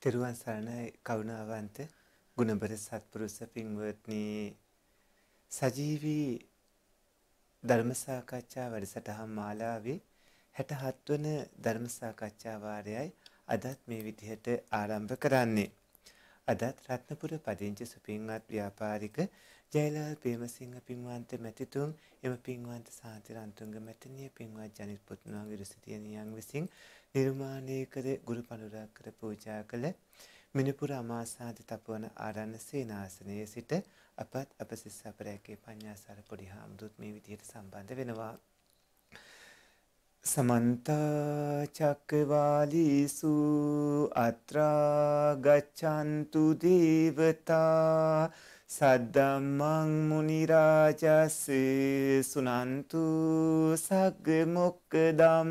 තෙරුවන් සරණයි කරුණාවන්ත ගුණබර සත්පුරුෂ පින්වත්නි සජීවී ධර්ම සාකච්ඡා වැඩසටහන් මාලාවේ 67 වන ධර්ම සාකච්ඡා වාරයයි අදත් මේ විදිහට ආරම්භ කරන්නේ. අදත් රත්නපුර පදිංචි සුපින්වත් ව්‍යාපාරික ජයලාල් ප්‍රේමසිංහ පින්වන්ත මැතිතුන් එම පින්වන්ත සාන්තිරන්තුංග මැතිණිය පින්වත් ජනිත් පුතුණා විරසිතියනියන් විසින් නිර්මාණය කර ගුරු පනුරක් කර පූජා කළ මිනිපුර අමාසාධ තපවන ආරන්න සේනාසනයේ සිට අපත් අප සිස් අපරැකේ පඤ්ඥාසාර පොඩි හාමුදුත් මේ විදියට සම්බන්ධ වෙනවා. සමන්තාචක්කවාලිසු අත්‍රාගච්චන්තු දේවතා සද්දම්මං මුනිරාජස්ස සුනන්තු සග්ගමොක්කදම්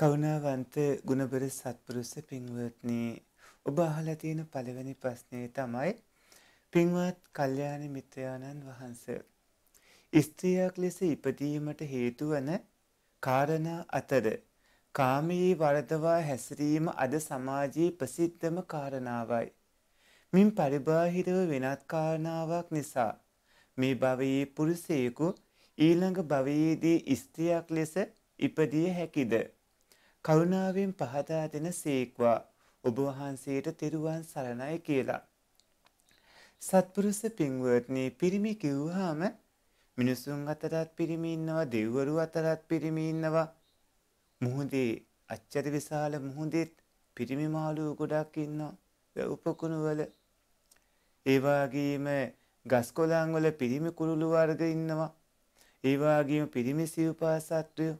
කරුණාවන්ත ගුණබර සත්පුරුෂ පින්වත්නි ඔබ අහලා තියෙන පළවෙනි ප්‍රශ්නේ තමයි පින්වත් කල්යාණ මිත්‍රයාණන් වහන්සේ ස්ත්‍රියක් ලෙස ඉපදීමට හේතු වන කාරණා අතර කාමයේ වරදවා හැසිරීම අද සමාජයේ ප්‍රසිද්ධම කාරණාවයි. මින් පරිබාහිරව වෙනත් කාරණාවක් නිසා මේ භවයේ පුරුෂයෙකු ඊළඟ භවයේදී ස්ත්‍රියක් ලෙස ඉපදිය හැකිද? කරුණාවෙන් පහදා දෙන සේක්වා ඔබ වහන්සේට තෙරුවන් සරණයි කියලා. සත්පුරුෂ පින්වත්නි පිරිමි කිව්වහම මිනිසුන් අතරත් පිරිමි ඉන්නවා දෙවිවරු අතරත් පිරිමි ඉන්නවා මුහුදේ අච්චර විශාල මුහුදෙත් පිරිමි මාළුවෝ ගොඩක් ඉන්නවා උපකුණු වල ඒ වගේම ගස්කොළන් වල පිරිමි කුරුළු වර්ග ඉන්නවා ඒ වගේම පිරිමි සිව්පා සත්වයෝ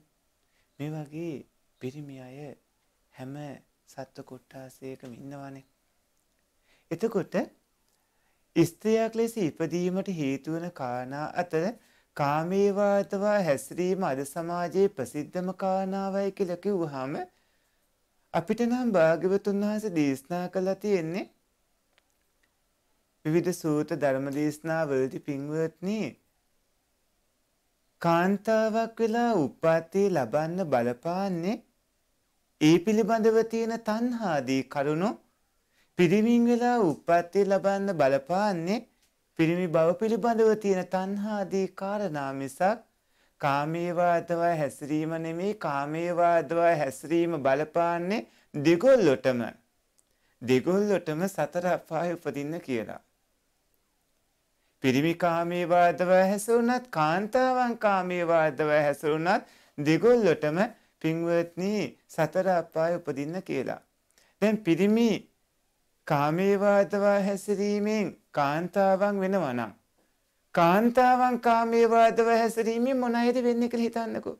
මේ වගේ පිරිමි අය හැම සත්ව කොට්ටාසයකම ඉන්නවානේ. එතකොට ස්ත්‍රයක් ලෙස ඉපදීමට හේතුවන කාරණා අතර කාමේවාතවා හැසිරීම අද සමාජයේ ප්‍රසිද්ධම කාරණාවයි කියලා කිව්වහම අපිට නම් භාග්‍යවතුන් වහන්සේ දේශනා කළා තියෙන්නේ විවිධ සූත ධර්ම දේශනාවලදී පින්වත්නි කාන්තාවක් වෙලා උප්පත්ති ලබන්න බලපාන්නේ ඒ පිළිබඳව තියෙන තණ්හාදී කරුණු පිරිමින් වෙලා උප්පත්ති ලබන්න බලපාන්නේ පිරිමි බව පිළිබඳව තියෙන තණ්හාදී කාරණා මිසක් කාමයේ වාදව හැසිරීම නෙමෙයි කාමයේ වාදව හැසිරීම බලපාන්නේ දෙගොල්ලොටම දෙගොල්ලොටම සතර අපාය උපදින්න කියලා පිරිමි කාමයේ වාදව හැසිරුණත් කාන්තාවන් කාමයේ වාදව හැසිරුණත් දෙගොල්ලොටම පින්වත්නි සතර අපාය උපදින්න කියලා. දැන් පිරිමි කාමේ වාදවා හැසිරීමෙන් කාන්තාවන් වෙනවා නම් කාන්තාවන් කාමේ වාදවා හැසිරීමෙන් මොන අයද වෙන්නේ කියලා හිතන්නකෝ.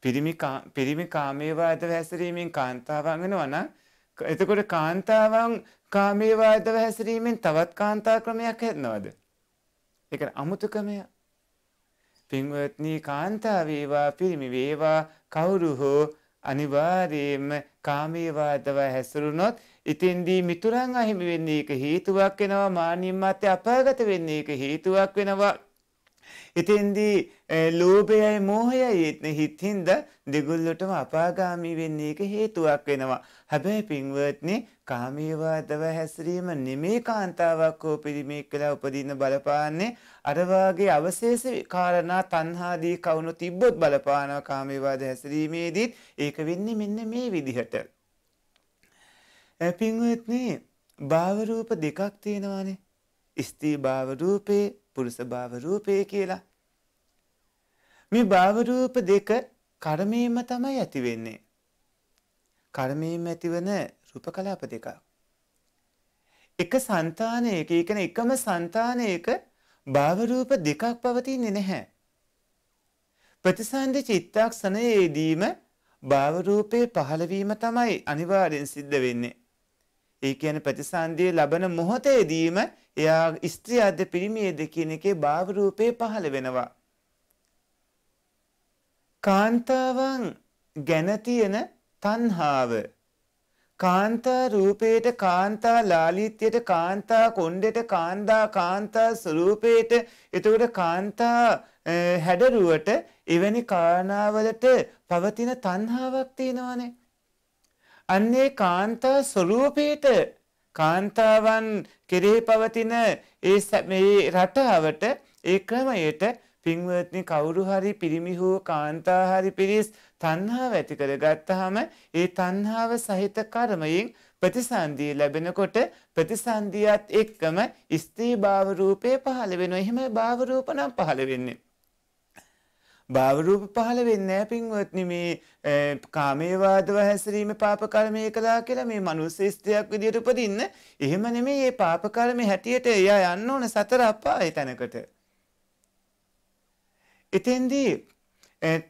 පිරිමි පිරිමි කාමේ වාදවා හැසිරීමෙන් කාන්තාවන් වෙනවා නම් එතකොට කාන්තාවන් කාමේ වාදවා හැසිරීමෙන් තවත් කාන්තා ක්‍රමයක් හැදෙනවද? ඒක අමුතු ක්‍රමයක්. පින්වත්නි කාන්තාව වේවා පිරිමි වේවා කවුරු හෝ අනිවාර්යයෙන්ම කාමීවාදව හැසිරුණොත් ඉතින්දී මිතුරන් අහිමි වෙන්නේ එක හේතුවක් වෙනවා මානින් මාත්‍ය අපාගත වෙන්නේ එක හේතුවක් වෙනවා එතින්දී ලෝභයයි මෝහයයි හිත්හින්ද දෙගොල්ලොටම අපාගාමී වෙන්නේ එක හේතුවක් වෙනවා. හැබැයි පින්වත්නි කාමීවාදව හැසිරීම නෙමේ කාන්තාවක් හෝ පිරිමියෙක් කියලා උපදින්න බලපාන්නේ අර වාගේ අවශේෂ කාරණා තණ්හාදී කවුණු තිබ්බොත් බලපානවා කාමීවාද හැසිරීමේදීත් ඒක වෙන්නේ මෙන්න මේ විදිහට. පින්වත්නි භාව රූප දෙකක් තියෙනවානේ. ස්ත්‍රී භාව රූපේ පුරුෂ භාව රූපය කියලා. මේ භාව රූප දෙක කර්මයෙන්ම තමයි ඇති වෙන්නේ. කර්මයෙන්ම ඇතිවන රූප කලාප දෙකක්. එක సంతානයක, ඒ කියන්නේ එකම సంతානයක භාව රූප දෙකක් පවතින්නේ නැහැ. ප්‍රතිසන්ද චිත්තක්ෂණයේදීම භාව රූපේ පහළවීම තමයි අනිවාර්යෙන් සිද්ධ වෙන්නේ. ඒ කියන්නේ ප්‍රතිසන්දියේ ලබන මොහොතේදීම එයා ස්ත්‍රියද පිරිමියද කියන එකේ භාව රූපේ පහළ වෙනවා. කාන්තාවන් ගැන තියෙන තණ්හාව කාන්තා රූපේට කාන්තා ලාලිත්‍යයට කාන්තා කොණ්ඩෙට කාන්දා කාන්තා ස්වරූපේට එතකොට කාන්තා හැඩරුවට එවැනි කාරණාවලට පවතින තණ්හාවක් තියෙනවානේ අන්නේ කාන්තා ස්වරූපේට කාන්තාවන් කෙරෙහි පවතින ඒ මේ රටාවට ඒ ක්‍රමයට පින්වත්නි කවුරු හරි පිරිමි හෝ කාන්තා හරි පිරිස් තණ්හාව ඇති කරගත්තාම ඒ තණ්හාව සහිත කර්මයෙන් ප්‍රතිසන්දිය ලැබෙනකොට ප්‍රතිසන්දියත් එක්කම ස්ත්‍රී භාව රූපේ පහළ වෙනවා. එහෙම භාව රූප නම් පහළ වෙන්නේ. භාවරූප පහළ වෙන්නේ පින්වත්නි මේ කාමේවාදව හැසිරීම පාප කර්මය කළා කියලා මේ මනුස්සේස්ත්‍යයක් විදියට උපදින්න එහෙම නෙමෙයි මේ පාප කර්මේ හැටියට එයා යන්න ඕන සතර අපාය තැනකට. එතෙන්දී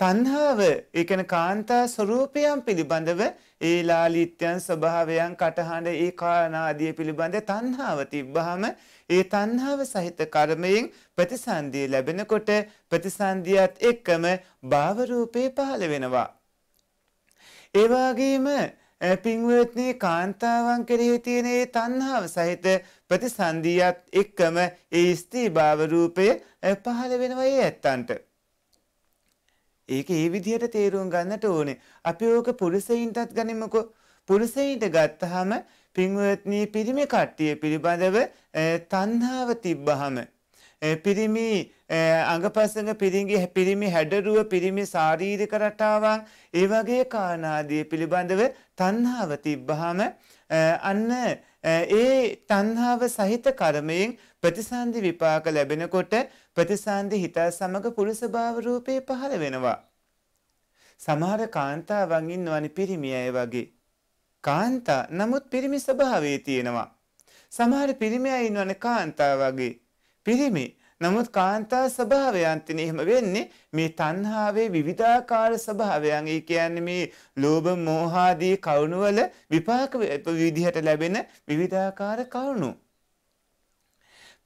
තණ්හාව ඒ කියන්නේ කාන්තා ස්වરૂපයන් පිළිබඳව ඒ ලාලිත්‍යයන් ස්වභාවයන් කටහඬ ඒ කාණාදී පිළිබඳ තණ්හාව තිබ්බහම ඒ තණ්හාව සහිත කර්මයෙන් ප්‍රතිසන්දිය ලැබෙනකොට ප්‍රතිසන්දියත් එක්කම භාව රූපේ පහළ වෙනවා ඒ වගේම පින්වත්නි කාන්තාවන් කෙරෙහි තියෙන ඒ තණ්හාව සහිත ප්‍රතිසන්දියත් එක්කම ඒ ස්ත්‍රී භාව රූපය පහළ වෙනවා ඒ ඇත්තන්ට ඒක ඒ විදිහට තේරුම් ගන්නට ඕනේ. අපි ඕක පුරුෂයින්ටත් ගනිමුකෝ. පුරුෂයින්ට ගත්තහම පින්වත්නි පිරිමි කට්ටිය පිළිබඳව තණ්හාව තිබ්බහම පිරිමි අඟපසඟ පිරිමි පිරිමි හැඩරුව පිරිමි ශාරීරික රටාවන් ඒ වගේ කාණාදී පිළිබඳව තණ්හාව තිබ්බහම අන්න ඒ තණ්හාව සහිත කර්මයෙන් ප්‍රතිසන්දි විපාක ලැබෙනකොට ප්‍රතිසන්දි හිත සමග පුරුෂ භාව රූපේ පහළ වෙනවා. සමහර කාන්තාවන් ඉන්නවනි පිරිමි අය වගේ. කාන්තා නමුත් පිරිමි ස්වභාවයේ තියෙනවා. සමහර පිරිමි අය ඉන්නවනේ කාන්තා වගේ. පිරිමි නමුත් කාන්තා ස්වභාවයන්තින එහෙම වෙන්නේ මේ තණ්හාවේ විවිධාකාර ස්වභාවයන්. ඒ කියන්නේ මේ ලෝභ මෝහාදී කවුණුවල විපාක විදිහට ලැබෙන විවිධාකාර කවුණු.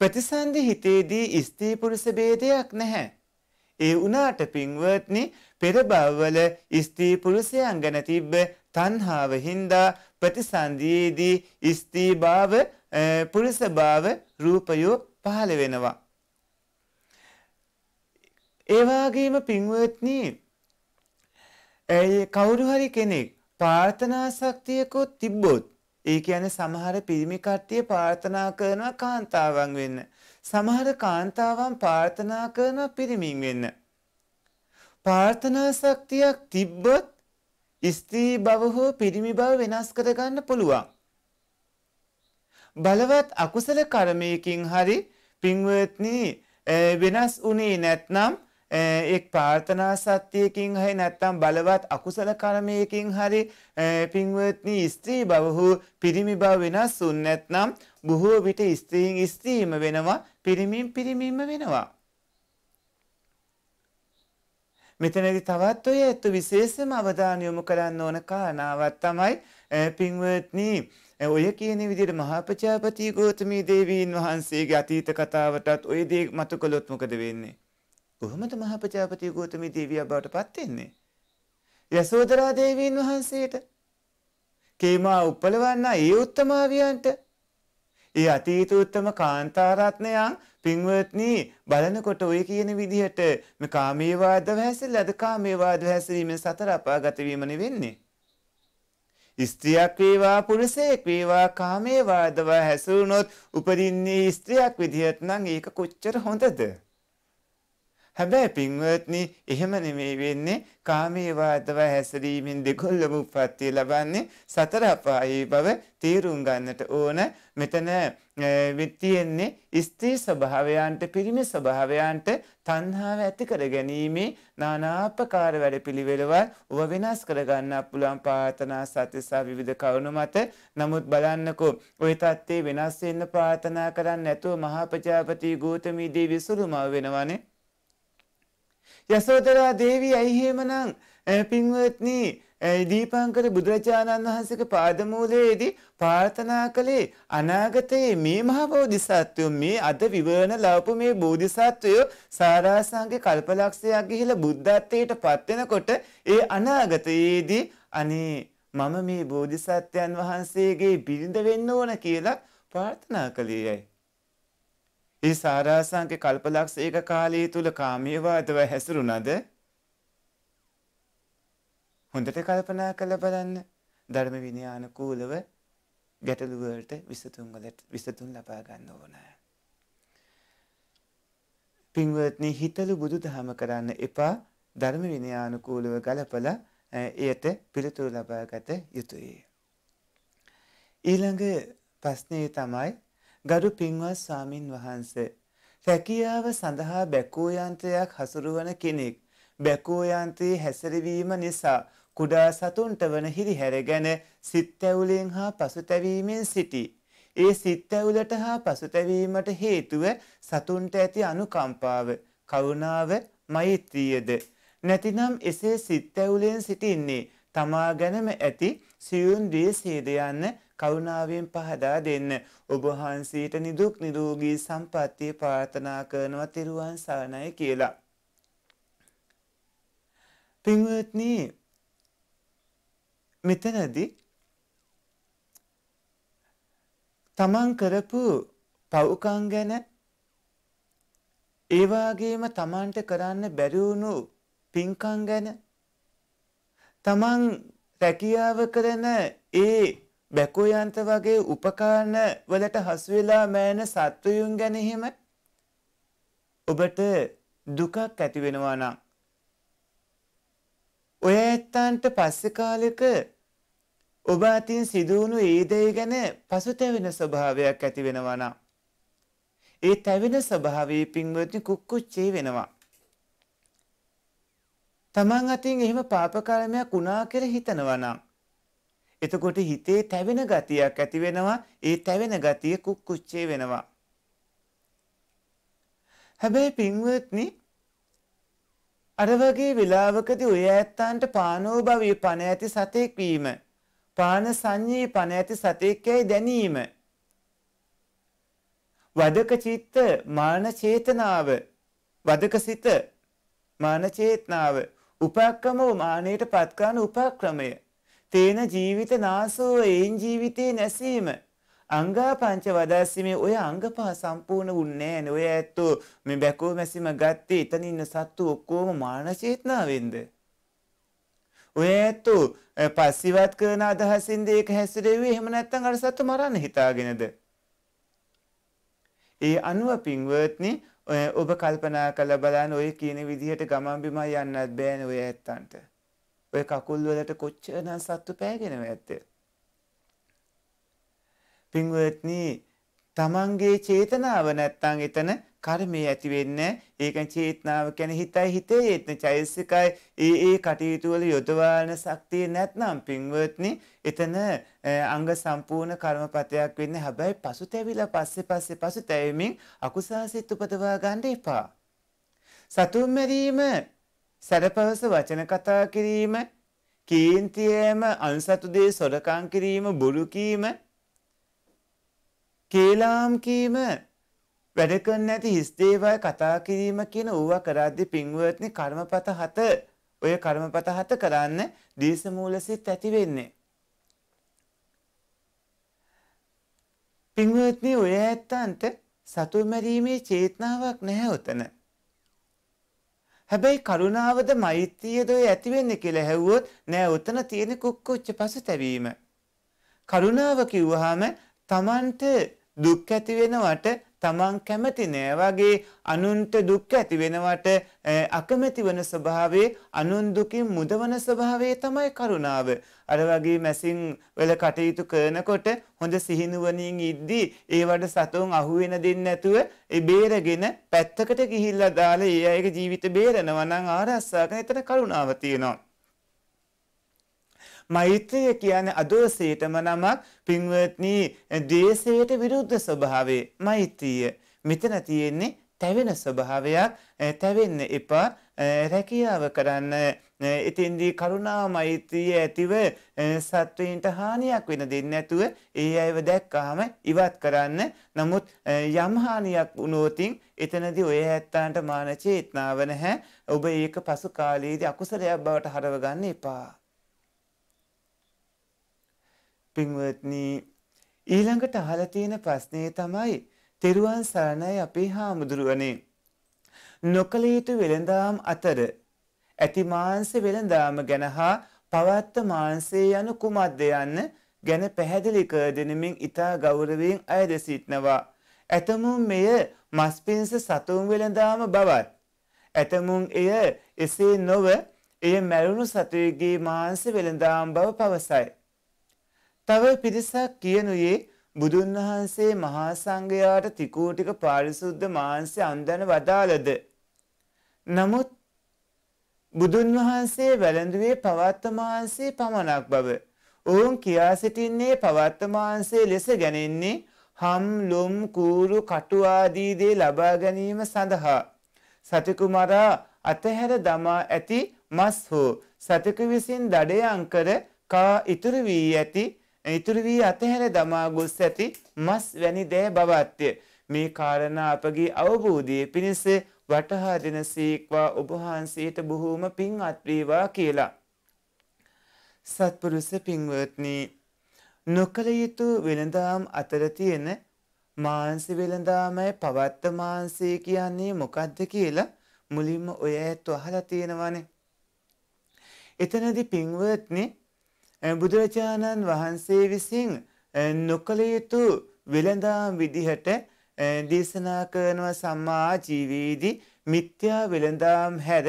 ප්‍රතිසන්දි හිතේදී ස්ත්‍රී පුරුෂ ભેදයක් නැහැ. ඒ වුණාට පින්වත්නි පෙර භවවල ස්ත්‍රී පුරුෂයන් ගැන තිබ්බ තණ්හාව හින්දා ප්‍රතිසන්දියේදී ස්ත්‍රී භාව පුරුෂ භාව රූපයෝ පහළ වෙනවා. ඒවාගේම පින්වත්නී ඇයි කවුරුහරි කෙනෙක් පාර්ථනාශක්තියකොත් තිබ්බොත් ඒ කියන සමහර පිරිමි කට්ටිය පාර්ථනා කරනවා කාන්තාවන් වෙන්න. සමහර කාන්තාවන් පාර්ථනා කරනවා පිරිමින් වෙන්න. පාර්ථනාශක්තියක් තිබ්බොත් ස්ත්‍රී බව හෝ පිරිමි බව වෙනස් කරගන්න පුළුවන්. බලවත් අකුසල කර්මයකින් හරි පින්වත්නි වෙනස් වුණේ නැත්නම් එක් ප්‍රාර්ථනා සත්‍යයකින් හරි නැත්නම් බලවත් අකුසල කර්මයකින් හරි පින්වත්නි ස්ත්‍රී බව හෝ පිරිමි බව වෙනස් වුන් නැත්නම් බොහෝ විට ස්ත්‍රීන් ස්ත්‍රීම වෙනවා පිරිමින් පිරිමින්ම වෙනවා මෙතනදී තවත් ඔය ඇත්ත විශේෂම අවධානය යොමු කරන්න ඕන කාරණාවක් තමයි පින්වත්නි ඔය කියන විදිහට මහා ප්‍රජාපති ගෝතමී දේවීන් වහන්සේගේ අතීත කතාවටත් ඔය දේ මතු කළොත් මොකද වෙන්නේ කොහොමද මහපජාපති ගෝතමී දේවිය බවට පත් වෙන්නේ? යසෝදරා දේවීන් වහන්සේට කේමා උපලවන්නා ඒ උත්තමාවියන්ට ඒ අතීත උත්තම කාන්තාරත්නයන් පින්වත්නි බලනකොට ඔය කියන විදිහට මේ කාමයේ වාදව හැසිරලා අද කාමයේ වාදව හැසිරීමෙන් සතර අපාගත වීමනේ වෙන්නේ. ස්ත්‍රියක් වේවා පුරුෂයෙක් වේවා කාමයේ වාදව හැසිරුණොත් උපදින්නේ ස්ත්‍රියක් විදිහට නම් ඒක කොච්චර හොඳද? හැබැයි පින්වත්නි එහෙම නෙමෙයි වෙන්නේ කාමේ වාදව හැසිරීමෙන් දෙකොල්ලම උප්පත්තිය ලබන්නේ සතර අපායේ බව තීරුම් ගන්නට ඕන මෙතන තියෙන්නේ ස්ත්‍රී ස්වභාවයන්ට පිරිමි ස්වභාවයන්ට තණ්හාව ඇති කර ගැනීමේ නානාපකාර වැඩපිළිවෙළවල් ඔබ වෙනස් කර ගන්න පුළුවන් ප්‍රාර්ථනා සත්‍ය සහ විවිධ කරුණු මත නමුත් බලන්නකෝ ওই தත්ත්වේ වෙනස් වෙන්න ප්‍රාර්ථනා කරන්නේ නැතුව මහා ප්‍රජාපති ගෝතමී දේවි සුරුමව වෙනවනේ යසෝදරා දේවී ඇයි හේමනම් පින්වත්නි දීපංකර බුදුරජාණන් වහන්සේක පාදමූලයේදී ප්‍රාර්ථනා කළේ අනාගතයේ මේ මහ බෝධිසත්වයෝ මේ අද විවරණ ලවපු මේ බෝධිසත්වයෝ සාරාසංගේ කල්පලක්ෂයක් ගිහිලා බුද්ධත්වයට පත් වෙනකොට ඒ අනාගතයේදී අනේ මම මේ බෝධිසත්වයන් වහන්සේගේ බිරිඳ වෙන්න ඕන කියලා ප්‍රාර්ථනා කළේයයි ඒ සාරාසංක කල්පලක්ෂ ඒක කාලය තුළ කාමීවාදව හැසිරුණද හොඳට කල්පනා කළ බලන්න ධර්ම විනියානකූලව ගැටලුවලට විසතුන්ගලට විසතුන් ලබා ගන්න ඕන. පින්වත්නි හිතලු බුදු දහම කරන්න එපා ධර්ම විනයානුකූලව ගලපල එයට පිළිතුරු ලබාගත යුතුයි. ඊළඟ ප්‍රශ්නය තමයි ගරු පින්වත් ස්වාමින් වහන්ස රැකියාව සඳහා බැකෝ යන්ත්‍රයක් හසුරුවන කෙනෙක් බැකෝ යන්ත්‍රයේ හැසිරවීම නිසා කුඩා සතුන්ට වන හිරිහැර ගැන සිත් ඇවුලෙන් හා පසුතැවීමෙන් සිටි. ඒ සිත් ඇවුලට හා පසුතැවීමට හේතුව සතුන්ට ඇති අනුකම්පාව, කරුණාව, මෛත්‍රියද. නැතිනම් එසේ සිත් ඇවුලෙන් සිටින්නේ තමා ගැනම ඇති සියුම් ද්වේෂයද යන්න කරුණාවෙන් පහදා දෙන්න. ඔබ වහන්සේට නිදුක් නිරෝගී සම්පන්නිය ප්‍රාර්ථනා කරනවා තිරුවන් සරණයි කියලා. පින්වත්නි මෙතනදී තමන් කරපු පව්කම් ගැන ඒ වගේම තමන්ට කරන්න බැරි වුණු පින්කම් ගැන තමන් රැකියාව කරන ඒ බැකෝයන්ත වගේ උපකරණ වලට හසු වෙලා මෑන සත්වයන් ගැන එහෙම ඔබට දුකක් ඇති වෙනවා නම් ඔය ඇත්තන්ට පස්සේ කාලෙක ඔබ අතින් සිදුවුණු ඒ දේ ගැන පසුතැවෙන ස්වභාවයක් ඇති වෙනවා නම් ඒ තැවෙන ස්වභාවයේ පින්වත්නි කුක්කුච්චේ වෙනවා තමන් අතින් එහෙම පාප කර්මයක් වුණා කියලා හිතනවා නම් එතකොට හිතේ තැවෙන ගතියක් ඇති වෙනවා. ඒ තැවෙන ගතිය කුක්කුච්චේ වෙනවා. හැබැයි පින්වත්නි අර වගේ වෙලාවකදී ඔය ඇත්තන්ට පානෝ භවී පණ ඇති සතෙක් වීම පාන සංඤී පණ ඇති සතෙක්යයි දැනීම වදක චිත්ත මාන චේතනාව වදක සිත මාන චේතනාව උපක්‍රමෝ මානයට පත්කරන උපක්‍රමය තේන ජීවිත නාසෝ එයින් ජීවිතේ නැසීම අංගා පංච වදාසීමේ ඔය අංග පහ සම්පූර්ණ වුන්නේ නැහැ ඔය ඇත්තෝ මේ බැකෝ මැසිම ගත්තේ එතන ඉන්න සත්තු ඔක්කොම මානසිකේතනාවෙන්ද ඔය ඇත්තෝ පස්සිවත් කරන අදහසින්ද ඒක හැසිරෙවි එහෙම නැත්නම් අර සත්තු මරන්න හිතාගෙනද ඒ අනුව පින්වත්නි ඔබ කල්පනා කළ බලන්න ඔය කියන විදිහට ගමන් බිම යන්නත් බෑනේ ඔය ඇත්තන්ට ඔය කකුල් වලට කොච්චරනම් සත්තු පෑගෙනව ඇත්ද? පින්වත්නි තමන්ගේ චේතනාව නැත්තං එතන කර්මය ඇති වෙන්නේ ඒක චේතනාව කියන්නේ හිතයි හිතේ යෙත්න චෛසිකයි ඒ ඒ කටයුතු වල යොදවාන ශක්තිය නැත්නම් පින්වත්නි එතන අංග සම්පූර්ණ කර්මපතයක් වෙන්නේ හැබැයි පසුතැවිලා පස්සේ පස්සේ පසුතැවෙමින් අකුසාසිත උපදවා ගන්න එපා සතුම් මරීම සැරපහස වචන කතා කිරීම, කීර්තියේම අන්සතු දේ සොරකම් කිරීම, බුරු කීම, කේලාම් කීම, වැඩ කරන්නේ නැති හිස් දේවල් කතා කිරීම කියන ඌවා කරද්දී පින්වත්නි කර්මපත හත ඔය කර්මපත හත කරන්න දීස මූලසිත ඇති වෙන්නේ. පින්වත්නි ඔය ඇත්තන්ට සතුටු මරීමේ චේතනාවක් නැහැ උතන. හැබැයි කරුණාවද මෛත්‍රියද ඔය ඇති වෙන්නේ කියලා ඇහුවොත් නෑ උතන තියෙන කුක්කුච්ච පසුතැවීම. කරුණාව කිව්වහම Tamanට දුක් ඇති වෙනවට තමන් කැමති නෑ වගේ අනුන්ට දුක් ඇති වෙනවට අකමැති වන ස්වභාවයේ අනුන් දුකින් මුදවන ස්වභාවයේ තමයි කරුණාව. අර වගේ මැසින් වල කටයුතු කරනකොට හොඳ සිහිනුවණින් ඉද්දී ඒවට සතුන් අහු වෙන දෙන්නේ නැතුව ඒ බේරගෙන පැත්තකට ගිහිල්ලා දාලා ඒ අයගේ ජීවිත බේරනවා නම් ආරක්ෂා කරන එතන කරුණාව තියෙනවා. මෛත්‍රිය කියන්නේ අදෝසයටම නමක් පින්වත්නි ද්වේෂයට විරුද්ධ ස්වභාවයේ මෛත්‍රිය. මෙතන තියෙන්නේ තැවෙන ස්වභාවයක් තැවෙන්න එපා රැකියාව කරන්න ඉතින්දී කරුණා මෛත්‍රිය ඇතිව සත්වයින්ට හානියක් වෙන දෙන්න ඇතුව ඒ අයව දැක්කාම ඉවත් කරන්න නමුත් යම්හානියක් වුණෝතින් එතනදි ඔය ඇත්තාන්ට මානචේත්නාව නැහැ ඔබ ඒක පසු කාලයේදී අකුසලයක් බවට හරවගන්න එපා පින්වත්නි ඊළඟට අහලා තියෙන ප්‍රශ්නේ තමයි තෙරුවන් සරණයි අපේ හාමුදුරුවනේ. නොකළ යුතු වෙළඳාම් අතර ඇති මාංශ වෙළඳාම ගැන හා පවත්ත මාංශය යනු කුමක්ද යන්න ගැන පැහැදිලි කර දෙනමින් ඊතා ගෞරවයෙන් අයද සිටනවා. ඇතමුන් මෙය මස් පිණිස සතුන් වෙළඳාම බවත් ඇතමුන් එය එසේ නොව එය මැරුණු සතුයේගේ මාංශ වෙළඳාම් බව පවසයි. තව පිරිසක් කියනුයේ බුදුන් වහන්සේ මහා සංඝයාට තිකූටික පාරිශුද්ධ මාංශය අන්දන වදාළද. නමුත් බුදුන් වහන්සේ වැළඳුවේ පවත්තමාංශේ පමණක් බව. ඔවුන් කියා සිටින්නේ පවත්තමාංශේ ලෙස ගැනෙන්නේ හම් ලොම් කූරු කටු ආදී දේ ලබා ගැනීම සඳහා සතිකුමරා අතහැර දමා ඇති මස් හෝ සතෙකු විසින් දඩයං කර කා ඉතුරු වී ඇති ඉතුරු වී අතහැර දමා ගොස් ඇති මස් වැනි දෑ බවත්ය. මේ කාරණා අපගේ අවබෝධයේ පිණිස වටහා දෙන සීක්වා ඔබහන්සේට බොහෝම පින් අත්වේවා කියලා. සත්පුරුස පින්වත්නී නොකළ යුතු වෙළඳාම් අතර තියෙන මාංසි වෙළඳාමයි පවත්ත මාංසය කියන්නේ මොකක්ද කියලා මුලින්ම ඔය ඇත්තු අහලා තියෙනවානේ. එතනදි පින්වත්නේ බුදුරජාණන් වහන්සේ විසින් නොකළ යුතු වෙළඳාම් විදිහට දේශනා කරනවා සම්මා ජීවේදී මිත්‍යා වෙළඳාම් හැර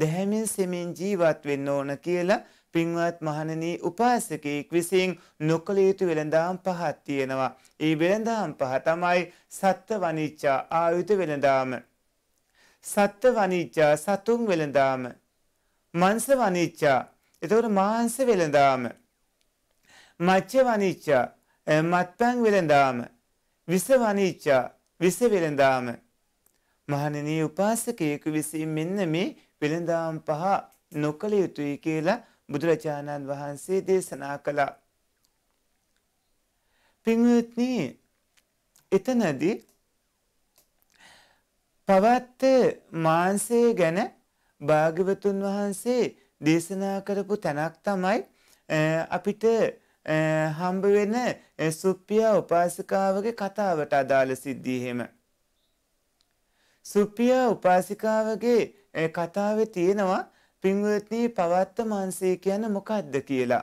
දැහැමින් සෙමින් ජීවත් වෙන්න ඕන කියලා පින්වත් මහණනි උපාසකෙක් විසින් නොකළ යුතු වෙළඳාම් පහක් තියෙනවා. ඒ වෙළඳාම් පහ තමයි සත්ත්ව වනිච්චා ආයුධ වෙළඳාම. සත්ත්ව වනිච්චා සතුන් වෙළඳාම. මංස වනිච්චා එතකොට මාංශ වෙළඳාම මත්ස්‍ය වණිච්ච මත්පැන් වෙළඳාම විස වණිච්ච විස වෙළඳාම මහණෙනි උපාසකයෙකු විසින් මෙන්න මේ වෙළඳාම් පහ නොකළ යුතුයි කියලා බුදුරජාණන් වහන්සේ දේශනා කළා. පින්වත්නි එතනදී පවත්ත මාංශය ගැන භාග්‍යවතුන් වහන්සේ දේශනා කරපු තැනක් තමයි අපිට හම්බ වෙන සුප්පියා උපාසිකාවගේ කතාවට අදාළ සිද්ධිය එහෙම. සුප්පියා උපාසිකාවගේ කතාවේ තියෙනවා පින්වත්නි පවත්ත මහන්සේ කියන මොකද්ද කියලා.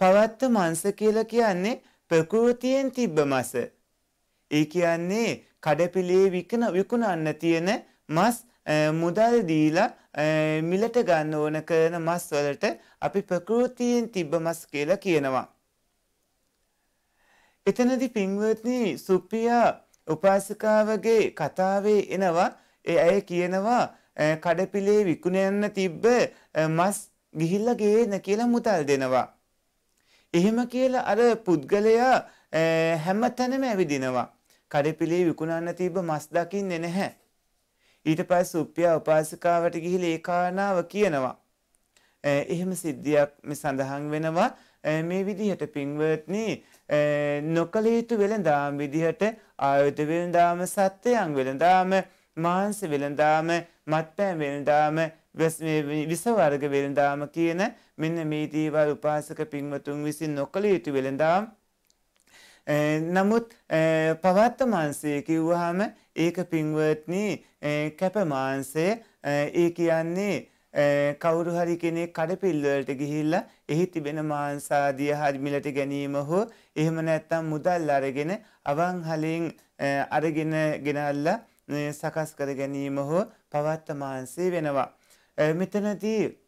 පවත්ත මංස කියලා කියන්නේ ප්‍රකෘතියෙන් තිබ්බ මස. ඒ කියන්නේ කඩපිලේ විකුණ විකුණන්න තියෙන මස් මුදල් දීලා මිලට ගන්න ඕන කරන මස් වලට අපි ප්‍රකෘතියෙන් තිබ්බ මස් කියලා කියනවා. එතනදි පින්වත්නි සුප්‍රියා උපාසිකාවගේ කතාවේ එනවා ඒ අය කියනවා කඩපිලේ විකුණ යන්න තිබ්බ මස් ගිහිල්ලා ගේන කියලා මුදල් දෙනවා. එහෙම කියලා අර පුද්ගලයා හැමතැනම ඇවිදිනවා. කඩපිලේ විකුණන්න තිබ්බ මස් දකින්නේ නැහැ. ඊට පස්සේ උප්පියා උපාසිකාවට ගිහිල්ලා ඒ කාරණාව කියනවා. එහෙම සිද්ධියක් මේ සඳහන් වෙනවා. මේ විදිහට පින්වත්නි නොකල යුතු වෙළඳාම් විදිහට ආයුධ වෙළඳාම සත්‍යයන් වෙළඳාම මාංශ වෙළඳාම මත්පැන් වෙළඳාම විස වර්ග වෙළඳාම කියන මෙන්න මේ දේවල් උපාසක පින්වතුන් විසින් නොකළ යුතු වෙළඳාම් නමුත් පවත්ත මාංශය කිව්වහම ඒක පින්වත්නි කැපමාන්සය ඒ කියන්නේ කවුරු හරි කෙනෙක් කඩපිල්වලට ගිහිල්ලා එහි තිබෙන මාංසාදිය හරිමිලට ගැනීම හෝ එහෙම නැත්තම් මුදල් අරගෙන අවංහලෙන් අරගෙන ගෙනල්ලා සකස් කර ගැනීම හෝ පවත්ත මාංසේ වෙනවා. මෙතනදී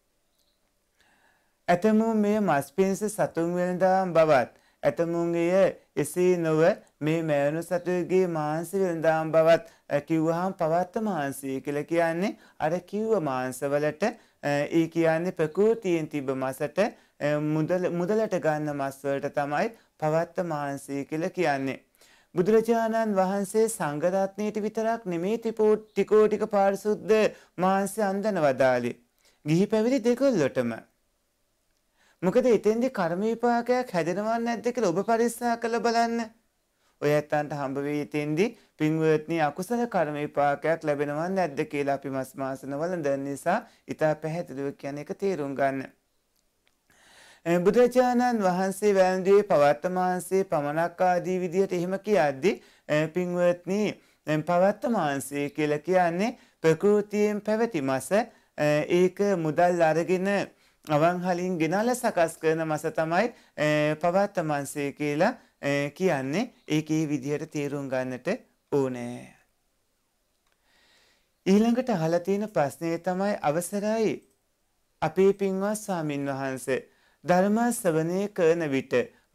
ඇතමුන් මෙය මස් පින්ස සතුන් වෙනදාම් බවත් ඇතමුන්ගේ එසේ නොව මේ මෑණු සතුගේ මාංශ වෙනදාම් බවත් කිව්වහම පවත්ත මාංශය කියලා කියන්නේ අර කිව්ව මාංශවලට ඒ කියන්නේ ප්‍රකෘතියෙන් තිබ මසට මුදල මුදලට ගන්න මස් වලට තමයි පවත්ත මාංශය කියලා කියන්නේ. බුදුරජාණන් වහන්සේ සංඝරත්නයට විතරක් නෙමේ ත්‍රිකෝටික පාරිශුද්ධ මාංශය අන්දන වදාළේ. ගිහි පැවිදි දෙකොල්ලොටම. මොකද එතෙන්දී කර්ම විපාකයක් හැදෙනවද නැද්ද කියලා ඔබ පරිස්සම් කරලා බලන්න. ඔය ඇත්තන්ට හම්බ වී තින්දි පින්වත්නි අකුසල කර්ම විපාකයක් ලැබෙනවා නැද්ද කියලා අපි මස් මාසනවල දන්න නිසා ඊට පැහැදිලිව කියන එක තේරුම් ගන්න. බුදුරජාණන් වහන්සේ වැළඳුවේ පවත්තමාංශේ පමණක් ආදී විදිහට එහෙම කියද්දි පින්වත්නි දැන් පවත්තමාංශේ කියලා කියන්නේ ප්‍රകൃතියෙන් පැවති මස ඒක මුදල් අරගෙන අවන්හලින් ගෙනල්ලා සකස් කරන මස තමයි පවත්තමාංශේ කියලා කියන්නේ ඒකේ විදිහට තේරුම් ගන්නට ඕනේ. ඊළඟට අහලා තියෙන ප්‍රශ්නේ තමයි අවසරයි අපේ පින්වත් ස්වාමින් වහන්සේ ධර්ම ශ්‍රවණය කරන විට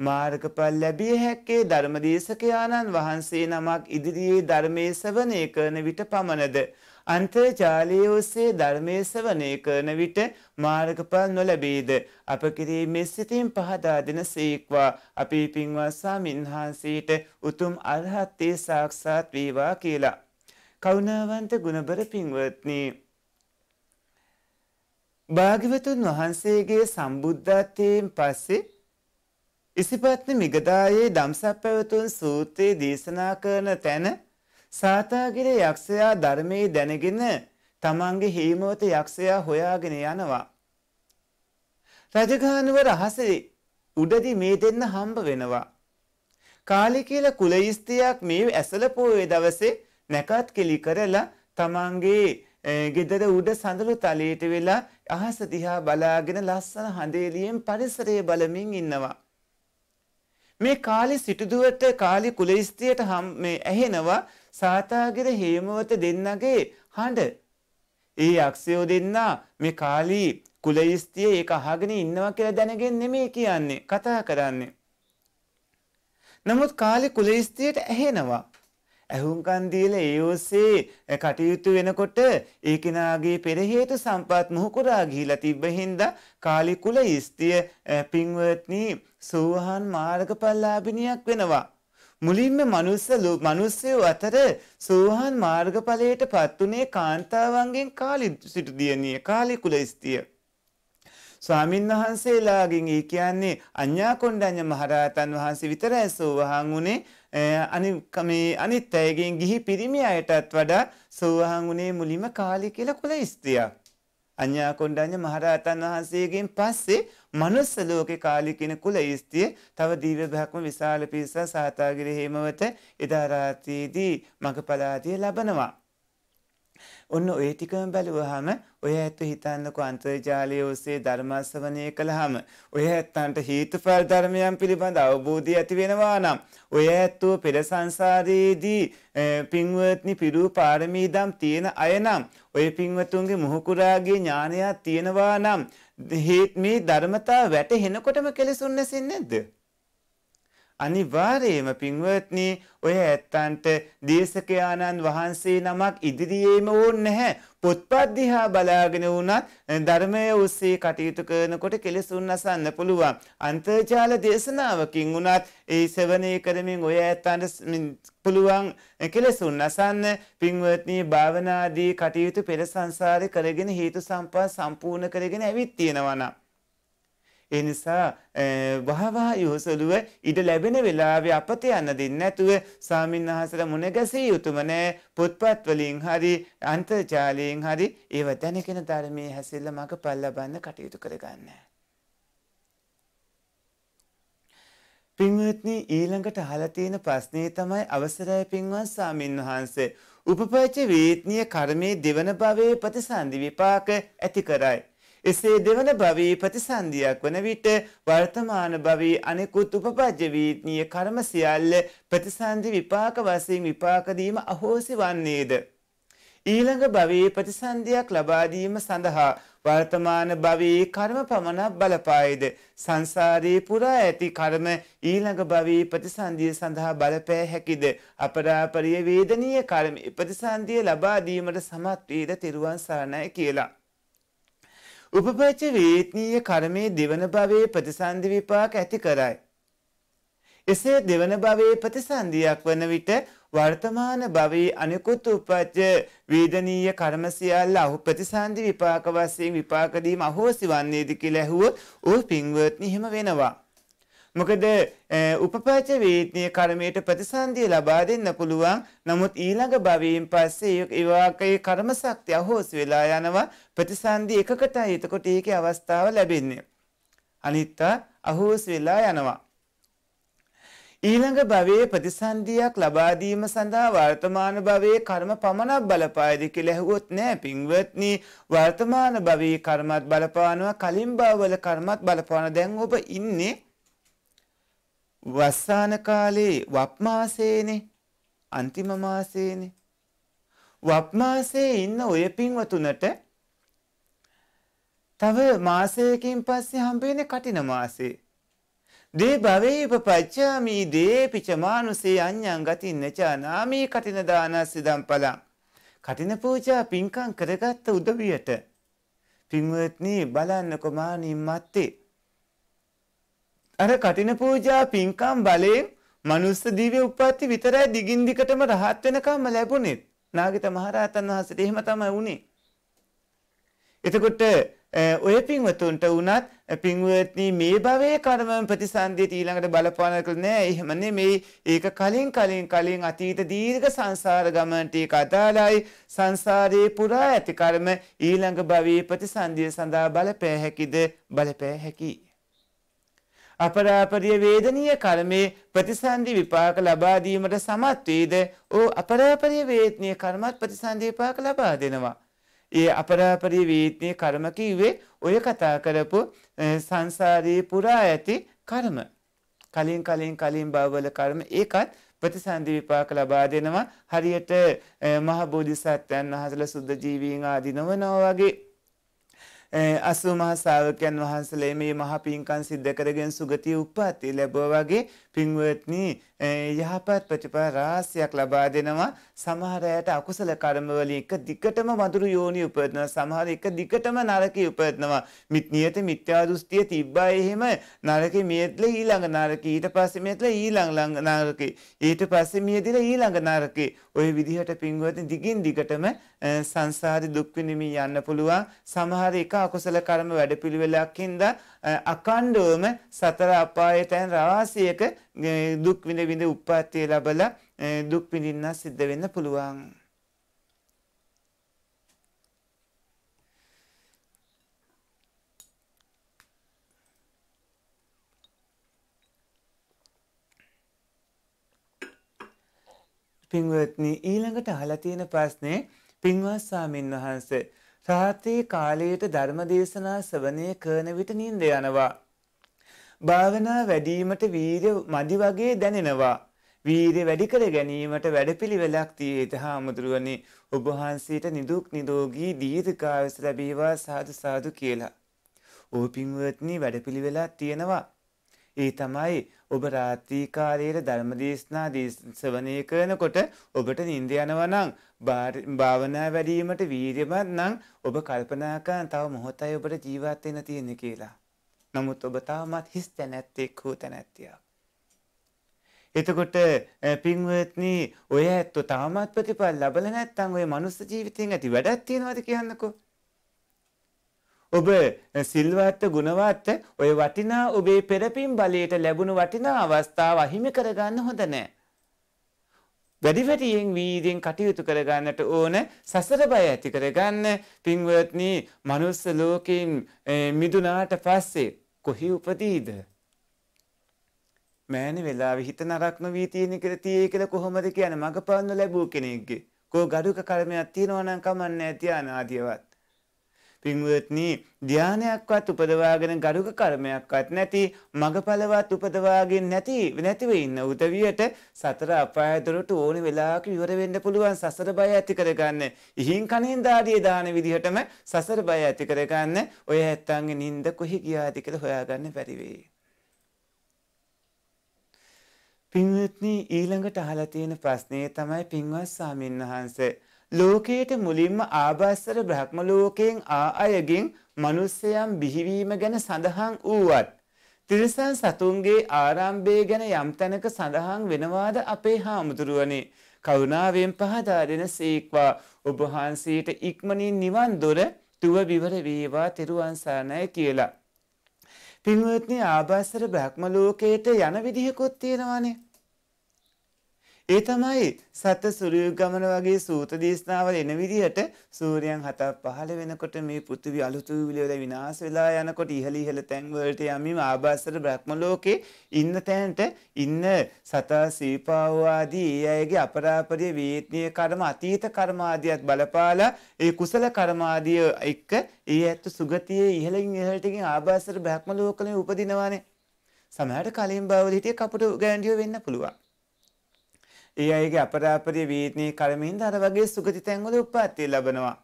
මාර්ගඵල ලැබිය හැක්කේ ධර්මදේශකයාණන් වහන්සේ නමක් ඉදිරියේ ධර්මයේ ශ්‍රවණය කරන විට පමණද අන්තර්ජාලය ඔස්සේ ධර්මයේ සවනය කරන විට මාර්ගඵල නොලැබේද අප කිරීමේ සිතින් පහදා දෙන සීක්වා අපි පින්වත් සාමින්හන්සීට උතුම් අරහත්ත්වේ සාක්ෂාත් වේවා කියලා කරුණාවන්ත ගුණබර පින්වත්නි භාග්‍යවතුන් වහන්සේගේ සම්බුද්ධත්වයෙන් පස්සේ ඉසිපත්න මිගදායේ දම්සප්පැවතුන් සූත්‍රයේ දේශනා කරන තැන සාතාගිර යක්ෂයා ධර්මයේ දැනගෙන තමන්ගේ හීමවත යක්ෂයා හොයාගෙන යනවා. රජගහනුව රහසේ උඩදි මේ දෙන්න හම්බ වෙනවා. කාලි කියලා කුලයිස්තියක් මේ ඇසල පෝය දවසේ නැකත් කෙලි කරලා තමන්ගේ ගෙදර උඩ සඳළු තලයට වෙලා අහස දිහා බලාගෙන ලස්සන හඳේලියෙන් පරිසරය බලමින් ඉන්නවා. මේ කාලි සිටුදුවට කාලි කුලයිස්තියට ඇහෙනවා සාතාගිර හේමවත දෙන්නගේ හඬ. ඒ අක්ෂයෝ දෙන්නා මේ කාලී කුලයිස්තිය ඒක අහගෙන ඉන්නවා කියලා දැනගෙන නෙමේ කියන්නේ කතා කරන්නේ. නමුත් කාලේ කුලයිස්තියට ඇහෙනවා. ඇහුම්කන් දීලා ඒ ඔස්සේ කටයුතු වෙනකොට ඒ කෙනාගේ පෙර හේතු සම්පත් මොහුකුරා ගිහිලා තිබ්බ හින්දා කාලි කුලයිස්තිය පින්වත්නි සෝහන් මාර්ගඵලලාභිනියක් වෙනවා. මුලින්ම මනුස්ස මනුස්සයෝ අතර සෝහන් මාර්ගඵලයට පත්වනේ කාන්තාවන්ගෙන් කාලි සිටු දියණිය කාලිකුල ස්තිය. ස්වාමින් වහන්සේලාගෙන් ඒ කියන්නේ අඤ්ඤා කොණ්ඩඤ්ඤ මහරහතන් වහන්සේ විතරයි සෝවහන් උනේ අනික මේ අනිත් අයගෙන් ගිහි පිරිමි අයටත් වඩා සෝවහන් උනේ මුලින්ම කාලි කියලා කුල ස්තියක්. අඤ්ඤා කොණ්ඩඤ්ඤ මහරහතන් වහන්සේගෙන් පස්සේ මනුස්ස ලෝකේ කාලි කියන කුල ඉස්තිය තව දිව්‍ය බ්‍රහ්ම විශාල පිරිසක් සාතාගිරි හේමවත එදා රාත්‍රියේදී මග පළාතිය ලබනවා. ඔන්න ඔය ටිකම බැලුවහම ඔය ඇත්ත හිතන්නකෝ අන්තර්ජාලය ඔස්සේ ධර්මාශ්‍රවණය කළාම ඔය ඇත්තන්ට හේතුඵල ධර්මයන් පිළිබඳ අවබෝධය ඇති වෙනවා නම් ඔය ඇත්තෝ පෙර සංසාරයේදී පින්වත්නි පිරූ පාරමීදම් තියෙන අය නම් ඔය පින්වතුන්ගේ මොහුකුරාගේ ඥානයක් තියෙනවා නම් මේ ධර්මතා වැටහෙනකොටම කෙලෙසුන් නැසින් නැද්ද? අනිවාර්යයෙන්ම පින්වත්නි ඔය ඇත්තන්ට දේශකයාණන් වහන්සේ නමක් ඉදිරියේම ඕනේ නැහැ. පොත්පත් දිහා බලාගෙන වුණත් ධර්මයේ ඔස්සේ කටයුතු කරනකොට කෙලෙසුන් නසන්න පුළුවන්. අන්තර්ජාල දේශනාවකින් වුණත් ඒ සෙවණේ කරමින් ඔය ඇත්තන්ට පුළුවන් කෙලෙසුන් නසන්න පින්වත්නි භාවනාදී කටයුතු පෙර සංසාරේ කරගෙන හේතු සම්පා සම්පූර්ණ කරගෙන ඇවිත් තියෙනවා ඒ නිසා වහවහ යොහසලුව ඉඩ ලැබෙන වෙලාවේ අපත යන්න දෙන්නේ නැතුව සාමින්හසල මුණගැසී යුතුම නෑ පොත්පත් වලින් හරි අන්තර්ජාලයෙන් හරි ඒව දැනගෙන ධර්මයේ හැසිරලා මඟ පල්ලබන්න කටයුතු කරගන්න. පින්වත්නි ඊළඟට අහලා තියෙන ප්‍රශ්නේ තමයි අවසරයි පින්වත් සාමින් වහන්සේ උපපච වේත්නීය කර්මයේ දෙවන භවයේ ප්‍රතිසන්දි විපාක ඇති කරයි එසේ දෙවන භවී ප්‍රතිසන්දියක් වන විට වර්තමාන භවී අනෙකුත් උපපජ්‍ය වීත්නීය කර්ම සියල්ල ප්‍රතිසන්දි විපාක වශයෙන් විපාක දීම අහෝසි වන්නේද ඊළඟ භවයේ ප්‍රතිසන්දියක් ලබා දීම සඳහා වර්තමාන භවයේ කර්ම පමණක් බලපායිද සංසාරේ පුරා ඇති කර්ම ඊළඟ භවයේ ප්‍රතිසන්දිය සඳහා බලපෑ හැකිද අපරාපරිය වේදනීය කර්ම ප්‍රතිසන්දිය ලබා දීමට සමත් වේද තෙරුවන් සරණයි කියලා උපපච්ච වේතනීය කර්මයේ දෙවන භවයේ ප්‍රතිසන්ධි විපාක ඇති කරයි. එසේ දෙවන භවයේ ප්‍රතිසන්ධියක් වන විට වර්තමාන භවයේ අනිකුත් උපපච්ච වේදනීය කර්ම සියල්ල අහු ප්‍රතිසන්ධි විපාක වශයෙන් විපාක දීම අහෝසි වන්නේද කියලා ඇහුවොත් ਉਹ පින්වත්නි එහෙම වෙනවා. මොකද උපපාච වේතනය කර්මයට ප්‍රතිසන්දිය ලබා දෙන්න පුළුවන් නමුත් ඊළඟ භවයෙන් පස්සේ ඒවාකයේ කර්ම ශක්තිය අහෝස් වෙලා යනවා ප්‍රතිසන්දි එකකටයි එතකොට ඒකේ අවස්ථාව ලැබෙන්නේ. අනිත්ත අහෝස් වෙලා යනවා. ඊළඟ භවයේ ප්‍රතිසන්දියක් ලබා දීම සඳහා වර්තමාන භවයේ කර්ම පමණක් බලපායද කියලා ඇහුවොත් නෑ පින්වත්නි වර්තමාන භවයේ කර්මත් බලපානවා කලින් භවවල කර්මත් බලපාන දැන් ඔබ ඉන්නේ වස්සාන කාලේ වප් මාසේනේ අන්තිම මාසේනේ වප් මාසේ ඉන්න ඔය පින්වතුනට තව මාසයකින් පස්සේ හම්බෙන්නේ කටින මාසේ දේ භවේ උපපච්චාමි දේපිච මානුසේ අඤ්ඤං ගතින්නචානාමි කටින දානස්සිදම් පලං කටින පූජා පින්කම් කරගත්ත උදවියට පින්වත්නි බලන්නකො මානින් මැත්තේ අර කටින පූජා පින්කම් බලයෙන් මනුස්ස දිව්‍ය උප්පත්ති විතරයි දිගින් දිගටම රහත් වෙනකම්ම ලැබුණෙත්. නාගිත මහරහතන් වහන්සේට එහෙම තමයි වුණේ. එතකොට ඔය පින්වතුන්ට වුණත් පින්වත්නි මේ භවයේ කර්ම ප්‍රතිසන්දියට ඊළඟට බලපාන කළ නෑ. එහෙම නෙමෙයි. ඒක කලින් කලින් කලින් අතීත දීර්ඝ සංසාර ගමනට ඒක අදාළයි. සංසාරේ පුරා ඇති කර්ම ඊළඟ භවයේ ප්‍රතිසන්දිය සඳහා බලපෑ හැකිද? බලපෑ හැකියි. අපරාපරිය වේදනීය කර්මයේ ප්‍රතිසන්දි විපාක ලබා දීමට සමත් වේද ඕ අපරාපරිය වේදනීය කර්මත් ප්‍රතිසන්දි විපාක ලබා දෙනවා. ඒ අපරාපරිය වේදනීය කර්ම කිව්වේ ඔය කතා කරපු සංසාරේ පුරා ඇති කර්ම. කලින් කලින් කලින් භවවල කර්ම ඒකත් ප්‍රතිසන්දි විපාක ලබා දෙනවා. හරියට මහ බෝධිසත්වයන් වහන්සේලා සුද්ධ ජීවීන් ආදීනවනවා වගේ අසූ මහ ශාවකයන් වහන්සේලා මේ මහ පින්කම් සිද්ධ කරගෙන සුගතිය උප්පත්ති ලැබුවා වගේ පින්වත්නි යහපත් ප්‍රතිඵල රාශියක් ලබා දෙනවා සමහර අයට අකුසල කර්ම වලින් එක දිගටම මధుර යෝනි උපදිනවා සමහර එක දිගටම නරකේ උපදිනවා මිත් නියත මිත්‍යා දෘෂ්ටිය තිබ්බා එහෙම නරකේ මියද්ල ඊළඟ නරකේ ඊට පස්සේ මියද්ල ඊළඟ නරකේ ඊට පස්සේ මියදිලා ඊළඟ නරකේ ওই විදිහට පින්වත්නි දිගින් දිගටම සංසාරි දුක් විඳින්න යන්න පුළුවන් සමහර එක අකුසල කර්ම වැඩපිළිවෙලක් හින්දා අකණ්ඩවම සතර අපායතැන් රවාසියක දුක් විඳ විඳ උප්පත්තිය ලබලා දුක් විඳින්න සිද්ධ වෙන්න පුළුවන්. පින්වත්නි ඊළඟට අහලා තියෙන ප්‍රශ්නේ පින්වත් ස්වාමින් වහන්සේ රාත්‍රී කාලයට ධර්මදේශනා ශ්‍රවණය කරන විට නිින්ද යනවා. භාවනා වැඩිවීමට වීර්ය මදි වගේ දැනෙනවා. වීර්ය වැඩි කර ගැනීමට වැඩපිළිවෙලක් තියේත හාමුදුරුවනි ඔබ වහන්සේට නිදුක් නිරෝගී දීර්ඝායස ලැබේවා සාදු සාදු කියලා. ඕ පින්වත්නි වැඩපිළිවෙලක් තියෙනවා. ඒ තමයි ඔබ රාත්‍රී කාලයේ ධර්ම දේශනා දේශවනය කරනකොට ඔබට නිින්ද යනවා නම් භාවනා වැඩීමට වීර්යමත් නම් ඔබ කල්පනා කරන තව මොහොතයි ඔබට ජීවත් වෙන්න තියෙන්නේ කියලා. නමුත් ඔබ තාමත් හිස් තැනැත්තෙක් හෝ තැනැත්තියක්. එතකොට පින්වත්නි ඔය ඇත්තෝ තාමත් ප්‍රතිඵල ලබල නැත්නම් ඔය මනුස්ස ජීවිතෙන් ඇති වැඩක් තියනවාද කියන්නකෝ. ඔබ සිල්වත් ගුණවත් ඔය වටිනා ඔබේ පෙරපින් බලයට ලැබුණු වටිනා අවස්ථාව අහිමි කරගන්න හොඳ නැහැ. වැඩි වැඩියෙන් වීර්යෙන් කටයුතු කරගන්නට ඕන සසර බය ඇති කරගන්න පින්වත්නි මනුස්ස ලෝකෙන් මිදුනාට පස්සේ කොහි උපදීද? මෑණි වෙලාවේ හිත නරක නොවී තියෙන කියලා තියේ කියලා කොහොමද කියන්නේ මගපන්න ලැබූ කෙනෙක්ගේ කෝ ගඩුක කර්මයක් තියෙනවා නම් කමන්නේ නැති ආනාදියවත් පින්වත්නි ධානයක්වත් උපදවාගෙන ගරුක කර්මයක්වත් නැති මගපලවත් උපදවාගෙන නැති නැතිව ඉන්න උදවියට සතර අපායතුරට ඕනි වෙලාවක ඉවර වෙන්න පුළුවන් සසර බය ඇති කරගන්න. ඉහින් කනින් දාඩිය දාන විදිහටම සසර බය ඇති කරගන්න ඔය ඇත්තන්ගේ නිින්ද කොහි ගියාද කියලා හොයාගන්න බැරි වෙයි. පින්වත්නි ඊළඟට අහලා තියෙන ප්‍රශ්නේ තමයි පින්වත් සාමින්වහන්සේ ලෝකයට මුලින්ම ආභාස්සර බ්‍රහ්ම ලෝකයෙන් ආ අයගෙන් මනුස්සයම් බිහිවීම ගැන සඳහන් වූවත් තිරිසන් සතුන්ගේ ආරම්භය ගැන යම් තැනක සඳහන් වෙනවාද අපේ හාමුදුරුවනේ කරුණාවෙන් පහදා දෙන සේක්වා ඔබහන්සේට ඉක්මනින් නිවන් දොර තුව විවර වේවා තෙරුවන්සානය කියලා. පින්වත්නි ආභාසර බ්‍රහ්ම ලෝකයට යන විදිහකුත් තියෙනවානේ. ඒ තමයි සත සුරියුක් ගමන වගේ සූත දේශනාවල එන විදිහට සූර්යයන් හතක් පහළ වෙනකොට මේ පෘථිවි අලුතු විලවල විනාශ වෙලා යනකොට ඉහළ ඉහළ තැන් වලට යමින් ආභාසර බ්‍රහ්ම ලෝකේ ඉන්න තැනට ඉන්න සතා සීපාව ආදී ඒ අයගේ අපරාපරිය වේත්නීය කර්ම අතීත කර්ම ආදියත් බලපාලා ඒ කුසල කර්ම ආදිය එක්ක ඒ ඇත්ත සුගතියේ ඉහළින් ඉහළට ගින් ආභාසර බ්‍රහ්ම ලෝකවල උපදිනවානේ සමහරට කලින් බවල හිටිය කපුට ගෑන්ඩියෝ වෙන්න පුළුවන් ඒ අයගේ අපරාපරිය වේදනී කර්මෙන් දර වගේ සුගති තැන්වල උප්පත්තිය ලබනවා.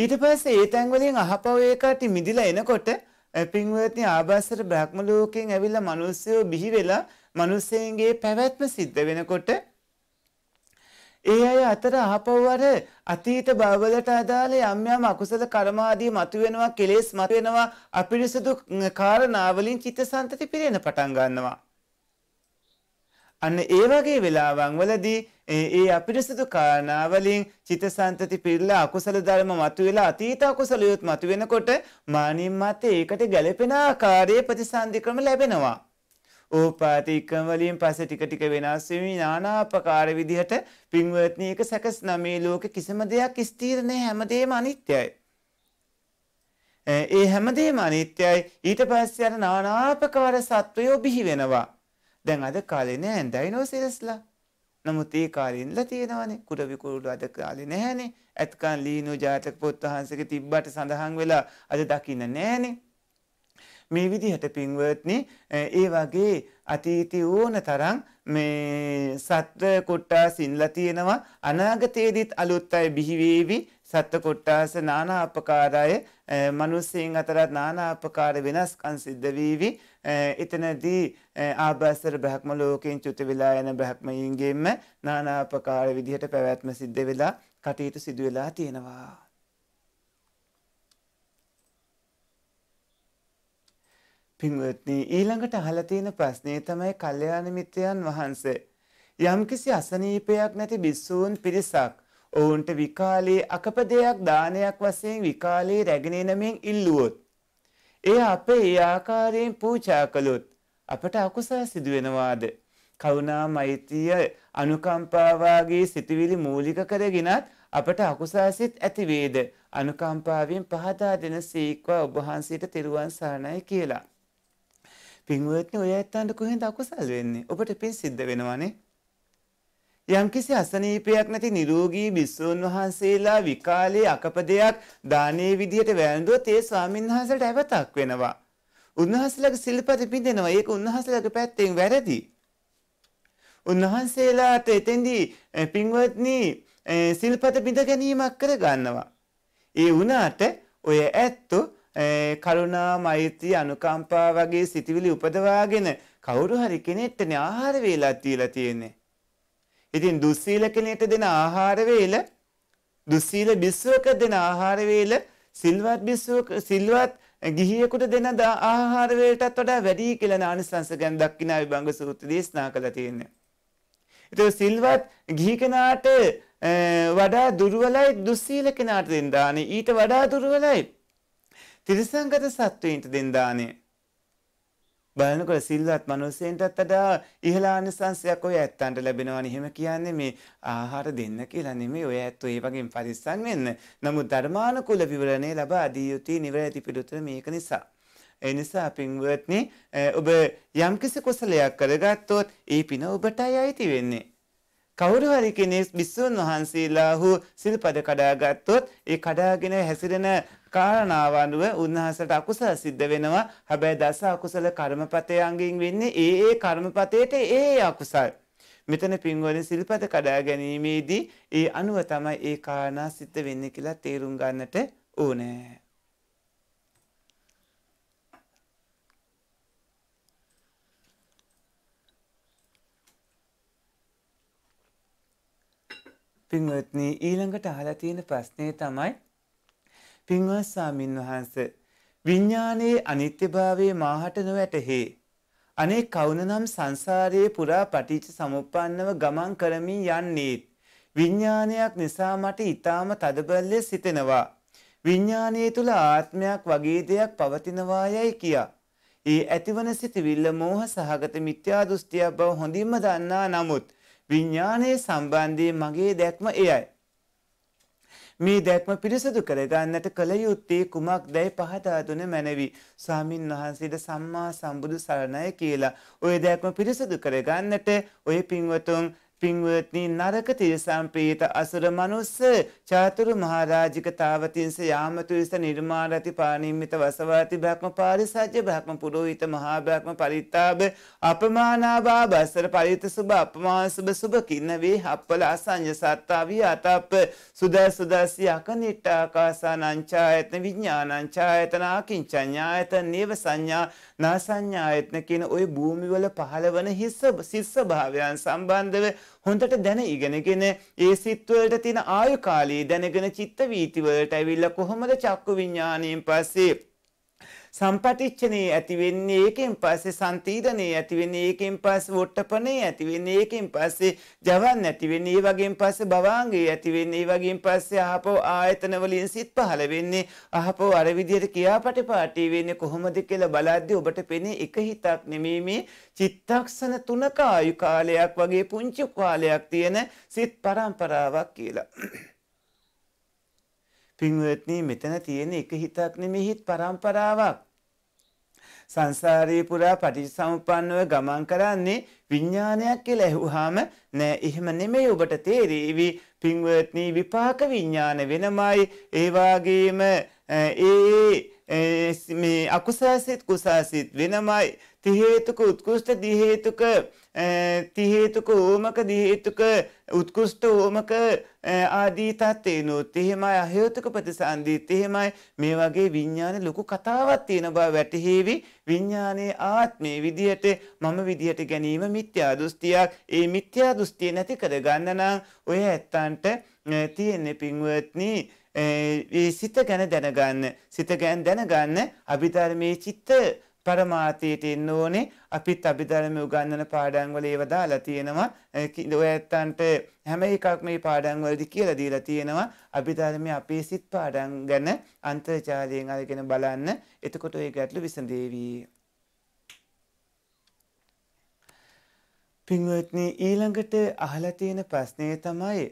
ඊට පස්සේ ඒ තැන්වලින් අහපව ඒකට මිදිලා එනකොට පින්වත්නි ආභාසර බ්‍රහ්ම ලෝකයෙන් ඇවිල්ලා මිනිස්සයෝ බිහි වෙලා මිනිස්සෙන්ගේ පැවැත්ම සිද්ධ වෙනකොට ඒ අය අතර අහපවර අතීත භවවලට අදාළ යම් යම් අකුසල කර්ම ආදී මතුවෙනවා කෙලෙස් මතුවෙනවා අපිරිසුදු කාරණාවලින් චිත්තසංතති පිරෙන පටන් ගන්නවා අන්න ඒ වගේ වෙලාවන් වලදී ඒ අපිරිසිදු කාරණාවලින් චිත සන්තති පිරිලා අකුසල ධර්ම මතුවෙලා අතීත අකුසලයොත් මතුවෙනකොට මානින් මත ඒකට ගැලපෙන ආකාරයේ ප්‍රතිසන්දි ක්‍රම ලැබෙනවා. ඕපාතිකම් වලින් පස්සේ ටික ටික වෙනස් වෙමින් নানাපකාර විදිහට පින්වත්නි එක සැකස් නමේ ලෝක කිසිම දෙයක් ස්ථිර නැහැ හැමදේම අනිත්‍යයි. ඒ හැමදේම අනිත්‍යයි ඊට පස්සේ අර নানাපකාර සත්වයෝ බිහි වෙනවා. දැන් අද කාලේ නෑ ඩයිනෝසරස්ලා. නමුත් ඒ කාලේ ඉඳලා තියෙනවානේ. කුඩ විකුරුළු අද කාලේ නැහැනේ. ඇත්කන් ලීනු ජාතක පොත් වහන්සේක තිබ්බට සඳහන් වෙලා අද දකින්න නෑනේ. මේ විදිහට පින්වත්නි ඒ වගේ අතීතී ඕන තරම් මේ සත්ව කොට්ටා සින්ලා තියෙනවා අනාගතයේදීත් අලුත් අය බිහි වේවි සත්ව කොට්ටාස නානා අපකාරය මනුස්සයන් අතරත් නානා අපකාර වෙනස්කම් සිද්ධ වීවි එතනදී ආභාසර බ්‍රහ්ම ලෝකයෙන් චුත වෙලා යන බ්‍රහ්මයින්ගෙන්ම නානා අපකාර විදිහට පැවැත්ම සිද්ධ වෙලා කටයුතු සිදු වෙලා තියෙනවා පින්වත්නි ඊළඟට අහලා තියෙන ප්‍රශ්නේ තමයි කල්යාණ මිත්‍රයන් වහන්සේ යම්කිසි අසනීපයක් නැති බිස්සූන් පිරිසක් ඔවුන්ට විකාලයේ අකපදයක් දානයක් වශයෙන් විකාලයේ රැගෙන එනමින් ඉල්ලුවොත් එය අපේ ඒ ආකාරයෙන් පූජා කළොත් අපට අකුසල් සිදුවෙනවාද කරුණා මෛත්‍රිය අනුකම්පාවාගේ සිතුවිලි මූලික කරගෙනත් අපට අකුසාසිත ඇතිවේද අනුකම්පාවෙන් පහදා දෙන සීක්වා ඔබහන්සේට තෙරුවන් සරණයි කියලා. පින්වත්නි ඔය ඇත්තන්ට කොහෙන්ද අකුසල් වෙන්නේ? ඔබට පින් සිද්ධ වෙනවනේ. යම්කිසි අසනීපයක් නැති නිරෝගී බිස්සූන් වහන්සේලා විකාලේ අකපදයක් දානේ විදිහට වැළඳුවොත් ඒ ස්වාමීන් වහන්සේට ඇවතක් වෙනවා. උන්වහන්සේලාගේ සිල්පද පිඳිනවා. ඒක උන්වහන්සේලාගේ පැත්තෙන් වැරදි. උන්වහන්සේලාට එතෙන්දී පින්වත්නි සිල්පද බිඳ ගැනීමක් කරගන්නවා. ඒ වුණාට ඔය ඇත්තෝ කරුණා මෛත්‍රී අනුකම්පා වගේ සිතිවිලි උපදවාගෙන කවුරු හරි කෙනෙක්ට ආහාර වේලා තියලා තියෙන්නේ. ඉතින් දුස්සීල කෙනෙට දෙන ආහාර වේල දුස්සීල බිස්සුවක දෙන ආහාර වේල සිල්වත් බිස්සුවක සිල්වත් ගිහියෙකුට දෙන ආහාර වේලටත් වඩා වැඩි කියලා නානිසංස ගැන දක්ිනා විභංග සූත්‍ර දේශනා කළා තියෙන්නේ. ඒක සිල්වත් ගිහි කෙනාට වඩා දුර්වලයි දුස්සීල කෙනාට දෙන ඊට වඩා දුර්වලයි ත්‍රිසංගත සත්වයින්ට දෙන දානේ. බලනකොට සිල්වත් මිනිස්සෙන්ටත් වඩා ඉහළ ආනිසංසයක් ඔය ඇත්තන්ට ලැබෙනවා නේ. එහෙම කියන්නේ මේ ආහාර දෙන්න කියලා නෙමෙයි ඔය ඇත්තෝ ඒ වගේම පරිස්සම් වෙන්න. නමුත් ධර්මානුකූල විවරණේ ලබා දී යුතු නිවැරදි පිළිතුර මේක නිසා. ඒ නිසා පින්වත්නි ඔබ යම්කිසි කුසලයක් කරගත්තොත් ඒ පින ඔබටයි අයිති වෙන්නේ. කවුරු හරි කෙනෙක් බිස්සුන් වහන්සේලා හු සිල්පද කඩාගත්තොත් ඒ කඩාගෙන හැසිරෙන කාරණාවනුව උන්වහන්සට අකුසල සිද්ධ වෙනවා හැබැයි දස අකුසල කර්මපතයන්ගෙන් වෙන්නේ ඒ ඒ කර්මපතයට ඒ අකුසල්. මෙතන පින්වලින් සිල්පද කඩා ගැනීමේදී ඒ අනුව තමයි ඒ කාරණා සිද්ධ වෙන්නේ කියලා තේරුම් ගන්නට ඕනෑ. පින්වත්නී ඊළඟට අහලා තියෙන ප්‍රශ්නේ තමයි පින්වත් සාමින් වහන්ස විඥානයේ අනිත්‍යභාවයේ මාහට නොවැටහි. අනේ කවුනනම් සංසාරයේ පුරා පටිච්ච සමුප්පන්නව ගමන් කරමින් යන්නේත් විඥානයක් නිසා මට ඊටාම තදබල්ලේ සිතෙනවා. විඥානයේ තුල ආත්මයක් වගේ දෙයක් පවතිනවායයි කියා. ඒ ඇතිවන සිතවිල්ල මෝහ සහගත මිත්‍යා දෘෂ්ටියක් බව හොඳින්ම දන්නා නමුත් විඥානයේ සම්බන්ධයෙන් මගේ දැක්ම එයයි. මේ දැක්ම පිරිසුදු කරගන්නට කළ යුත්තේ කුමක් දැයි පහදා දුන මැනවි. ස්වාමින් වහන්සේට සම්මා සම්බුදු සරණයි කියලා. ඔය දැක්ම පිරිසුදු කරගන්නට ඔය පින්වතුන් පින්වත්නි නරක තිරසම්පීත අසුර මනුස්ස චාතුරු මහරාජික තාවතින්ස යාමතුවිස නිර්මාරති පානිම්මිත වසවාති බ්‍රහ්ම පාරිසජ්‍ය බ්‍රහ්ම පුරෝහිත මහා බ්‍රහ්ම පරිත්තාබ අපමානාබා බස්සර පරිත සුභ අපමාන සුභ සුභ කින්න වේ හප්පල අසංජ සත්තාවී අතප්ප සුදා සුදාසි අකනිට්ටාකාසානංචායතන විඥානංචායතනා කිංචඤ්ඤායතන නේව සංඥා නා සංඥායතන කියන ওই භූමිවල පහළවන හිස්ස සිස්ස භාවයන් සම්බන්ධව හොඳට දැන ඉගෙනගෙන ඒ සිත්වලට තියෙන ආයු කාලයේ දැනගෙන චිත්ත වීති වලට ඇවිල්ලා කොහොමද චක්කු විඥාණයෙන් පස්සේ සම්පටිච්චනේ ඇති වෙන්නේ ඒකෙන් පස්සේ සන්තීරණේ ඇති වෙන්නේ ඒකෙන් පස්සේ වොට්ටපනේ ඇති වෙන්නේ ඒකෙන් පස්සේ ජවන් ඇති වෙන්නේ ඒ වගේන් පස්සේ භවාංගේ ඇති වෙන්නේ ඒ වගේන් පස්සේ ආපෝ ආයතන වලින් සිත් පහළ වෙන්නේ ආපෝ අර විදියට කියාපටිපාටි වෙන්නේ කොහොමද කියලා බලද්දී ඔබට පෙනේ එක හිතක් නෙමෙයි මේ චිත්තක්ෂණ තුනක ආයු කාලයක් වගේ පුංචි කාලයක් තියෙන සිත් පරම්පරාවක් කියලා. පින්වත්නි මෙතන තියෙන එක හිතක් නෙමෙයි හිත් පරම්පරාවක්. සංසාරී පුරා පටිච්චසමුප්පන්නව ගමන් කරන්නේ විඥානයක් කියලා ඇහුවාම නෑ එහෙම නෙමෙයි ඔබට තේරෙවි පින්වත්නි විපාක විඥාන වෙනමයි ඒ වගේම ඒ මේ අකුසාසිත කුසාසිත වෙනමයි තිහේතුක උත්කෘෂ්ට දිහේතුක තිහේතුක ඕමක දිහේතුක උත්කෘෂ්ට ඕමක ආදී තත්වේනොත් එහෙමයි අහයෝතුක ප්‍රතිසන්දීත් එහෙමයි මේ වගේ විඤ්ඥාන ලොකු කතාවත් තියෙන බව වැටහේවි විඤ්ඥානයේ ආත්මේ විදිහට මම විදිහට ගැනීම මිත්‍යා දුෘෂ්ටියක් ඒ මිත්‍යා දුෘෂ්ටිය නැති කර ගන්නනම් ඔය ඇත්තන්ට තියෙන්නේ පින්ුවත්නී සිත ගැන දැනගන්න සිත ගැන් දැනගන්න අභිධර්මයේ චිත්ත පරමාතයට එන්න ඕනේ අපිත් අභිධර්ම උගන්නන පාඩංවල ඒව දාලා තියෙනවා ඔයත්තන්ට හැම එකක් මේ පාඩංවලදි කියලා දීලා තියෙනවා අභිධර්මයේ අපේ සිත් පාඩම් ගැන අන්තර්ජාලයෙන් අරගෙන බලන්න එතකොට ඒ ගැටලු විසඳේවි පින්වත්නි ඊළඟට අහලා තියෙන ප්‍රශ්නය තමයි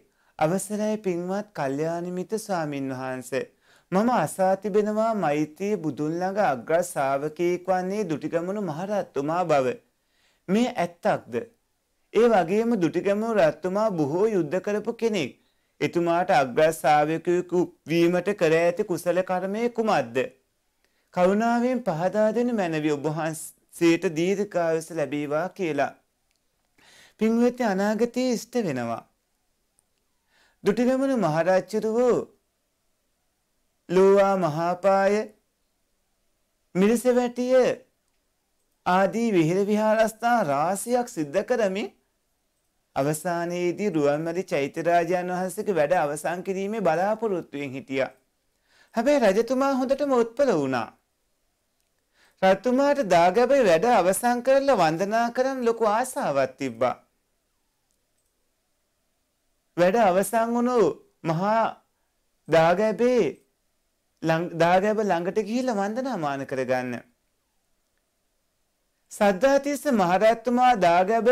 අවසරයි පින්වත් කල්යාණිමිත ස්වාමින්වහන්සේ මම අසා තිබෙනවා මෛත්‍රිය බුදුන් ළඟ අග්‍ර ශ්‍රාවකයෙක් වන්නේ දුටිගමුණු මහරත්තුමා බව. මේ ඇත්තක්ද? ඒ වගේම දුටිගමුණු රත්තුමා බොහෝ යුද්ධ කරපු කෙනෙක්. එතුමාට අග්‍ර ශ්‍රාවකයෙකු වීමට කර ඇති කුසල කර්මය කුමක්ද? කරුණාවෙන් පහදා දෙන මැනවි ඔබ වහන්සේට දීර්ඝායුෂ ලැබේවා කියලා. පින්වත්නි අනාගතයේ ඉෂ්ට වෙනවා. දුටිගමුණු මහරජුරුවෝ ලෝවා මහාපාය මිරිසවැටිය ආදී විහිර විහාරස්ථා රාසියක් සිද්ධ කරමින් අවසානයේදී රුවන්මැලි චෛත්‍යරාජයන් වහන්සේගේ වැඩ අවසන් කිරීමේ බලාපොරොත්තුවෙන් හිටියා. හැබැයි රජතුමා හොඳටම උත්පල වුණා. රජතුමාට දාගැබේ වැඩ අවසන් කරලා වන්දනා කරන්න ලොකු ආසාවක් තිබ්බා. වැඩ අවසන් වුණු මහා දාගැබේ දාගැබ ළඟට ගිහිල්ලා වන්දනාමාන කරගන්න. සද්ධාතිස්ස මහරත්තුමා දාගැබ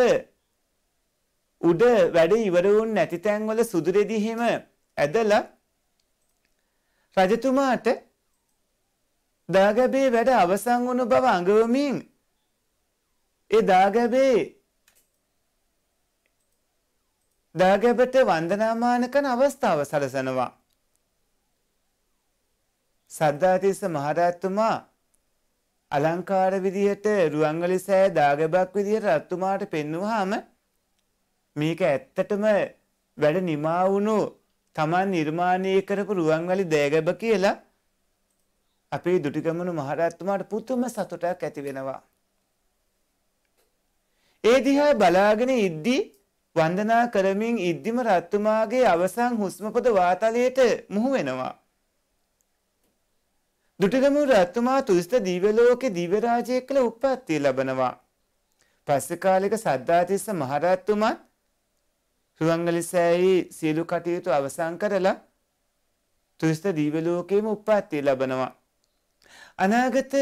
උඩ වැඩ ඉවර වුන් නැති තැන්වල සුදු රෙදි හිම ඇදලා රජතුමාට දාගැබේ වැඩ අවසන් වුණු බව අඟවමින් ඒ දාගැබේ දාගැබට වන්දනාමාන කරන අවස්ථාව සලසනවා සද්ධාතිස්ස මහරජතුමා අලංකාර විදිහට රුවන්වැලි සෑය දාගැබක් විදිහට රත්තුමාට පෙන්වුවාම මේක ඇත්තටම වැඩ නිමා වුණු Taman නිර්මාණය කරපු රුවන්වැලි දෑගැබ කියලා අපේ දුටිගමන මහරජතුමාට පුතුම සතුටක් ඇති වෙනවා. ඒ දිහා බලාගෙන ඉද්දී වන්දනා කරමින් ඉද්දිම රත්තුමාගේ අවසන් හුස්මපද වාතලයට මුහු වෙනවා. දුටුගමුරු රත්තුමා තුස්ත දිව්‍ය ලෝකේ දිව්‍ය රාජ්‍යයක් කළ උප්පත්තිය ලබනවා. පස්සේ කාලෙක සද්ධාතිස්ස මහරත්තුමත් සුවංගලිසෑයේ සියලු කටයුතු අවසන් කරලා තුස්ත දිව්‍ය ලෝකේම උප්පත්තිය ලබනවා. අනාගත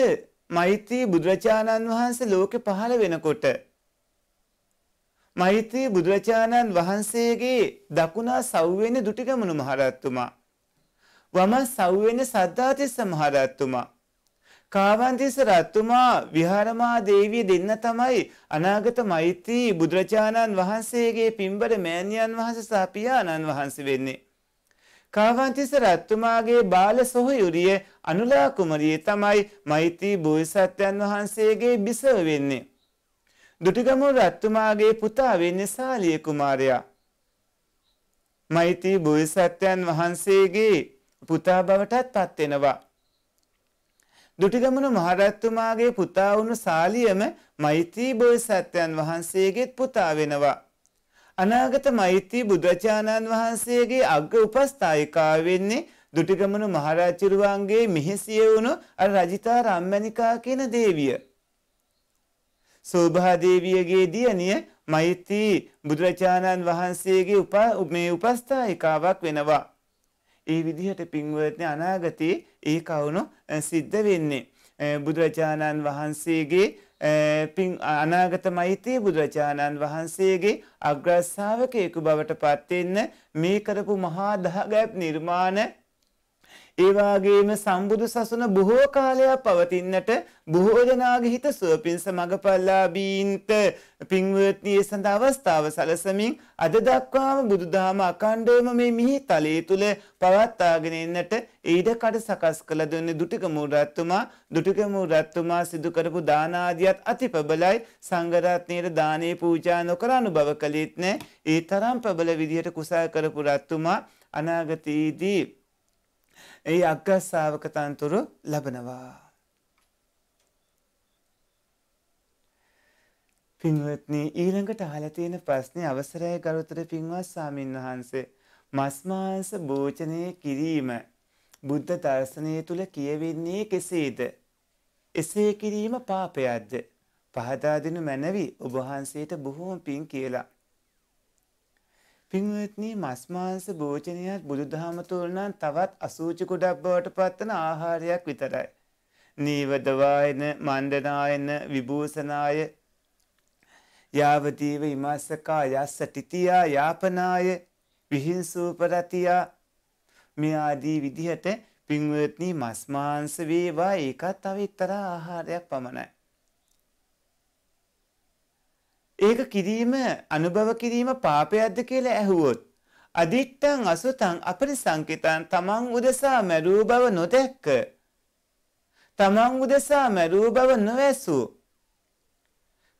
මෛත්‍රී බුදුරජාණන් වහන්සේ ලෝකෙ පහළ වෙනකොට මෛත්‍රී බුදුරජාණන් වහන්සේගේ දකුණා සව්වෙන්නේ දුටිගමුණු මහරත්තුමා වම සව්වෙන සද්ධාතිස්ස මහරත්තුමා. කාවන්තිස්ස රත්තුමා විහාරමා දේවිය දෙන්න තමයි අනාගත මෛත්‍රී බුදුරජාණන් වහන්සේගේ පින්බර මෑණියන් වහන්සේ සාපියාණන් වහන්සේ වෙන්නේ. කාවන්තිස්ස රත්තුමාගේ බාල සොහයුරිය අනුලා කුමරිය තමයි මෛත්‍රී බෝසත්යන් වහන්සේගේ බිසව වෙන්නේ. දුටිගමුරු රත්තුමාගේ පුතා වෙන්නේ සාලිය කුමාරයා. මෛත්‍රී බෝසත්යන් වහන්සේගේ පුතා බවටත් පත් වෙනවා. දුටිගමන මහරත්තුමාගේ පුතා වුණු සාලියම මෛත්‍රී බෝසත්යන් වහන්සේගේත් පුතා වෙනවා. අනාගත මෛත්‍රී බුදුරජාණන් වහන්සේගේ අග්‍ර උපස්ථායිකා වෙන්නේ දුටිගමන මහරජුරුවන්ගේ මිහිසිය වුණු අර රජිතා රම්මනිකා කියන දේවිය. සෝභා දේවියගේ දියණිය මෛත්‍රී බුදුරජාණන් වහන්සේගේ උප මේ උපස්ථායිකාවක් වෙනවා. ඒ විදිහට පින්වත්නි අනාගතේ ඒ කවුණු සිද්ධ වෙන්නේ. බුදුරජාණන් වහන්සේගේ පින් අනාගත මෛත්‍රී බුදුරජාණන් වහන්සේගේ අග්‍රස්සාාවකයෙකු බවට පත්වෙන්න මේ කරපු මහා දහගැබ් නිර්මාණ ඒ වාගේම සම්බුදු සසුන බොහෝ කාලයක් පවතින්නට බොහෝ දෙනාගේ හිත සුව පිණිස මඟපල්ලාබීන්ට පින්වත්නි ඒ සඳහා අවස්ථාව සැලසමින් අද දක්වාම බුදුදහම අඛණ්ඩවම මේ මිහි තලයේ තුල පවත්වාගෙන එන්නට ඊට කඩ සකස් කළ දුන්නේ දුටික මූරත්තුමා දුටික මූරත්තුමා සිදු කරපු දාන ආදියත් අති ප්‍රබලයි සංඝ රත්නයේ දානේ පූජා නොකර අනුභව කළෙත් නෑ ඒ තරම් ප්‍රබල විදිහට කුසල් කරපු රත්තුමා අනාගතයේදී ඒ අග්ගස්සාවක තනතුරු ලබනවා. පින්වත්නි ඊළඟට අහලා තියෙන ප්‍රශ්නේ අවසරය ගරුතර පින්වත් සාමින් වහන්සේ මස් මාංශ භෝජනය කිරීම බුද්ධ දර්ශනය තුල කියවෙන්නේ කෙසේද? එසේ කිරීම පාපයක්ද? පහදා දෙනු මැනවි ඔබ වහන්සේට බොහෝම පින් කියලා. පින්වත්නි මස් මාංශ භෝජනයත් බුදුදහම තුළ නම් තවත් අසූචි කුඩක් බවට පත්වන ආහාරයක් විතරයි. නීවදවායන, මණ්ඩනායන, විභූෂනාය, යාවදීව ඉමාසකා යස්ස තිතියා යාපනාය, විහිංසූපරතියා මේ ආදී විදිහට පින්වත්නි මස් මාංශ වේවා ඒකත් තව එක්තරා ආහාරයක් පමණයි. ඒක කිරීම අනුභව කිරීම පාපයක්ද කියලා ඇහුවොත් අදිත්තං අසුතං අපරිසංකිතං තමන් උදෙසා මැරූ බව නොදැක්ක. තමන් උදෙසා මැරූ බව නොවැසූ.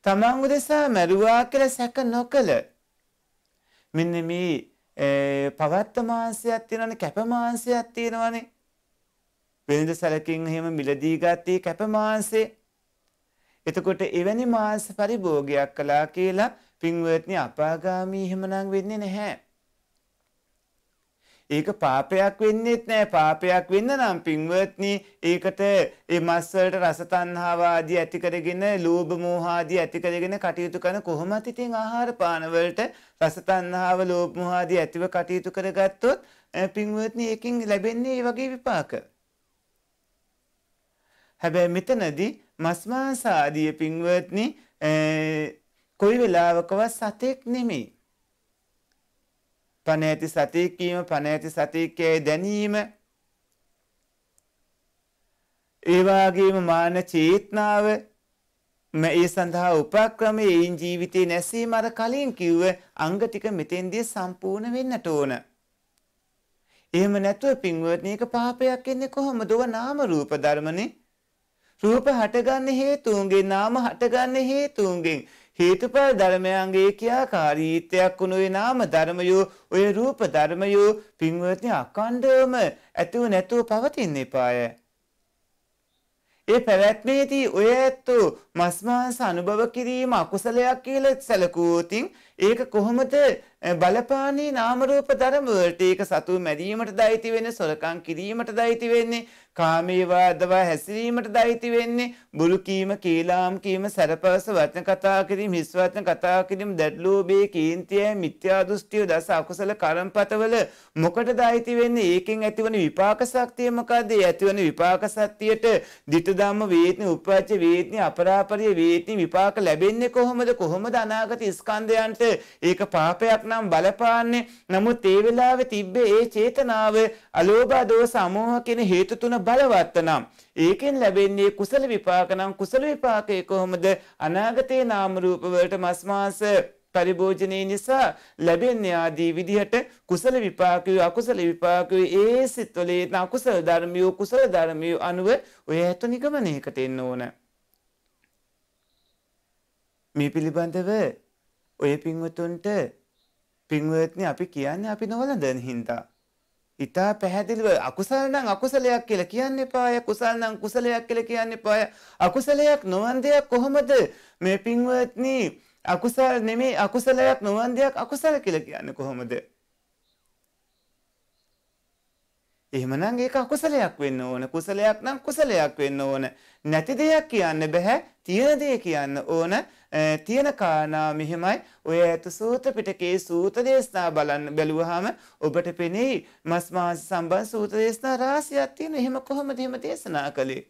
තමන් උදෙසා මැරුවා කියලා සැක නොකළ. මෙන්න මේ පවත්ත මාංශයක් තියෙනවනේ කැප මාංශයක් තියෙනවනේ. වෙළඳ සැලකින් එහෙම මිලදී ගත්තේ කැප මාංශේ. එතකොට එවැනි මාංශ පරිභෝගයක් කළා කියලා පින්වත්නි අපාගාමී එහෙමනම් වෙන්නේ නැහැ. ඒක පාපයක් වෙන්නේත් නෑ පාපයක් වෙන්න නම් පින්වත්නි ඒකට ඒ මස් වලට රස තණ්හාව ආදී ඇති කරගෙන ලෝභ මෝහ ආදී ඇති කරගෙන කටයුතු කරන කොහොමත් ඉතින් ආහාර පාන වලට රස තණ්හාව ලෝභ මෝහ ආදී ඇතිව කටයුතු කරගත්තොත් පින්වත්නි ඒකෙන් ලැබෙන්නේ මේ වගේ විපාක. හැබැයි මෙතනදී මස් මාංශ ආදී පින්වත්නි කොයි වෙලාවකවත් සතෙක් නෙමෙයි. පණ ඇති සතෙක් කීම පණ ඇති සතෙක්ගේ දැනීම ඒ වගේම මාන චේතනාව මේ සඳහා උපක්‍රමයෙන් ජීවිතේ නැසීම අර කලින් කිව්ව අංග ටික මෙතෙන්දී සම්පූර්ණ වෙන්නට ඕන. එහෙම නැතුව පින්වත්නි එක පාපයක් එන්නේ කොහොමද? ඔව නාම රූප ධර්මනේ රූප හටගන්න හේතුන්ගේ නාම හටගන්න හේතුන්ගෙන් හේතුඵල ධර්මයන්ගේ කියාකාරීත්වයක් වුණේ නාම ධර්මයෝ ඔය රූප ධර්මයෝ පින්වත්නි අකණ්ඩවම ඇතුව නැතුව පවතින්න එපාය. ඒ පැවැත්මේදී ඔය ඇත්තෝ මස් මාංශ අනුභව කිරීම අකුසලයක් කියලා සැලකුවොතින් ඒක කොහොමද බලපාන්නේ නාම රූප ධර්ම වලට ඒක සතු මැරීමට දයිති වෙන්නේ සොරකම් කිරීමට දයිති වෙන්නේ කාමීවාදව හැසිරීමට දයිති වෙන්නේ බුරු කීම කීලාම් කීම සැරපවස වචන කතා කිරීම හිස් වචන කතා කිරීම දැඩ්ලෝභයේ කීන්තිය මිත්‍යා දෘෂ්ටිය දස අකුසල කර්මපතවල මොකටද අයිති වෙන්නේ ඒකෙන් ඇතිවන විපාක ශක්තිය මොකද්ද ඇතිවන විපාක ශක්තියට ditta ධම්ම වේතනි උපපච්ච වේතනි අපරාපරිය වේතනි විපාක ලැබෙන්නේ කොහොමද කොහොමද අනාගත ස්කන්ධයන්ට ඒක පාපයක් නම් බලපාන්නේ නමුත් ඒ වෙලාවේ තිබ්බේ ඒ චේතනාව අලෝභ දෝස අමෝහ කියන හේතු තුන බලවත් නම් ඒකෙන් ලැබෙන්නේ කුසල විපාක නම් කුසල විපාකයේ කොහොමද අනාගතේ නාම රූප වලට මස් මාස පරිභෝජනයේ නිසා ලැබෙන ආදී විදිහට කුසල විපාකය අකුසල විපාකය ඒ සිත්වලේ අකුසල ධර්මියෝ කුසල ධර්මියෝ අනුව ඔය ඇත නිගමනයකට එන්න ඕන. මේ පිළිබඳව ඔය පින්වතුන්ට පින්වත්නි අපි කියන්නේ අපි නොවලදන හින්දා. ඉතා පැහැදිලිව අකුසල් නම් අකුසලයක් කියලා කියන්න එපාය කුසල් නම් කුසලයක් කියලා කියන්න එපාය අකුසලයක් නොවන් දෙයක් කොහොමද මේ පින්වත්නි අකුසල් නෙමේ අකුසලයක් නොවන් දෙයක් අකුසල කියලා කියන්නේ කොහොමද එහෙමනම් ඒක අකුසලයක් වෙන්න ඕන. කුසලයක් නම් කුසලයක් වෙන්න ඕන. නැති දෙයක් කියන්න බෑ. තියෙන දේ කියන්න ඕන. තියෙන කාරණා මෙහෙමයි. ඔය ඇත සූත පිටකේ සූත දේශනා බලන්න බැලුවාම ඔබට පෙනෙයි මස් මාස සම්බන්ධ සූත දේශනා රාශියක් තියෙන. එහෙම කොහොමද එහෙම දේශනා කළේ?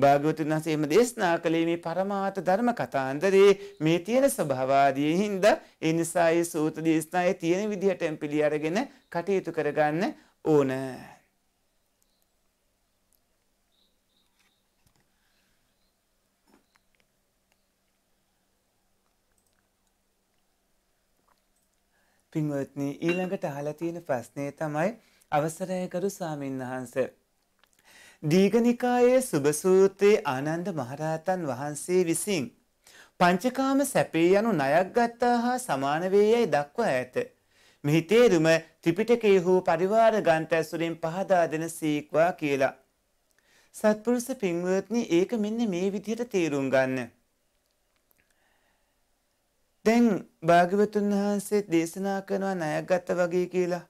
භාග්‍යවතුන් වහන්සේ එහෙම දේශනා කළේ මේ પરමාර්ථ ධර්ම කතාන්දරේ මේ තියෙන ස්වභාවාදී හින්දා ඒ නිසා ඒ සූත දේශනායේ තියෙන විදිහටම පිළි අරගෙන කටයුතු කරගන්න ඕන. පින්වත්නි ඊළඟට අහලා තියෙන ප්‍රශ්නේ තමයි අවසරයකරු ස්වාමීන් වහන්ස. දීඝනිකායේ සුභසූත්‍රයේ ආනන්ද මහරහතන් වහන්සේ විසින් පංචකාම සැපේ යනු ණයක් ගත්තා හා සමාන වේයයි දක්වා ඇත. මෙහි තේරුම ත්‍රිපිටකයේ හෝ පරිවාර ග්‍රන්ථ ඇසුරෙන් පහදා දෙන සීක්වා කියලා. සත්පුරුෂ පින්වත්නි ඒක මෙන්න මේ විදිහට තේරුම් ගන්න. දැන් භාග්‍යවතුන් වහන්සේ දේශනා කරනවා ණයක් ගත්තා වගේ කියලා.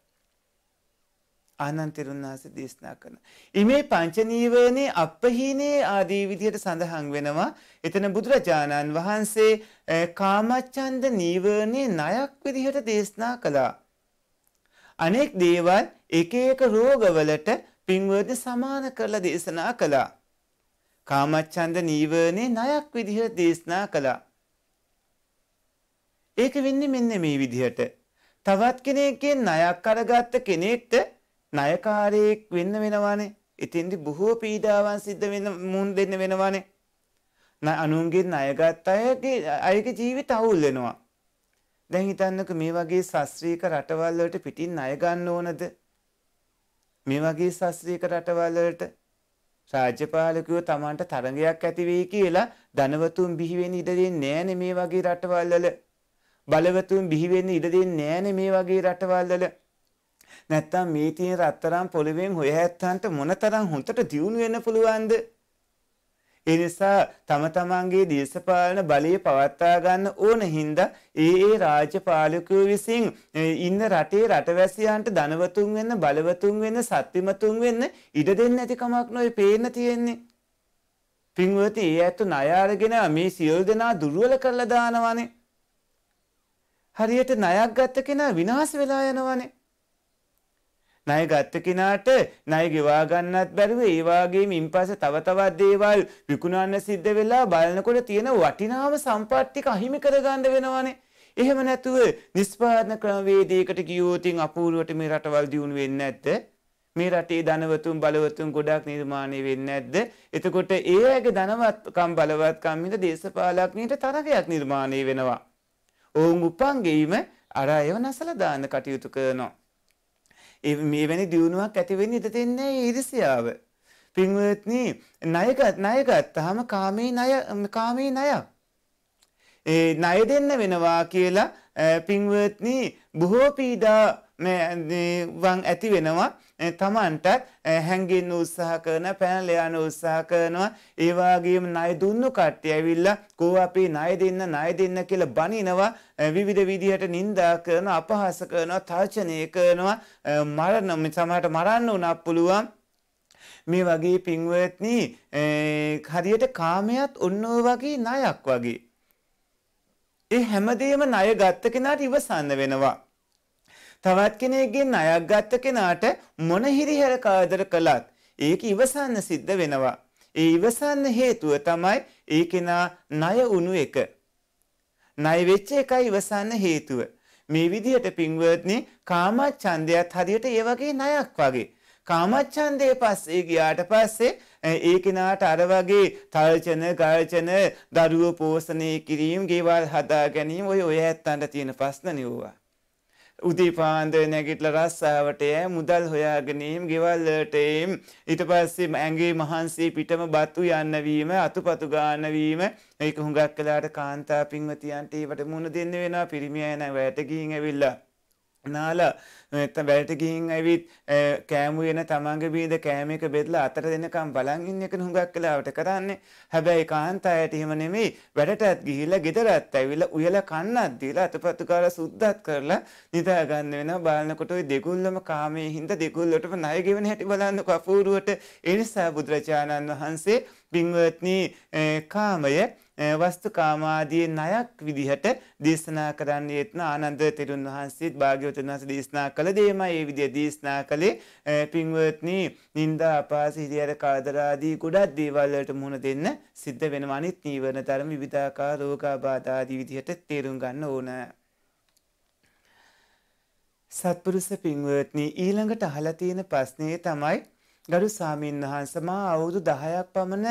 ආනන්තරුන්හස දේශනා කරන. ඉමේ පංචනීවරණේ අපහීනේ ආදී විදිහට සඳහන් වෙනවා. එතන බුදුරජාණන් වහන්සේ කාමච්ඡන්ද නීවරණේ ණයක් විදිහට දේශනා කළා. අනෙක් දේවල් එක එක රෝගවලට පින්වර්ධ සමාන කරලා දේශනා කළා. කාමච්ඡන්ද නීවරණේ ණයක් විදිහට දේශනා කළා. ඒක වෙන්නේ මෙන්න මේ විදිහට. තවත් කෙනෙක්ගෙන් ණයක් අරගත්ත කෙනෙක්ට ණයකාරයෙක් වෙන්න වෙනවානේ. එතෙන්දි බොහෝ පීඩාවන් සිද්ධ වෙන මුන් දෙන්න වෙනවානේ. අනුන්ගේ ණයගත් අයගේ අයගේ ජීවිත අවුල් වෙනවා. දැන් හිතන්නක මේ වගේ ශාස්ත්‍රීය රටවල් වලට පිටින් ණය ගන්න ඕනද? මේ වගේ ශාස්ත්‍රීය රටවල් වලට රාජ්‍යපාලකයෝ Tamanට තරඟයක් ඇති වෙයි කියලා ධනවතුන් බිහි වෙන්න ඉඩ දෙන්නේ නැහැනේ මේ වගේ රටවල් වල. බලවතුන් බිහි වෙන්න ඉඩ දෙන්නේ නැහැනේ මේ වගේ රටවල් වල. නැත්තම් මේ තියෙන රත්තරන් පොළවෙන් හොය ඇත්තන්ට මොනතරම් හොඳට දියුණු වෙන්න පුළුවන්ද? ඒ නිසා තම තමන්ගේ දේශපාලන බලය පවත්වා ගන්න ඕන හින්දා ඒ ඒ රාජ්‍ය පාලකයෝ විසින් ඉන්න රටේ රටවැසියන්ට ධනවතුන් වෙන්න බලවතුන් වෙන්න සත්‍යමතුන් වෙන්න ඉඩ දෙන්නේ නැති කමක් නොවේ පේන්න තියෙන්නේ. පින්වති ඒ ඇත්ත ණය අරගෙන මේ සියලු දෙනා දුර්වල කරලා දානවනේ. හරියට ණයක් ගත්ත කෙනා විනාශ වෙලා යනවනේ. ණය ගත්ත කෙනාට ණය ගෙවා ගන්නත් බැරුව ඒ වගේම ඉන්පස්සේ තව තවත් දේවල් විකුණන්න සිද්ධ වෙලා බලනකොට තියෙන වටිනාම සම්පත් ටික අහිමි කරගන්න වෙනවානේ. එහෙම නැතුව නිෂ්පාදන ක්‍රමවේදයකට ගියොත් අපූර්වට මේ රටවල් දියුණු වෙන්නේ නැද්ද? මේ රටේ ධනවතුන් බලවතුන් ගොඩක් නිර්මාණය වෙන්නේ නැද්ද? එතකොට ඒ අයගේ ධනවත්කම් බලවත්කම් හින්දා දේශපාලකණීට තරගයක් නිර්මාණය වෙනවා. ඔවුන් උපන් ගෙයිම අර අයව නැසලා දාන්න කටයුතු කරනවා. මේ වැනි දියුණුවක් ඇති වෙන්න ඉඩ දෙන්නේ ඊර්ෂ්‍යාව. පින්වත්නි ණයක ණය ගත්තාම කාමේ ණය කාමේ ණයක්. ඒ ණය දෙන්න වෙනවා කියලා පින්වත්නි බොහෝ පීඩා වං ඇති වෙනවා තමන්ටත් හැඟින් උත්සාහ කරන පැනල යන උත්සාහ කරනවා ඒවාගේම ණය දුන්නු කට්ටිය ඇවිල්ලා කෝ අපි ණය දෙන්න ණය දෙන්න කියලා බනිනවා විවිධ විදිහට නින්දා කරනවා අපහාස කරනවා තර්ජනය කරනවා මරණ සමහරට මරන්න උනත් පුළුවන් මේ වගේ පින්වත්නි හරියට කාමයට ඔන්නෝ වගේ ණයක් වගේ ඒ හැමදේම ණය ගත්ත කෙනාට ඉවසන්න වෙනවා තවත් කෙනෙක්ගෙන් අයක් ගත්ත කෙනාට මොන හිරිහැර කාදර කළත් ඒක ඉවසන්න සිද්ධ වෙනවා. ඒ ඉවසන්න හේතුව තමයි ඒ කෙනා ණය උණු එක. ණය වෙච්ච එකයි ඉවසන්න හේතුව. මේ විදිහට පින්වත්නි කාමච්ඡන්දයත් හරියට ඒ වගේ ණයක් වගේ. කාමච්ඡන්දේ පස්සේ ගියාට පස්සේ ඒ කෙනාට අර වගේ තල්චන, ගල්චන, දරුව පෝෂණය කිරීම, ගෙවල් හදා ගැනීම ඔය ඔය ඇත්තන්ට තියෙන ප්‍රශ්න නෙවුවා. උදීපාන්ද නැගිටල රස්සාාවටය මුදල් හොයාගනීම් ගෙවල්ලටම් ඊට පස්සේ ඇගේ මහන්සේ පිටම බත්තු යන්නවීම අතුපතු ගානවීම ඒක හුඟක් කලාට කාන්තා පින්වතියන්ට ඒවට මුණ දෙන්න වෙන පිරිමියන වැටගීන් ඇවිල්ලා නාලා නැත්තම් වැලට ගිහින් ඇවිත් කෑම වෙන තමන්ගේ බීද කෑම එක බෙදලා අතර දෙනකම් බලන් ඉන්න එක හුඟක් වෙලාවට කරන්නේ. හැබැයි කාන්තායට එහෙම නෙමෙයි. වැඩටත් ගිහිල්ලා ගෙදරත් ඇවිල්ලා උයලා කන්නත් දීලා අතපතු කාලා සුද්ධත් කරලා නිදා ගන්න වෙනවා. බලනකොට ওই දෙගුල්ලම කාමයේ හින්දා දෙගුල්ලටම ණය ගෙවන හැටි බලන්නකො අපූර්වට. ඒ නිසා බුදුරජාණන් වහන්සේ පින්වත්නි කාමයේ වස්තු කාමාදී ණයක් විදිහට දේශනා කරන්න යෙත්න ආනන්ද තෙරුන් වහන්සේත් භාග්‍යවතුන් වහන්සේ දේශනා කළ දෙයමයි ඒ විදිහ දේශනා කළේ පින්වත්නි නිന്ദා අපහාස හිරියර කාදර ආදී ගොඩක් දේවල් වලට මුහුණ දෙන්න සිද්ධ වෙනවා අනිත් නීවරණ තරම් විවිධාකාර රෝගාබාධ ආදී විදිහට තේරුම් ගන්න ඕන. සත්පුරුෂ පින්වත්නි ඊළඟට අහලා තියෙන ප්‍රශ්නේ තමයි ගරු සාමීන් වහන්සමා අවුරුදු දහයක් පමණ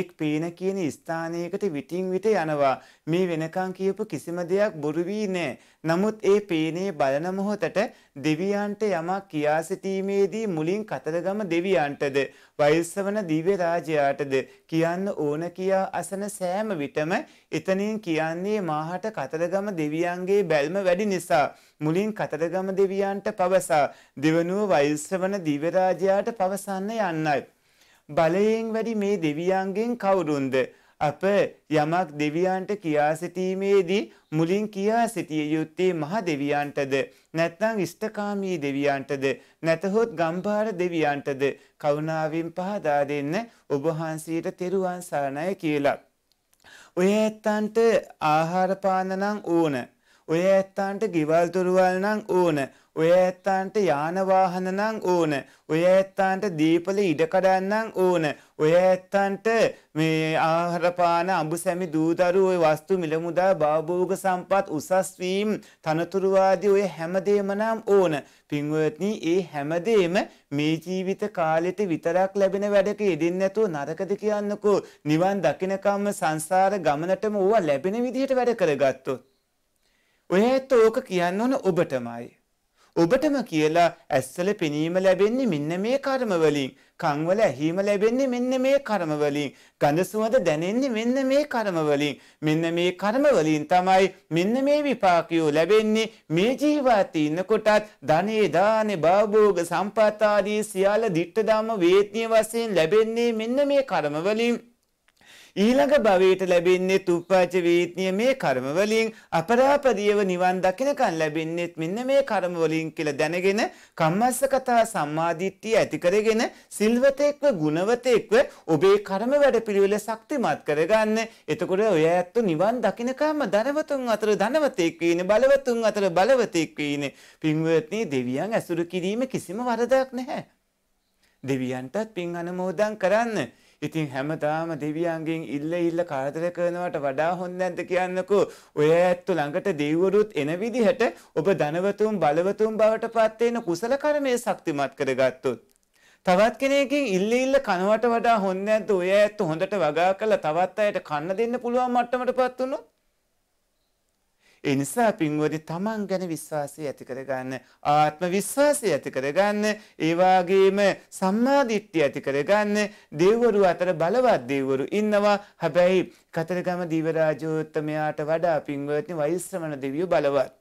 එක් පේන කියන ස්ථානයකට විටින් විට යනවා. මේ වෙනකං කියපු කිසිම දෙයක් බොරු වී නෑ. නමුත් ඒ පේනේ බලන මොහොතට දෙවියන්ට යමක් කියා සිටීමේදී මුලින් කතරගම දෙවියන්ටද වයසවන දිව්‍ය රාජයාටද කියන්න ඕන කියා අසන සෑම විටම එතනින් කියන්නේ මාහට කතරගම දෙවියන්ගේ බැල්ම වැඩි නිසා මුලින් කතරගම දෙවියන්ට පවසා දෙවනුව වයසවන දිව්‍ය රාජයාට පවසන්න යන්නයි බලයෙන් වැඩි මේ දෙවියන්ගෙන් කවුරුන්ද අප යමක් දෙවියන්ට කියා සිටීමේදී මුලින් කියා සිටිය යුත්තේ මහ දෙවියන්ටද නැත්නම් ඉෂ්ඨකාමී දෙවියන්ටද නැතහොත් ගම්භාර දෙවියන්ටද කරුණාවෙන් පහදා දෙන්න ඔබ වහන්සේට තෙරුවන් සරණයි කියලා. ඔය ඇත්තන්ට ආහාර පාන නම් ඕන. ඔය ඇත්තන්ට ගෙවල් දොරවල් නම් ඕන. ඔය ඇත්තන්ට යාන වාහන නම් ඕන. ඔය ඇත්තන්ට දීපල ඉඩ කඩන්නම් ඕන. ඔය ඇත්තන්ට මේ ආහාර පාන අඹ සැමි දූදරු ඔය වස්තු මිලමුදා භාභෝග සම්පත් උසස් වීම තනතුරු ආදී ඔය හැමදේම නම් ඕන. පින්වත්නි, ඒ හැමදේම මේ ජීවිත කාලෙට විතරක් ලැබෙන වැඩක යෙදෙන්නේ නැතුව නරකද කියන්නකෝ. නිවන් දකිනකම්ම සංසාර ගමනටම ඕවා ලැබෙන විදිහට වැඩ කරගත්තොත්. ඔය ඇත්ත ඕක කියන්න ඕන ඔබටමයි. ඔබටම කියලා ඇස්සල පෙනීම ලැබෙන්නේ මෙන්න මේ කර්ම වලින්. කන්වල ඇහිම ලැබෙන්නේ මෙන්න මේ කර්ම වලින්. ගඳ සුවඳ දැනෙන්නේ මෙන්න මේ කර්ම වලින්. මෙන්න මේ කර්ම වලින් තමයි මෙන්න මේ විපාකයෝ ලැබෙන්නේ. මේ ජීවිතේ ඉන්නකොටත් ධනේ දානේ භාභෝග සම්පත් ආදී සියල්ල ditta ධම්ම වේත්‍ය වශයෙන් ලැබෙන්නේ මෙන්න මේ කර්ම වලින්. ඊළඟ භවයට ලැබෙන්නේ උපජ වේත්නිය මේ කර්ම වලින් අපරාපදීව නිවන් දකිනකන් ලැබෙන්නේත් මෙන්න මේ කර්ම වලින් කියලා දැනගෙන කම්මස්සකතා සම්මාදිට්ඨිය ඇති කරගෙන සිල්වතෙක්ව ගුණවතෙක්ව ඔබේ කර්ම වැඩපිළිවෙල ශක්තිමත් කරගන්න. එතකොට ඔය ඇත්ත නිවන් දකිනකම ධනවතුන් අතර ධනවතෙක් වෙන්නේ බලවතුන් අතර බලවතෙක් වෙන්නේ. පින්වත්නි දෙවියන් ඇසුරු කිරීම කිසිම වරදක් නැහැ. දෙවියන්ටත් පින් අනුමෝදන් කරන්න. ඉතින් හැමදාම දෙවියන්ගෙන් ඉල්ල ඉල්ල කරදර කරනවට වඩා හොඳ නැද්ද කියන්නකෝ. ඔය ඇත්තු ළඟට දෙවිවරුත් එන විදිහට ඔබ ධනවතුන් බලවතුන් බවට පත් වෙන කුසල කර්මය ශක්තිමත් කරගත්තොත්. තවත් කෙනෙකින් ඉල්ල ඉල්ල කනවට වඩා හොඳ නැද්ද ඔය ඇත්තු හොඳට වගා කරලා තවත් අයට කන්න දෙන්න පුළුවන් මට්ටමටපත් වුණොත්. ඒ නිසා පින්වදි තමන් ගැන විශ්වාසය ඇති කරගන්න, ආත්ම විශ්වාසය ඇති කරගන්න, ඒ වගේම සම්මා දිට්ඨිය ඇති කරගන්න, දෙවරු අතර බලවත් දෙවරු ඉන්නවා. හැබැයි කතරගම දීව රාජෝත්තමයාට වඩා පින්වත්නි වෛශ්‍රමණ දෙවියෝ බලවත්.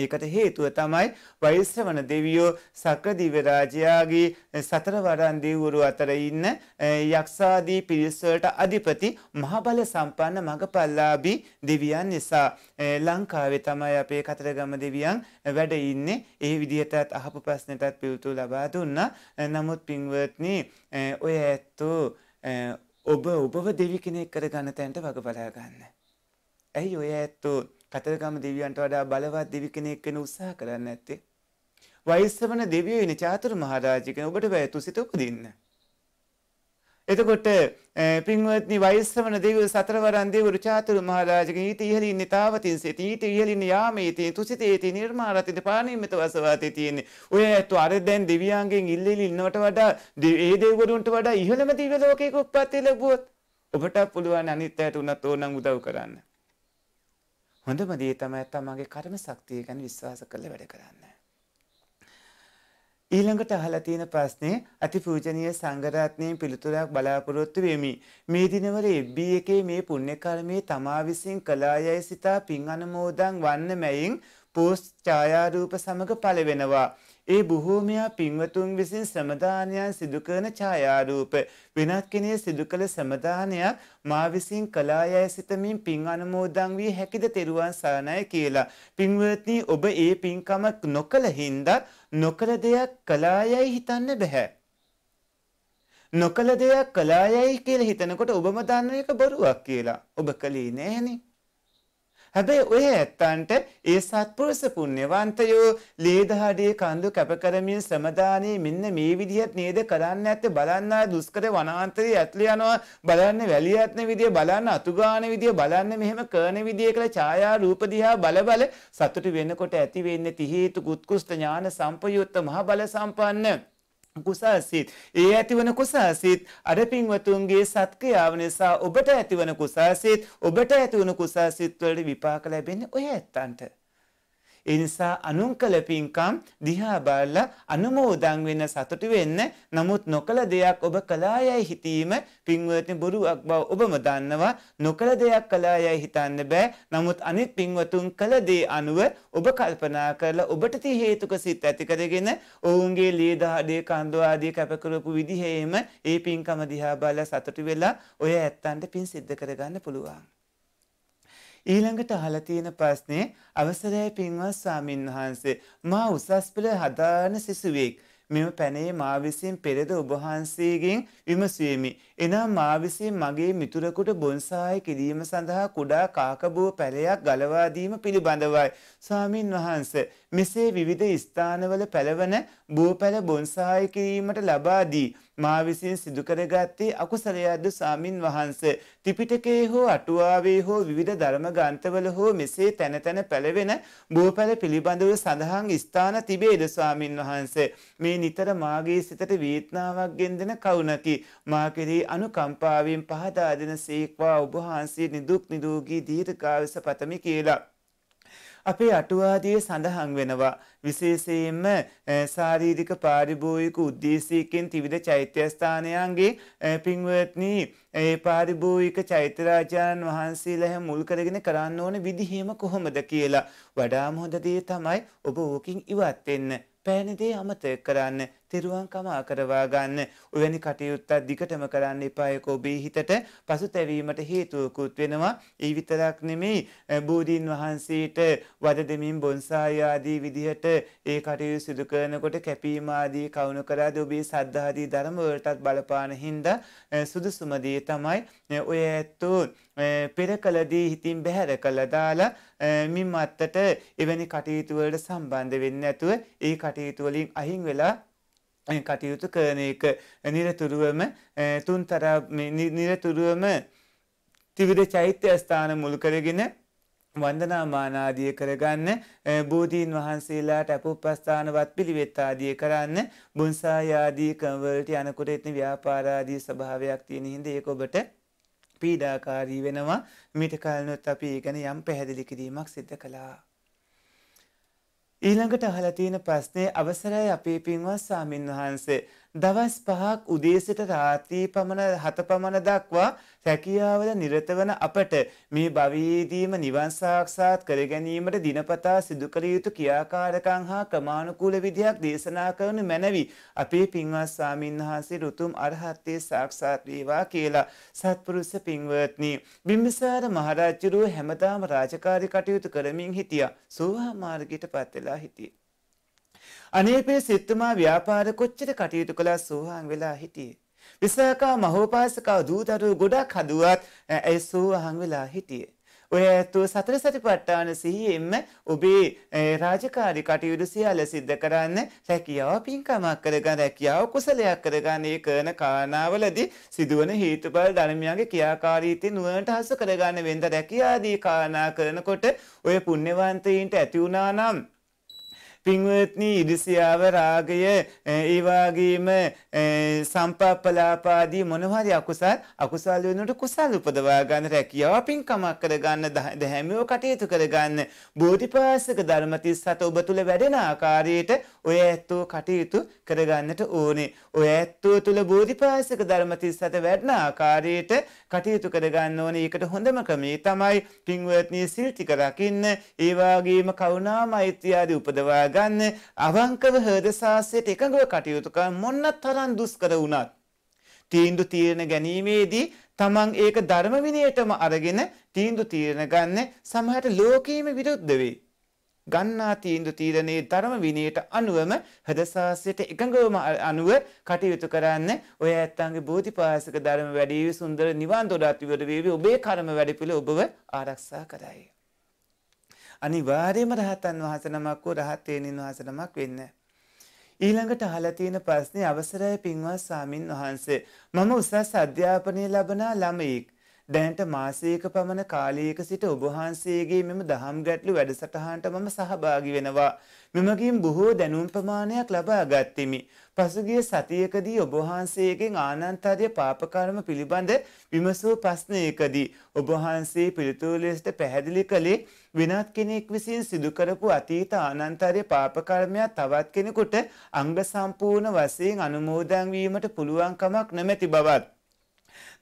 ඒකට හේතුව තමයි වෛශ්‍රවණ දෙවියෝ සක්‍ර දිව්‍ය රාජයාගේ සතර වරන් දෙවිවරු අතර ඉන්න යක්ෂාදී පිරිස් වලට අධිපති මහ බල සම්පන්න මගපල්ලාභී දෙවියන් නිසා ලංකාවේ තමයි අපේ කතරගම දෙවියන් වැඩ ඉන්නේ ඒ විදිහටත් අහපු ප්‍රශ්නෙටත් පිළිතුරු ලබා දුන්නා නමුත් පින්වත්නි ඔය ඇත්තෝ ඔබ ඔබව දෙවි කෙනෙක් කරගන්න තැනට වග බලා ගන්න. ඇයි ඔය ඇත්තෝ කතරගම දෙවියන්ට වඩා බලවත් දෙවි කෙනෙක් වෙන උත්සාහ කරන්න ඇත්තේ. වෛශ්‍රවණ දෙවියෝ ඉන්නේ චාතුරු මහරජාගෙන ඔබට බෑ තුසිත උපදින්න. එතකොට පින්වත්නි වෛශ්‍රවණ දෙවියෝ සතරවරන් දෙවිවරු චාතුරු මහරජාගෙන ඊට ඉහළ ඉන්නේ තාවතින්සේ ඊට ඉහළ ඉන්නේ යාමේතේ තුසිතේතේ නිර්මාරතිත පාණීමිත වසවාතේ තියෙන්නේ. ඔය ඇතු අර දැන් දෙවියන්ගෙන් ඉල්ලෙලි ඉන්නවට වඩා ඒ දෙවිවරුන්ට වඩා ඉහළම දිව්‍ය ලෝකයක උප්පත්ති ලැබුවොත් ඔබට පුළුවන් අනිත් අයට උනත් ඕනනම් උදව් කරන්න. හොඳම දේ තමයි තමන්ගේ කර්ම ශක්තිය ගැන විශ්වාස කරලා වැඩ කරන්න. ඊළඟට අහලා තියෙන ප්‍රශ්නේ අතිපූජනීය සංඝරත්නයේ පිළිතුරක් බලාපොරොත්තු වෙමි. මේ දිනවල FB එකේ මේ පුණ්‍ය කර්මයේ තමා විසින් කළා යයි සිතා පින් අනුමෝදන් වන්න මැයින් පෝස්ට් ඡායාරූප සමග පළවෙනවා. ඒ බොහෝමයා පින්වතුන් විසින් සමදානයන් සිදුකරන ඡායාරූප වෙනත් කෙනේ සිදු කළ සමදානයක් මා විසින් කලා යැයි සිතමින් පින් අනුමෝදන් වී හැකිද තෙරුවන් සරණයි කියලා. පින්වත්නි ඔබ ඒ පින්කමක් නොකළ හින්දා නොකළ දෙයක් කලා යැයි හිතන්න බෑ. නොකළ දෙයක් කලා යැයි කියලා හිතනකොට ඔබම දන්න එක බොරුවක් කියලා. ඔබ කළේ නෑනේ. හැබැයි ඔය ඇත්තන්ට ඒ සත්පුරුෂ පුණ්‍යවන්තයෝ ලේදහඩේ කඳු කැපකරමින් ශ්‍රමදානී මෙන්න මේ විදිහට නේද කරන්න ඇත්තේ බලන්න දුෂ්කර වනාන්තරයේ ඇතුළේ යනවා බලන්න වැලිය ඇත්න විදිය බලන්න අතුගාන විදිය බලන්න මෙහෙම කරන විදිය කියලා ඡායා රූප දිහා බල බල සතුටු වෙනකොට ඇති වෙන්නේ තිහේතු කුත්කුෂ්ඨ ඥාන සම්පයුක්ත මහ බල සම්පන්න කුසල් සිත්. ඒ ඇතිවන කුසල් සිත් අර පින්වතුන්ගේ සත්ක්‍රියාව නිසා ඔබට ඇතිවන කුසල් සිත් ඔබට ඇතිවන කුසල් සිත් වලට විපාක ලැබෙන්නේ ඔය ඇත්තන්ට. ඒ නිසා අනුන් කළ පින්කම් දිහා බලලා අනුමෝදන් වෙන්න සතුටු වෙන්න නමුත් නොකල දෙයක් ඔබ කළා යයි හිතීම පින්වත්නි බොරුවක් බව ඔබම දන්නවා නොකල දෙයක් කළා යයි හිතන්න බෑ නමුත් අනිත් පින්වතුන් කළ දේ අනුව ඔබ කල්පනා කරලා ඔබට ති හේතුක සිත් ඇති කරගෙන ඔවුන්ගේ ලේ දහඩේ කන්දු ආදී කැප කරපු විදිහේම ඒ පින්කම දිහා බලලා සතුටු වෙලා ඔය ඇත්තන්ට පින් සිද්ධ කරගන්න පුළුවන් ඊළඟට අහලා තියෙන ප්‍රශ්නේ අවසරයි පින්වත් ස්වාමින්වහන්සේ මා උසස් පෙළ හදාන සිසුවෙක් මෙම පැනේ මා විසින් පෙරද ඔබ වහන්සේගෙන් විමසුවෙමි. එනම් මා විසින් මගේ මිතුරෙකුට බොන්සාය කිරීම සඳහා කුඩා කාකබුව පැලයක් ගලවා දීම පිළිබඳවයි. ස්වාමින් වහන්ස මෙසේ විවිධ ස්ථානවල පැලවන බෝපැල බොන්සාය කිරීමට ලබා දී මා විසින් සිදු කරගත්තේ අකුසලයක්ද ස්වාමින් වහන්ස ත්‍රිපිටකයේ හෝ අටුවාවේ හෝ විවිධ ධර්ම ග්‍රන්ථවල හෝ මෙසේ තැන තැන පැලවෙන බෝපැල පිළිබඳව සඳහන් ස්ථාන තිබේද ස්වාමින් වහන්ස මේ නිතර මාගේ සිතට වේදනාවක් ගෙන්දෙන කවුණකි මා කෙරෙහි අනුකම්පාවෙන් පහදා දෙන සේක්වා ඔබහන්සේ නිදුක් නිදූගී දීර්ඝායුෂ පතමි කියලා. අපේ අටුවාදයේ සඳහන් වෙනවා විශේෂයෙන්ම ශාරීරික පාරිභෝයික උද්දේශයකින් ත්‍රිවිධ චෛත්‍යස්ථානයන්ගේ පින්වත්නි ඒ පාරිභෝයික චෛත්‍යරාජාන් වහන්සේලා මුල් කරගෙන කරන්න ඕන විදිහේම කොහොමද කියලා වඩාම හොඳ දේ තමයි ඔබ ඕකින් ඉවත් වෙන්න පෑනදේ අමතක කරන්න තෙරුවන්කම ආකරවා ගන්න. ඔවැනි කටයුත්තක් දිගටම කරන්න එපා ඒක ඔබේ හිතට පසුතැවීමට හේතුවකුත් වෙනවා. ඒ විතරක් නෙමෙයි බෝධීන් වහන්සේට වද දෙමින් බොන්සාය ආදී විදිහට ඒ කටයුතු සිදු කරනකොට කැපීම ආදී කවුණු කරාද ඔබේ සද්ධාදී ධර්ම වලටත් බලපාන හින්දා සුදුසුම දේ තමයි ඔය ඇත්තෝ පෙර කලදී හිතින් බැහැර කළා දාලා මින් මත්තට එවැනි කටයුතු වලට සම්බන්ධ වෙන්නේ නැතුව ඒ කටයුතු වලින් අහිං වෙලා කටයුතු කරන එක නිරතුරුවම තුන්තර නිරතුරුවම තිවිර චෛත්‍ය ස්ථාන මුල් කරගෙන වන්දනාමානාදිය කරගන්න බෝධීන් වහන්සේලාට අපපස්ථානවත් පිළිවෙත්තාදිය කරන්න බුන්සායාදී කවලට යනකොට එත්න ව්‍යාපාරාදී ස්භාවයක් තියෙන හිද ඒක ඔබට පීඩාකාරී වෙනවා මිට කලනොත් අපි ඒගැන යම් පැහැදිලි කිරීමක් සිද්ධ කලා. ඊළඟට අහලා තියෙන ප්‍රශ්නේ අවසරයි අපේ පින්වත් සාමින් වහන්සේ දවස් පහක් උදේසිට රාත්‍රී පමණ හත පමණ දක්වා රැකියාවල නිරතවන අපට මේ භවයේදීම නිවන් සාක්ෂාත් කර ගැනීමට දිනපතා සිදු කළ යුතු ක්‍රියාකාරකම් හා ක්‍රමානුකූල විදියක් දේශනා කරනු මැනවි. අපේ පින්වත් ස්වාමින්වහන්සේ රුතුම් අරහත්ත්වේ සාක්ෂාත් වේවා කියලා සත්පුරුෂ පින්වත්නි බිම්බිසාර මහරජුරුව හැමදාම රාජකාරී කටයුතු කරමින් හිටියා. සෝවාන් මාර්ගයට පත් වෙලා හිටියේ. අනේපේ සිත්තමා ව්‍යාපාර කොච්චර කටයුතු කළා සෝහන් වෙලා හිටියේ. විසාකා මහෝපාසකා දූදරුවෝ ගොඩක් හදුවත් ඇය සෝහන් වෙලා හිටියේ. ඔය ඇත්තුව සතර සතිපට්ඨාන සිහියෙන්ම ඔබේ රාජකාරි කටයුතු සියල්ල සිද්ධ කරන්න රැකියාව පින්කමක් කරගන්න රැකියාව කුසලයක් කරගන්න ඒ කරන කාරණාවලදී සිදුවන හේතුඵල ධර්මයන්ගේ ක්‍රියාකාරීත්වය නුවණට හසු කරගන්න වෙන්ද රැකියාදී කාරණා කරනකොට ඔය පුණ්‍යවන්තයින්ට ඇති වුණා නම් පින්වත්නි ඉරිසියාව රාගය ඒ වගේම සම්පප්පලාපාදී මොනවාරි අකුසල් අකුසල් වෙනුවට කුසල් උපදවා ගන්න රැකියාව පින්කමක් කරගන්න දැහැමිව කටයුතු කරගන්න බෝධිපාසක ධර්ම 37 ඔබ තුල වැඩෙන ආකාරයට ඔය ඇත්තෝ කටයුතු කරගන්නට ඕනේ. ඔය ඇත්තෝ තුල බෝධිපාසක ධර්ම 37 වැඩෙන ආකාරයට කටයුතු කරගන්න ඕනේ. ඒකට හොඳම ක්‍රමය තමයි පින්වත්නි සිල් ටික රකින්න ඒ වගේම කරුණා මෛත්‍රිය ආදී උපදවා දරාගන්න අවංකව හද සාසයට එකඟව කටයුතු කර මොන්න තරම් දුෂ්කර වුණත් තීන්දු තීරණ ගැනීමේදී තමන් ඒක ධර්ම විනයටම අරගෙන තීන්දු තීරණ ගන්න සමහරට ලෝකීයම විරුද්ධ වෙයි. ගන්නා තීන්දු තීරණයේ ධර්ම විනයට අනුවම හද සාස්ත්‍රයට එකඟවම අනුව කටයුතු කරන්න ඔය ඇත්තන්ගේ බෝධිපාසක ධර්ම වැඩි සුන්දර නිවන් දොඩාත් විවර වේවි ඔබේ කර්ම වැඩපිළ ඔබව ආරක්ෂා කරයි අනිවාර්යයෙන්ම රහතන් වහන්සේ නමක් වූ රහත් තේනින් වහන්සේ නමක් වෙන්න. ඊළඟට අහලා තියෙන ප්‍රශ්නේ අවසරයි පින්වත් සාමින් වහන්සේ මම උසස් අධ්‍යාපනය ලබන ළමයෙක් දැනට මාසයක පමණ කාලයක සිට ඔබහන්සේගේ මෙම දහම් ගැටලු වැඩසටහන්ට මම සහභාගි වෙනවා. මෙමගින් බොහෝ දැනුම් ප්‍රමාණයක් ලබා ගත්තෙමි. පසුගිය සතියකදී ඔබහන්සේගෙන් ආනන්තාරය පාපකර්ම පිළිබඳ විමසූ ප්‍රශ්නයකදී. ඔබහන්සේ පිළිතුරලෙස්ට පැහැදිලි කළේ වෙනත් කෙනෙක් විසින් සිදුකරපු අතීත ආනන්තාරය පාපකර්මයක් තවත් කෙනෙකුට අංග සම්පූර්ණ වසයෙන් අනුමෝදන්වීමට පුළුවන්කමක් නොමැති බවත්.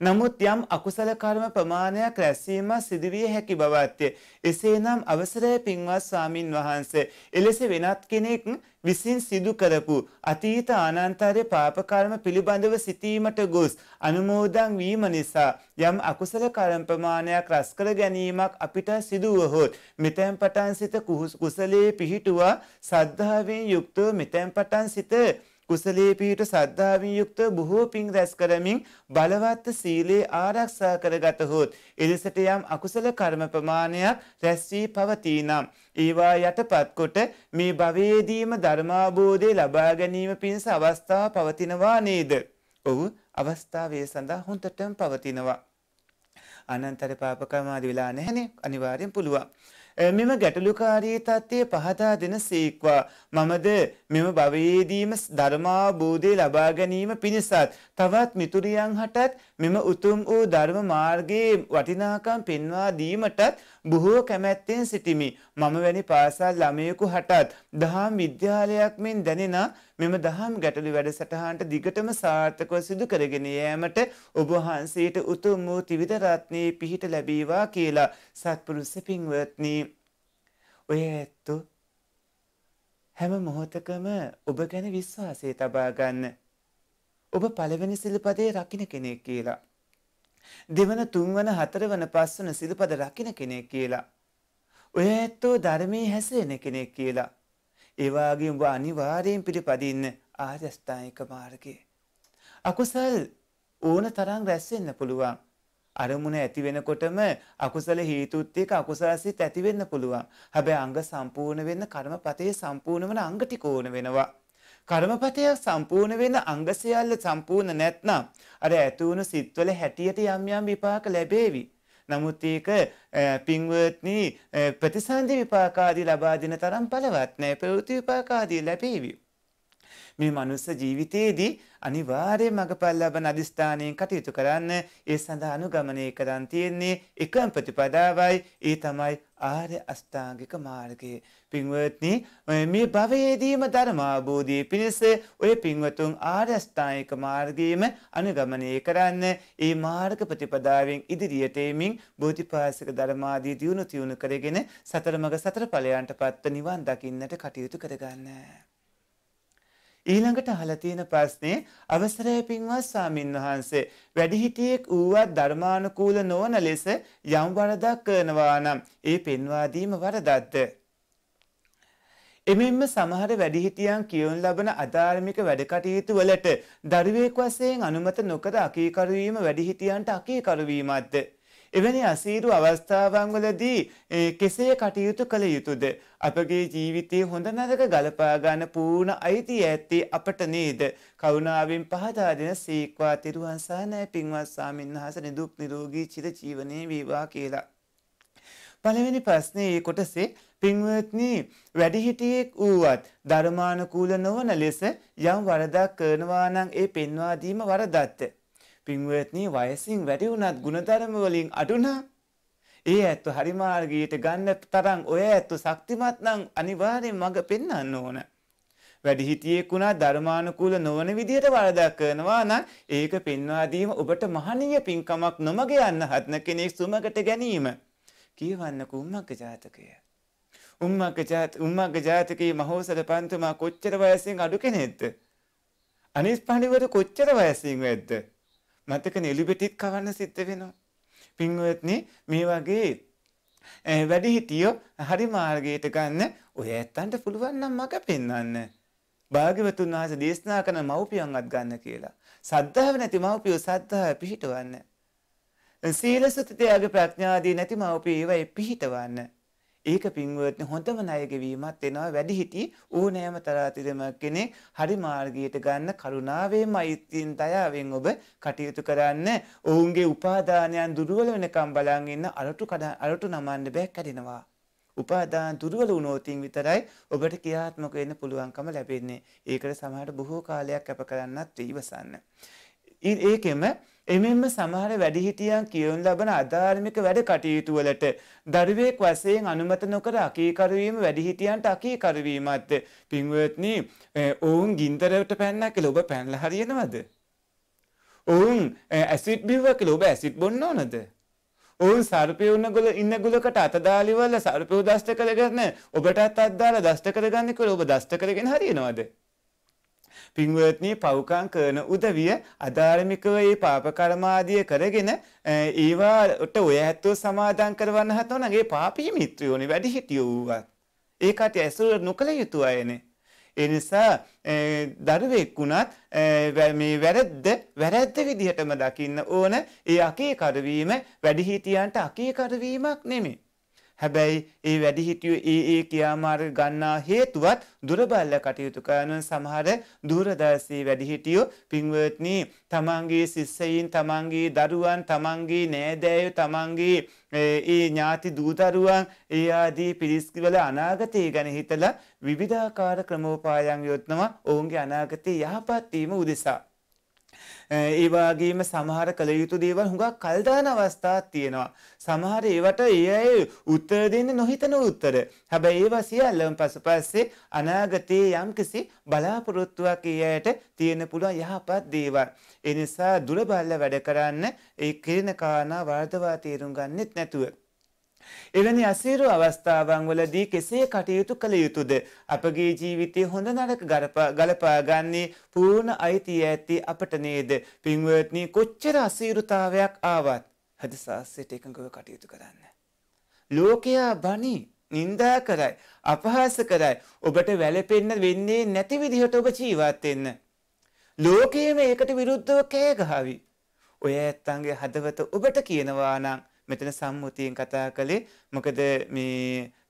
නමුත් යම් අකුසල කර්ම ප්‍රමාණයක් රැස්වීම සිදුවිය හැකි බවත්ය. එසේනම් අවසරය පින්වත් ස්වාමින් වහන්සේ එලෙස වෙනත් කෙනෙක් විසින් සිදු කරපු අතීත ආනන්තරේ පාප කර්ම පිළිබඳව සිටීමට ගොස් අනුමෝදන් වීම නිසා යම් අකුසල කර්ම ප්‍රමාණයක් රැස් කර ගැනීමක් අපිට සිදුව හොත් මෙතෙන් පටන් සිට කුසලයේ පිහිටුවා සද්ධාවෙන් යුක්තව මෙතෙන් පටන් සිට කුසලයේ පිහිට සද්ධාවෙන් යුක්ත බොහෝ පින් රැස් කරමින් බලවත් සීලේ ආරක්ෂා කරගත හොත් එලෙසට යම් අකුසල කර්ම ප්‍රමාණයක් රැස් වී පවතිනම් ඒවා යටපත් කොට මේ භවයේදීම ධර්මාබෝධය ලබා ගැනීම පිණිස අවස්ථාව පවතිනවා නේද? ඔව් අවස්ථාවේ සඳහා හොඳටම පවතිනවා. අනන්තර පාප කර්මාදී වෙලා නැහනේ අනිවාර්යෙන් පුළුවන්. මෙම ගැටලුකාරී තත්ත්වය පහදා දෙන සේක්වා. මමද මෙම භවයේදීම ධර්මාබෝධය ලබා ගැනීම පිණිසත් තවත් මිතුරියන් හටත් මෙම උතුම් වූ ධර්ම මාර්ගයේ වටිනාකම් පෙන්වා දීමටත් බොහෝ කැමැත්තෙන් සිටිමි. මම වැනි පාසල් ළමයෙකු හටත් දහම් විද්‍යාලයක් මෙන් දැනෙන මෙම දහම් ගැටළු වැඩසටහනට දිගටම සාර්ථකව සිදු කරගෙන යාමට ඔබ වහන්සේට උතුම් වූ ත්‍රිවිධ රත්නයේ පිහිට ලැබීවා කියලා සත්පුරුෂ පින්වත්නි ඔය ඇත්තු හැම මොහොතකම ඔබ ගැන විශ්වාසය තබා ගන්න. ඔබ පළවෙනි සිල්පදේ රකින්න කෙනෙක් කියලා. දෙවන තුන්වන හතරවන පස්වන සිල්පද රකින්න කෙනෙක් කියලා. ඔය ඇත්තෝ ධර්මයේ හැසිරෙන කෙනෙක් කියලා. ඒ වගේ උඹ අනිවාර්යෙන් පිළිපදින්න ආර්ය අෂ්ටාංගික මාර්ගය. අකුසල් ඕන තරම් රැස් වෙන්න පුළුවන්. අරමුණ ඇති වෙනකොටම අකුසල හේතුත් එක්ක අකුසල සිත් ඇති වෙන්න පුළුවන්. හැබැයි අංග සම්පූර්ණ වෙන්න කර්මපතේ සම්පූර්ණ වෙන අංග ටික ඕන වෙනවා. කර්මපතය සම්පූර්ණ වෙන අංග සියල්ල සම්පූර්ණ නැත්නම් අර ඇතුණු සිත්වල හැටියට යම් යම් විපාක ලැබේවි. නමුත් ඒක පින්වත්නි ප්‍රතිසන්දි විපාකාදී ලබා දෙන තරම් බලවත් නැහැ. ප්‍රවෘත්ති විපාකාදී ලැබේවි. මේ මනුස්ස ජීවිතයේදී අනිවාර්ය මඟපල් ලබන අධිස්ථානයෙන් කටයුතු කරන්න ඒ සඳහා අනුගමනය කරන් තියෙන්නේ එකම ප්‍රතිපදාවයි ඒ තමයි ආර්ය අස්ථාංගික මාර්ගයේ පින්වත්නි මේ භවයේදීම ධර්මාබෝධයේ පිණිස ඔය පින්වතුන් ආර්ය අස්ථාංගික මාර්ගයේම අනුගමනය කරන්න ඒ මාර්ග ප්‍රතිපදාවෙන් ඉදිරියට එමින් බෝධිපාසික ධර්මාදී දියුණු තියුණු කරගෙන සතර මඟ සතර ඵලයන්ටපත් නිවන් දකින්නට කටයුතු කරගන්න. ඊළඟට අහලා තියෙන ප්‍රශ්නේ අවසරය පින්වත් ස්වාමින් වහන්සේ වැඩිහිටියෙක් ඌවත් ධර්මානුකූල නොවන ලෙස යම් වරදක් කරනවා නම් ඒ පෙන්වා දීම වරදක්ද? එමෙන්ම සමහර වැඩිහිටියන් කියවන ලබන අධාර්මික වැඩකටයුතු වලට දරුවෙක් වශයෙන් අනුමත නොකර අකීකරු වීම වැඩිහිටියන්ට අකීකරු වීමක්ද? එවැනි අසීරු අවස්ථාවන්වලදී කෙසේ කටයුතු කළ යුතුද? අපගේ ජීවිතයේ හොඳ නරක ගලපා ගන්න පූර්ණ අයිතිය ඇත්තේ අපට නේද? කරුණාවෙන් පහදා දෙන සීක්වා තිරුවන් සරණයි පින්වත් ස්වාමින්වහන්සේ නිදුක් නිරෝගී චිර ජීවනයේ වේවා කියලා. පළවෙනි ප්‍රශ්නේ කොටසේ පින්වත්නි වැඩිහිටියෙක් වූවත් ධර්මානුකූල නොවන ලෙස යම් වරදක් කරනවා නම් ඒ පෙන්වා දීම වරදක්ද? පින්වත්නි වයසින් වැඩි වුණත් ಗುಣධර්ම වලින් අඩුණා ඒ ඇත්ත හරි මාර්ගයට ගන්න තරම් ඔය ඇත්ත ශක්තිමත් නම් අනිවාර්යෙන් මඟ පෙන්වන්න ඕන. වැඩි හිතියෙක් වුණා ධර්මානුකූල නොවන විදියට වරදක් කරනවා නම් ඒක පෙන්වා දීම ඔබට මහණීය පින්කමක් නොමග යන්න හදන කෙනෙක් සුමකට ගැනීම. කියවන්න කුම්මක ජාතකය. උම්මක ජාත උම්මක ජාතකයේ මහෝසර පන්තුමා කොච්චර වයසින් අඩු කෙනෙක්ද? අනිස් පඬිවරු කොච්චර වයසින් වෙද්ද? මතක නෙලිබෙටිත් කවන්න සිද්ධ වෙනවා. පින්වත්නි මේ වගේ වැඩිහිටියෝ හරි මාර්ගයට ගන්න ඔය ඇත්තන්ට පුළුවන් නම් මඟ පෙන්වන්න. භාග්‍යවතුන් වහන්සේ දේශනා කරන මව්පියන්වත් ගන්න කියලා. සද්ධාව නැති මව්පියෝ සද්ධාව පිහිටවන්න. සීල සුත්‍ත්‍යයේ ප්‍රඥාදී නැති මව්පියෝ ඒවයි පිහිටවන්න. ඒක පින්වත්නි හොඳම ණය ගෙවීමත් වෙනවා වැඩිහිටි ඕනෑම තරාතිරම කෙනෙක් හරි මාර්ගයට ගන්න කරුණාවේ මෛත්‍රියෙන් දයාවෙන් ඔබ කටයුතු කරන්න ඔවුන්ගේ උපාදානයන් දුර්වල වෙනකම් බලන් ඉන්න අරටු අරටු නමන්න බෑ කැඩෙනවා උපාදාන දුර්වල වුණොතින් විතරයි ඔබට ක්‍රියාත්මක වෙන්න පුළුවන්කම ලැබෙන්නේ. ඒකට සමහරට බොහෝ කාලයක් කැප කරන්නත් ඉවසන්න. ඒකෙම එමෙන්ම සමහර වැඩිහිටියන් කියවුන් ලබන අධාර්මික වැඩ කටයුතුවලට දරුවෙක් වසයෙන් අනුමත නොකර අකීකරවීම වැඩිහිටියන්ට අකීකරවීමත්ද පින්වත්න ඔවුන් ගින්දරවට පැන්නක ලොබ පැන්ල හරියෙනවද. ඔවුන් ඇසිට් බිව්වක ලොබ ඇසිට් බොන්න ඕනද. ඔවුන් සර්පයවන්න ගොල ඉන්න ගුලකට අතදාලිවල්ල සර්පයෝ දෂ්ට කරගන්න ඔබටත් අත්දාල දෂ්ට කරගන්නෙක ඔබ දෂ්ට කරගෙන හරිෙනවාද. පින්වත්නී පවුකං කරන උදවිය අධාර්මිකව ඒ පාපකර්මාදිය කරගෙන ඒවාට ඔය ඇත්තෝ සමාධන් කරවන්න හතව නගේ පාපී මිත්‍රයෝනි වැඩි හිටිය වූවත්. ඒකට ඇසුර නොකළ යුතු අයනේ. එනිසා දරුවෙක් වුණත් මේ වැරද්ද වැරැද්ද විදිහටම දකින්න ඕන ඒ අකේ කරවීම වැඩිහිටියන්ට අකේ කරවීමක් නෙමේ. හැබැයි ඒ වැඩිහිටියෝ ඒ ඒ ක්‍රියාමාර්ග ගන්නා හේතුවත් දුරබල්ල කටයුතු කරන සමහර දුරදර්ශී වැඩිහිටියෝ පින්වත්නි තමන්ගේ ශිෂ්‍යයින් තමන්ගේ දරුවන් තමන්ගේ නෑදෑයෝ තමන්ගේ ඒ ඥාති දූතරුවන් ඒ ආදී පිරිස්වල අනාගතය ගැන හිතලා විවිධාකාර ක්‍රමෝපායන් යොත්නවා ඔවුන්ගේ අනාගතය යහපත් වීම උදෙසා ඒවාගේම සමහර කළ යුතු දේවල් හුඟක් කල්දාන අවස්ථාත් තියෙනවා. සමහර ඒවට ඒ අය උත්තර දෙන්න නොහිතන උත්තර. හැබැයි ඒවා සියල්ලම පසුපස්සේ අනාගතයේ යම්කිසි බලාපොරොත්තුවක් ඒ අයට තියෙන පුළුවන් යහපත් දේවල්. එනිසා දුරබල්ල වැඩ කරන්න ඒ කිරින කාරණා වර්ධවා තේරුම් ගන්නෙත් නැතුව. එවැනි අසීරු අවස්ථාවන්වලදී කෙසේ කටයුතු කළ යුතුද අපගේ ජීවිතය හොඳ නරක ගලපාගන්නේ පූර්ණ අයිතිය ඇති අපට නේද පින්වත්නී කොච්චර අසීරුතාවයක් ආවත් හද ශාස්ත්‍රයට එකඟව කටයුතු කරන්න. ලෝකයා බනි නින්දා කරයි අපහාස කරයි ඔබට වැළපෙන්න වෙන්නේ නැති විදිහට ඔබ ජීවත් වෙන්න. ලෝකයේම ඒකට විරුද්ධව කෑ ගහાવી. ඔය ඇත්තන්ගේ හදවත ඔබට කියනවා නම් මෙතන සම්මුතියෙන් කතා කළේ මොකද මේ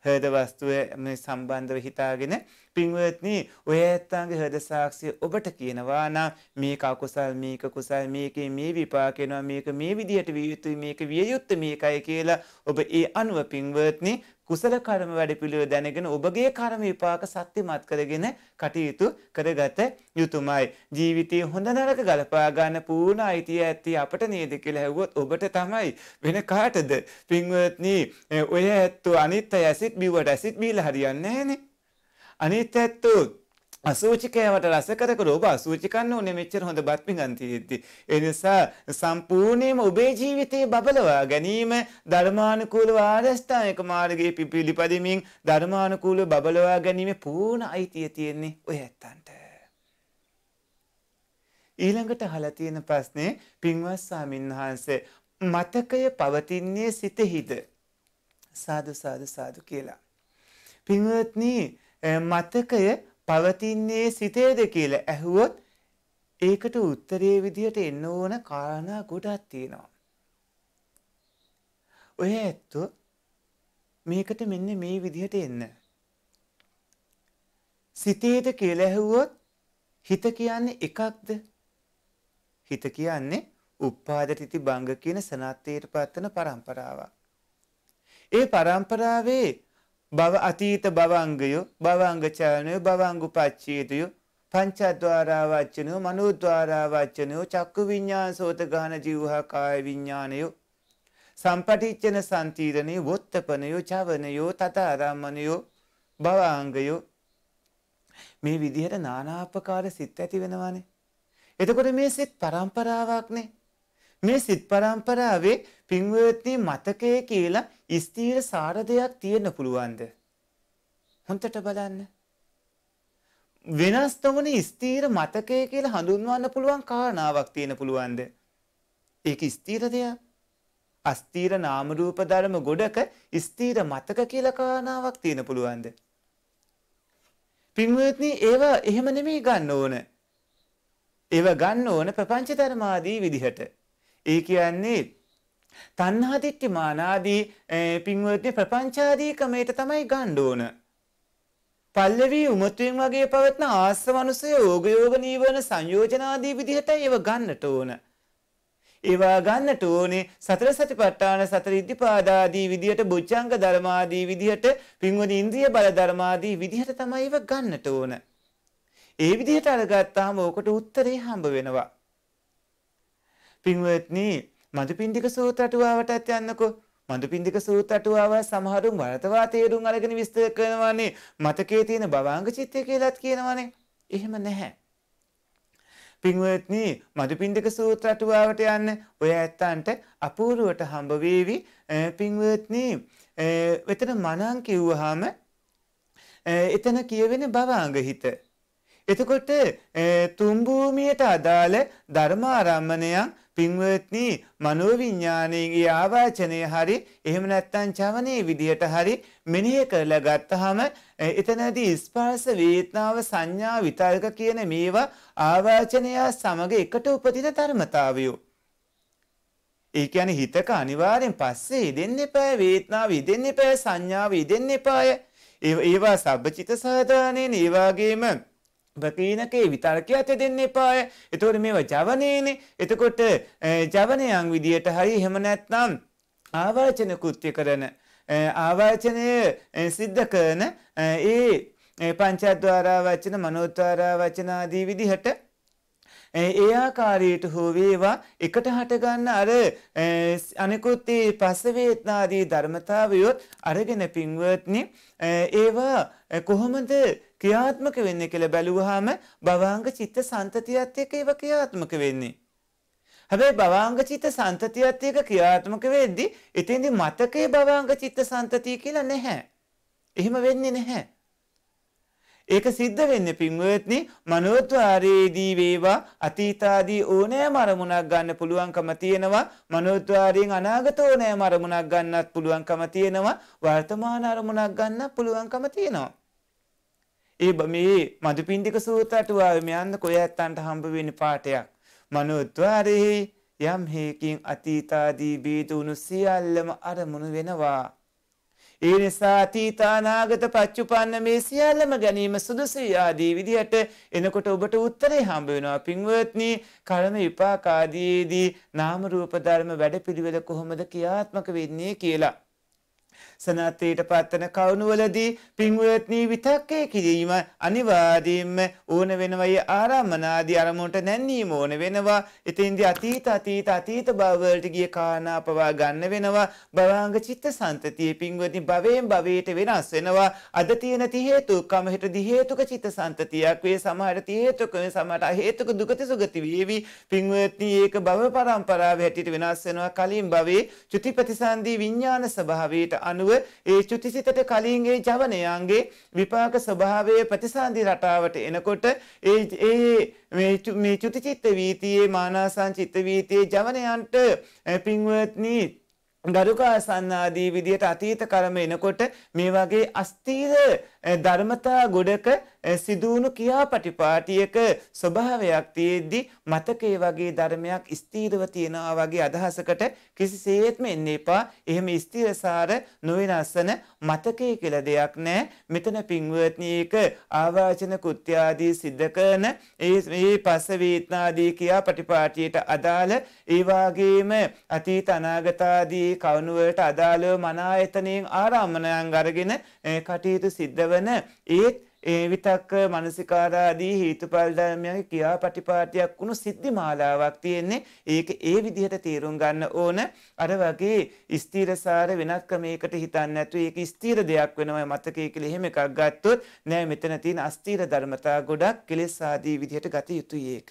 හර්ද වස්තුව මේ සම්බන්ධව හිතාගෙන පින්වත්නි ඔය ඇත්තන්ගේ හද සාක්ෂිය ඔබට කියනවා නම් මේක අකුසල් මේක කුසල් මේකේ මේ විපාකෙනවා මේක මේ විදිහට විය යුතුයි මේක විය යුත්තේ මේකයි කියලා ඔබ ඒ අනුව පින්වත්නි කුසල කර්ම වැඩපිළිවෙල දැනගෙන ඔබගේ කර්ම විපාක සත්‍යමත් කරගෙන කටයුතු කරගත යුතුමයි. ජීවිතයේ හොඳ නරක ගලපා ගන්න පූර්ණ අයිතිය ඇත්තේ අපට නේද කියලා ඇහුවොත් ඔබට තමයි වෙන කාටද? පින්වත්නි, ඔය ඇත්තෝ අනිත් අය ඇසිත් බිව්වට ඇසිත් බීලා හරියන්නේ නැහනේ. අනිත් ඇත්තෝ අසූචිකයවට රසකරකර ඔබ අසූචිකන්න ඕනේ මෙච්චර හොඳ බත් පිඟන් තියෙද්දි. ඒ නිසා සම්පූර්ණයෙන්ම ඔබේ ජීවිතේ බබලවා ගැනීම ධර්මානුකූලව ආරස්ථායක මාර්ගයේ පිළිපදෙමින් ධර්මානුකූලව බබලවා ගැනීම පූර්ණ අයිතිය තියෙන්නේ ඔය ඇත්තන්ට. ඊළඟට අහලා තියෙන ප්‍රශ්නේ පින්වත් ස්වාමින්වහන්සේ මතකය පවතින්නේ සිතෙහිද? සාදු සාදු සාදු කියලා. පින්වත්නි මතකය පවතින්නේ සිතේද කියලා ඇහුවොත් ඒකට උත්තරේ විදියට එන්න ඕන කාරණා ගොඩක් තියෙනවා. ඔය ඇත්තෝ මේකට මෙන්න මේ විදිහට එන්න. සිතේද කියලා ඇහුවොත් හිත කියන්නේ එකක්ද? හිත කියන්නේ උප්පාදටිති බංග කියන සනාත්තයට පත්වන પરම්පරාවක්. ඒ પરම්පරාවේ භව අතීත භවංගයෝ භවංගචානයෝ භවංගුපච්චේතයෝ පංචද්වාරාවච්චනයෝ මනෝද්වාරාවච්චනයෝ චක්කු විඤ්ඤාණ සෝත ගාන ජීවහා කාය විඤ්ඤාණයෝ සම්පටිච්චන සම්තිරණේ වොත්තපනයෝ චවනයෝ තතරාමනයෝ භවංගයෝ මේ විදිහට නානාපකාර සිත් ඇති වෙනවානේ. එතකොට මේ සිත් පරම්පරාවක්නේ. මේ සිත් පරම්පරාවේ පින්වත්නි මතකය කියලා ස්ථීර සාර දෙයක් තියෙන්න පුළුවන්ද? හොන්දට බලන්න. වෙනස් නොවන ස්ථීර මතකය කියලා හඳුන්වන්න පුළුවන් කාරණාවක් තියෙන පුළුවන්ද? ඒක ස්ථීර දෙයක්. අස්ථීර නාම රූප ධර්ම ගොඩක ස්ථීර මතක කියලා කාරණාවක් තියෙන පුළුවන්ද? පින්වත්නි ඒවා එහෙම නෙමෙයි ගන්න ඕන. ඒව ගන්න ඕන ප්‍රපංච ධර්මාදී විදිහට. ඒ කියන්නේ තණ්හාදිත්‍ය මානාදී පින්වත්නි ප්‍රපංචාදීකමයට තමයි ගන්න ඕන. පල්ලවී උමතුන් වගේ පවත්න ආස්වනුසය ඕග යෝග නීවරණ සංයෝජනාදී විදිහට ඒව ගන්නට ඕන. ඒවා ගන්නට ඕනේ සතර සතිපට්ඨාන සතර ඉද්ධිපාදාදී විදිහට බොජ්ජංග ධර්මාදී විදිහට පින්වද ඉන්ද්‍රිය බල ධර්මාදී විදිහට තමයි ඒව ගන්නට ඕන. ඒ විදිහට අරගත්තාම ඕකට උත්තරේ හම්බ වෙනවා. පින්වත්නි මදුපින්ඩික සූත්‍ර අටුවාවටත් යන්නකෝ. මදුපින්ඩික සූත්‍ර අටුවාව සමහරුන් වරතවා තේරුම් අරගෙන විස්තර කරනවානේ. මතකයේ තියෙන භවංග චිත්තය කියලාත් කියනවානේ. එහෙම නැහැ. පින්වත්නි මදුපින්ඩික සූත්‍ර අටුවාවට යන්න ඔය ඇත්තන්ට අපූර්වට හම්බ වේවි පින්වත්නි වෙතන මනං කිව්වහම එතන කියවෙන භවංග හිත එතකොට තුන් භූමියට අදාළ ධර්මාරම්මණයන් පින්වත්නි මනෝවිඤ්ඤාණයේ ආවාචනය හරි එහෙම නැත්නම් චවනයේ විදියට හරි මෙනෙහි කරලා ගත්තාම එතනදී ස්පර්ශ වේදනාව සංඥා විතර්ක කියන මේවා ආවාචනය සමග එකට උපදින ධර්මතාවයෝ ඒ කියන්නේ හිතක අනිවාර්යෙන් පස්සේ ඉදෙන්න එපා වේදනාව ඉදෙන්න එපා සංඥාව ඉදෙන්න එපාය ඒවා සබ්බචිත සාධානේන ඒ වගේම ප්‍රකීනකේ විතර්කය ඇත දෙන්න එපාය එතකොට මේවා ජවනයනේ එතකොට ජවනයන් විදියට හරි හෙම නැත්නම් ආවාචන කෘත්‍ය කරන ආවාචනය සිද්ධ කරන ඒ පංචත්වාරා වචන මනෝත්වාරා වචනාදී විදිහට ඒ ආකාරයට හෝ වේවා එකට හටගන්න අර අනෙකුත් පස්සවේත්නාදී ධර්මතාවයොත් අරගෙන පින්වත්නි ඒවා කොහොමද ක්‍රියාත්මක වෙන්නේ කියලා බැලුවාම භවාංග චිත්ත සන්තතියත් එක්ක ඒව ක්‍රියාත්මක වෙන්නේ. හැබැයි භවාංග චිත්ත සන්තතියත් එක්ක ක්‍රියාත්මක වෙද්දී එතෙන්දී මතකේ භවාංග චිත්ත සන්තතිය කියලා නැහැ. එහෙම වෙන්නේ නැහැ. ඒක සිද්ධ වෙන්නේ පින්වත්නි මනෝද්වාරයේදී වේවා අතීතාදී ඕනෑම අරමුණක් ගන්න පුළුවන්කම තියෙනවා මනෝද්වාරයෙන් අනාගත ඕනෑම අරමුණක් ගන්නත් පුළුවන්කම තියෙනවා වර්තමාන අරමුණක් ගන්නත් පුළුවන්කම තියෙනවා ඒ මේ මදුපින්ඩික සූතටුවාව මෙයන්න කොය ඇත්තන්ට හම්බ වෙන පාටයක්. මනොද්වාරෙහි යම් හේකින් අතීතාදී බීදුණු සියල්ලම අරමුණු වෙනවා. ඒ නිසා අතීතානාගත පච්චුපන්න මේ සියල්ලම ගැනීම සුදුසී ආදී විදිහට එනකොට ඔබට උත්තරේ හම්බ වෙනවා පින්වත්නි කර්ම විපාකාදීදී නාම රූප ධර්ම වැඩපිළිවෙල කොහොමද ක්‍රියාත්මක වෙන්නේ කියලා සනත්තයට පත්වන කවුණුවලදී පින්වත්නී විතක්කය කිරීම අනිවාදීම ඕන වෙනවයි ආරම්මනාදී අරමුණට නැන්නීම ඕන වෙනවා එතින්දි අතීත අතීත අතීත බවවලට ගිය කාරණා පවා ගන්න වෙනවා භවාංග චිත්ත සන්තතිය පින්වත්නි භවයෙන් භවයට වෙනස් වෙනවා අද තියෙන තිහේතුකම හිට දිහේතුක චිත්ත සන්තතියක් වේ සමහර තිහේතුක වේ සමහර අහේතුක දුගති සුගති වේවි පින්වත්නි ඒක භව පරම්පරාව හැටියට වෙනස් වෙනවා කලින් භවයේ චුති ප්‍රතිසන්දී විඥාන ස්වභාවයට අනුව අනුව ඒ චුතිසිතට කලින් ඒ ජවනයාගේ විපාක ස්වභාවයේ ප්‍රතිසන්දි රටාවට එනකොට ඒ ඒ මේ චුතිචිත්ත වීතියේ මානසං චිත්ත වීතියේ ජවනයන්ට පින්වත්නි ගරුකාසන්න ආදී විදියට අතීත කර්ම එනකොට මේ වගේ අස්තීර ධර්මතා ගොඩක සිදුවුණු කියාපටිපාටියක ස්වභාවයක් තියෙද්දි මතකයේ වගේ ධර්මයක් ස්ථීරව තියෙනවා වගේ අදහසකට කිසිසේත්ම එන්න එපා. එහෙම ස්ථිරසාර නොවෙනස්සන මතකයේ කියලා දෙයක් නැහැ. මෙතන පින්වත්නි ඒක ආවාචන කෘත්‍ය ආදී සිද්ධ කරන ඒ මේ පස්ස වේතනාදී කියාපටිපාටියට අදාළ ඒ වාගේම අතීත අනාගත ආදී කවුණු වලට අදාළව මනායතනෙන් ආරාමණයන් අරගෙන කටයුතු සිද්ධ වන ඒත් ඒ විතක්ක මනසිකාරාදී හේතුඵලධර්මයන්ගේ ක්‍රියාපටිපාටියක් වුණු සිද්ධි මාලාවක් තියෙන්නේ. ඒක ඒ විදිහට තේරුම් ගන්න ඕන. අර වගේ ස්ථිරසාර වෙනත් ක්‍රමයකට හිතන්නේ නැතු. ඒක ස්ථිර දෙයක් වෙනවා මතකයේ කියලා එහෙම එකක් ගත්තොත් නෑ මෙතන තියෙන අස්ථිර ධර්මතා ගොඩක් කෙලෙස් ආදී විදිහට ගත යුතුයි ඒක.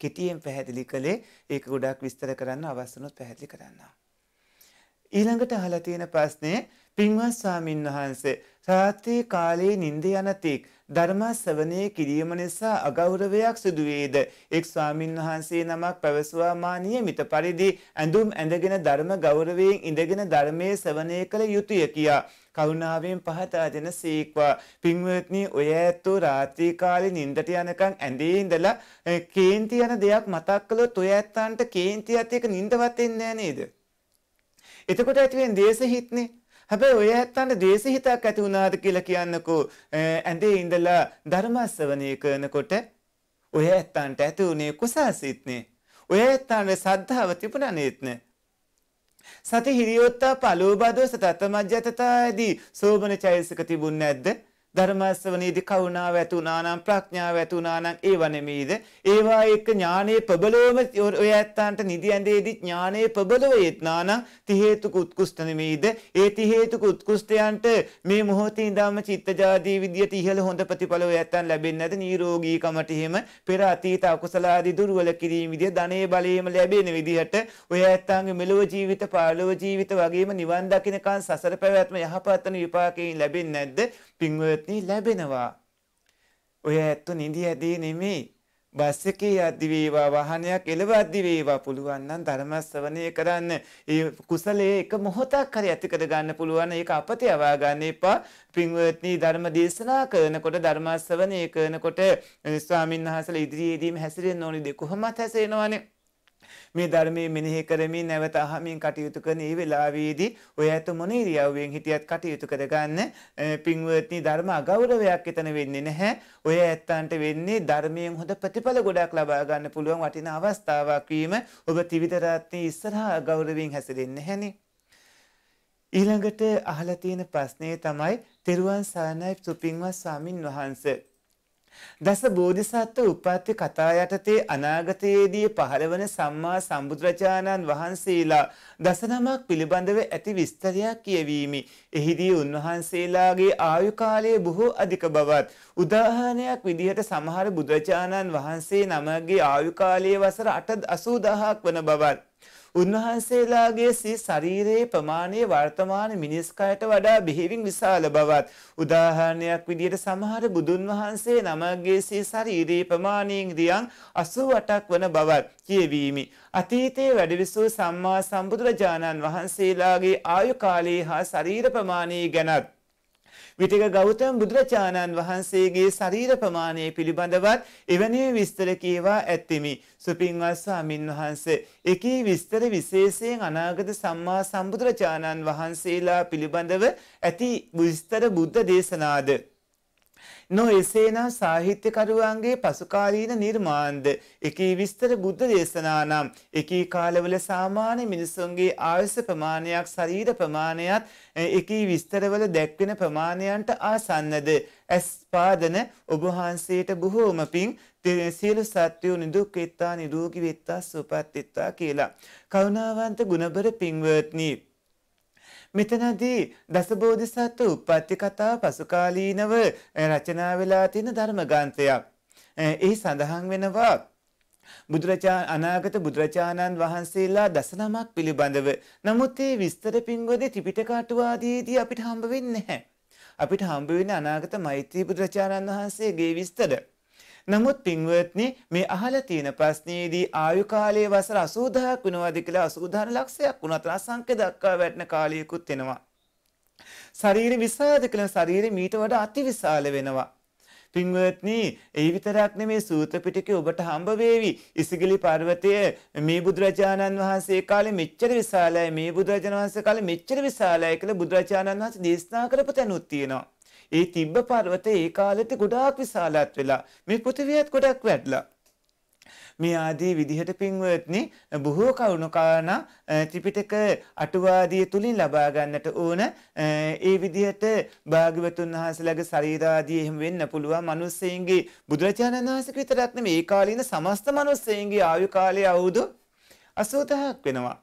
කෙටියෙන් පැහැදිලි කළේ ඒක ගොඩක් විස්තර කරන්න අවශ්‍ය නොත් පැහැදිලි කරන්න. ඊළඟට අහලා තියෙන ප්‍රශ්නේ පින්වත් ස්වාමින් වහන්සේ රාත්‍රී කාලයේ නිින්ද යනතෙක් ධර්මාශ්‍රවණය කිරීම නිසා අගෞරවයක් සිදු වේද එක් ස්වාමින් වහන්සේ නමක් පැවසුවා මා නියමිත පරිදි ඇඳුම් ඇඳගෙන ධර්ම ගෞරවයෙන් ඉඳගෙන ධර්මයේ ශ්‍රවණය කළ යුතුය කියා කරුණාවෙන් පහදා දෙන සීක්වා පින්වත්නි ඔය ඇත්තෝ රාත්‍රී කාලේ නිින්දට යනකම් ඇඳේ ඉඳලා කේන්ති යන දෙයක් මතක් කළොත් ඔය ඇත්තන්ට කේන්ති ඇති එක නිින්දවත් එන්නේ නෑ නේද එතකොට ඇතිවෙන දේශ හිත්නේ හැබැයි ඔය ඇත්තන්ට දේශ හිතක් ඇති වුණාද කියලා කියන්නකෝ ඇඳේ ඉඳලා ධර්මස්සවනය කරනකොට ඔය ඇත්තන්ට ඇති වුණේ කුසාසිත්නේ. ඔය ඇත්තන්ට සද්ධාව තිබුණා නේත්නේ. සති හිරියොත්තා පලෝබදෝ සතත්ත මජ්‍යතතාදී සෝබන චෛසික තිබුණ නැද්ද? ධර්මස්සවනේදී කරුණාව ඇති වුණා නම් ප්‍රඥාව ඇති වුණා නම් ඒව නෙමෙයිද ඒවා එක්ක ඥානයේ ප්‍රබලවම ඔය ඇත්තන්ට නිදි ඇඳේදී ඥානයේ ප්‍රබලව යෙත්නා නම් ති හේතුක උත්කෘෂ්ඨ නෙමෙයිද ඒ ති හේතුක උත්කෘෂ්ඨයන්ට මේ මොහොතේ ඉඳන්ම චිත්තජාදී විදියට ඉහළ හොඳ ප්‍රතිඵල ඔය ඇත්තන් ලැබෙන්නේ නැද නිරෝගීකමට එහෙම පෙර අතීත අකුසල ආදී දුර්වල කිරීම විදිය ධනේ බලයේම ලැබෙන විදියට ඔය ඇත්තන්ගේ මෙලොව ජීවිත පාලොව ජීවිත වගේම නිවන් දකින්නකන් සසර පැවැත්ම යහපත් වෙන විපාකයෙන් ලැබෙන්නේ නැද්ද පින්වත් පින්වත්නි ලැබෙනවා. ඔය ඇත්ත නිදි ඇදී නෙමෙයි. බස් එකේ යද්දි වේවා වාහනයක් එලවද්දි වේවා පුළුවන් නම් ධර්ම ශ්‍රවණය කරන්න ඒ කුසලයේ එක මොහොතක් හරි ඇති කර ගන්න පුළුවන් ඒක අපතේ යවා ගන්න එපා පින්වත්නි ධර්ම දේශනා කරනකොට ධර්ම ශ්‍රවණය කරනකොට ස්වාමින්වහන්සේලා ඉදිරියේදීම හැසිරෙන්න ඕනේ කොහොමද හැසිරෙනවනේ මේ ධර්මයේ මෙනෙහි කරමින් නැවත අහමින් කටයුතු කරන මේ වෙලාවේදී ඔය ඇත මොන ඉරියව්වෙන් හිටියත් කටයුතු කරගන්න පින්වත්නි ධර්ම අගෞරවයක් එතන වෙන්නේ නැහැ. ඔය ඇත්තන්ට වෙන්නේ ධර්මයෙන් හොඳ ප්‍රතිඵල ගොඩක් ලබා ගන්න පුළුවන් වටිනා අවස්ථාවක් වීම ඔබ ත්‍රිවිධ රත්නයේ ඉස්සරහා ගෞරවයෙන් හැසිරෙන්නේ නැහනේ. ඊළඟට අහලා තියෙන ප්‍රශ්නේ තමයි තෙරුවන් සරණයි සුපින්වත් ස්වාමින් වහන්සේ දස බෝධිසත්ව උපත්ති කතා යටතේ අනාගතයේදී පහළවන සම්මා සම්බුදුරජාණන් වහන්සේලා දස නමක් පිළිබඳව ඇති විස්තරයක් කියවීමි. එහිදී උන්වහන්සේලාගේ ආයු කාලය බොහෝ අධික බවත් උදාහරණයක් විදිහට සමහර බුදුරජාණන් වහන්සේ නමගේ ආයු කාලයේ වසර 8 80000ක් වන බවත් උන්වහන්සේලාගේ සී ශරීරයේ ප්‍රමාණය වර්තමාන මිනිස් කයට වඩා බෙහෙවින් විශාල බවත් උදාහරණයක් විදිහට සමහර බුදුන් වහන්සේ නමගේ සී ශරීරයේ ප්‍රමාණයෙන් දියන් 88ක් වන බවත් කියවීමි. අතීතයේ වැඩවිසූ සම්මා සම්බුදුරජාණන් වහන්සේලාගේ ආයු කාලයේ හා ශරීර ප්‍රමාණයේ ගැනත් විටක ගෞතම බුදුරජාණන් වහන්සේගේ ශරීර ප්‍රමාණය පිළිබඳවත් එවැනි විස්තර කියවා ඇත්තෙමි. සුපින්වත් ස්වාමින් වහන්සේ එකී විස්තර විශේෂයෙන් අනාගත සම්මා සම්බුදුරජාණන් වහන්සේලා පිළිබඳව ඇති විස්තර බුද්ධ දේශනාද නො එසේනම් සාහිත්‍යකරුවන්ගේ පසුකාලීන නිර්මාන්ද එකී විස්තර බුද්ධ දේශනා නම් එකී කාලවල සාමාන්‍ය මිනිසුන්ගේ ආයුෂ ප්‍රමාණයක් ශරීර ප්‍රමාණයත් එකී විස්තරවල දැක්වෙන ප්‍රමාණයන්ට ආසන්නද ඇස් පාදන ඔබ වහන්සේට බොහෝම පිං සියලු සත්වෝ නිදුක් වෙත්තා නිරෝගී වෙත්තා සුවපත් වෙත්තා කියලා කරුණාවන්ත ගුණබර පින්වත්නි මෙතනදී දසබෝධිසත්ව උපත්ති කතාව පසුකාලීනව රචනා වෙලා තියෙන ධර්මගාන්තයක්. එහි සඳහන් වෙනවා බුදුරජාණන් අනාගත බුදුරජාණන් වහන්සේලා දසනමක් පිළිබඳව. නමුත් ඒ විස්තර පින්වදේ ත්‍රිපිටක අටුවාදීදී අපිට හම්බ වෙන්නේ නැහැ. අපිට හම්බ වෙන්නේ අනාගත මෛත්‍රී බුදුරජාණන් වහන්සේගේ විස්තර. නමුත් පින්වත්නි මේ අහලා තියෙන ප්‍රශ්නයේදී ආයු කාලයේ වසර 80000ක් වෙනවාද කියලා 80000 ලක්ෂයක් වුණත් අසංඛ්‍ය දක්වා වැටෙන කාලයකුත් වෙනවා. ශරීර විසාද කියලා ශරීරෙ මීට වඩා අතිවිශාල වෙනවා. පින්වත්නි ඒ විතරක් නෙමේ සූත්‍ර පිටකේ ඔබට හම්බ වේවි ඉසිගිලි පර්වතය මේ බුදුරජාණන් වහන්සේ කාලේ මෙච්චර විශාලයි මේ බුදුරජාණන් වහන්සේ කාලේ මෙච්චර විශාලයි කියලා බුදුරජාණන් වහන්සේ දේශනා කරපු තැනුත් තියෙනවා ඒ තිබ්බ පර්වතය ඒ කාලෙත් ගොඩාක් විශාලත් වෙලා මේ පෘථිවියත් ගොඩක් වැඩලා. මේ ආදී විදිහට පින්වත්නි බොහෝ කරුණුකාරණා ත්‍රිපිටක අටුවාදිය තුලින් ලබා ගන්නට ඕන ඒ විදිහට භාග්‍යවතුන් වහන්සේලාගේ ශරීරාදී එහෙම වෙන්න පුළුවන් මිනිස්සෙයින්ගේ බුදුරජාණන් වහන්සේ විතරක් නෙමෙයි ඒ කාලේ ඉන්න සමස්ත මිනිස්සෙයින්ගේ ආයු කාලය අවුරුදු 80000ක් වෙනවා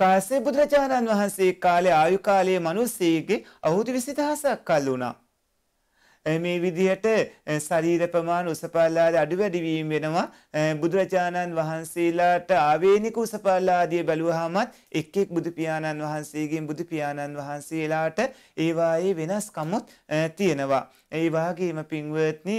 කාසේ බුදුරජාණන් වහන්සේ කාලේ ආයු කාලයේ මිනිස්සෙගේ අවුරුදු 20000ක් කල් වුණා. මේ විදිහට ශරීර ප්‍රමාණ උසපල්ලාද අඩු වැඩි වීම වෙනවා බුදුරජාණන් වහන්සේලාට ආවේනික උසපල්ලාදිය බැලුවහමත් එක් එක් බුදු පියාණන් වහන්සේගෙන් බුදු පියාණන් වහන්සේලාට ඒවායේ වෙනස්කමුත් තියෙනවා. ඒ වගේම පින්වත්නි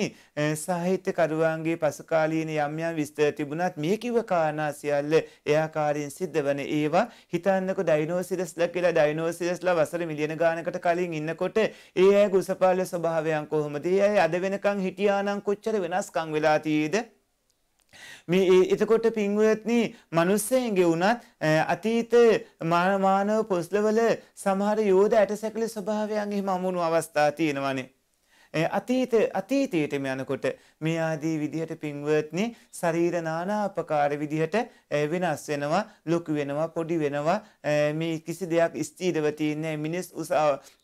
සාහිත්‍යකරුවන්ගේ පසුකාලීන යම් යම් විස්තර තිබුණත් මේ කිව්ව කාරණා සියල්ල එයාකාරයෙන් සිද්ධ වෙන ඒවා හිතන්නකො ඩයිනෝසිරස්ලා කියලා ඩයිනෝසිරස්ලා වසර මිලියන ගානකට කලින් ඉන්නකොට ඒ අයගේ උසපල්ල ස්වභාවයන් කොහොමද? ඒ අය අද වෙනකන් හිටියානම් කොච්චර වෙනස්කම් වෙලා තියෙද? මේ එතකොට පින්වත්නි මිනිස්සෙන්ගේ උනත් අතීත මානව පොස්ලවල සමහර යෝධ ඇටසැකිලි ස්වභාවයන් එහෙම අමුණු අවස්ථා තියෙනවානේ. අතීත අතීතයටම යනකොට මේ ආදී විදිහට පින්වත්නි ශරීර නානාපකාර විදිහට වෙනස් වෙනවා ලොකු වෙනවා පොඩි වෙනවා මේ කිසි දෙයක් ස්ථිරව තියන්නේ මිනිස් උස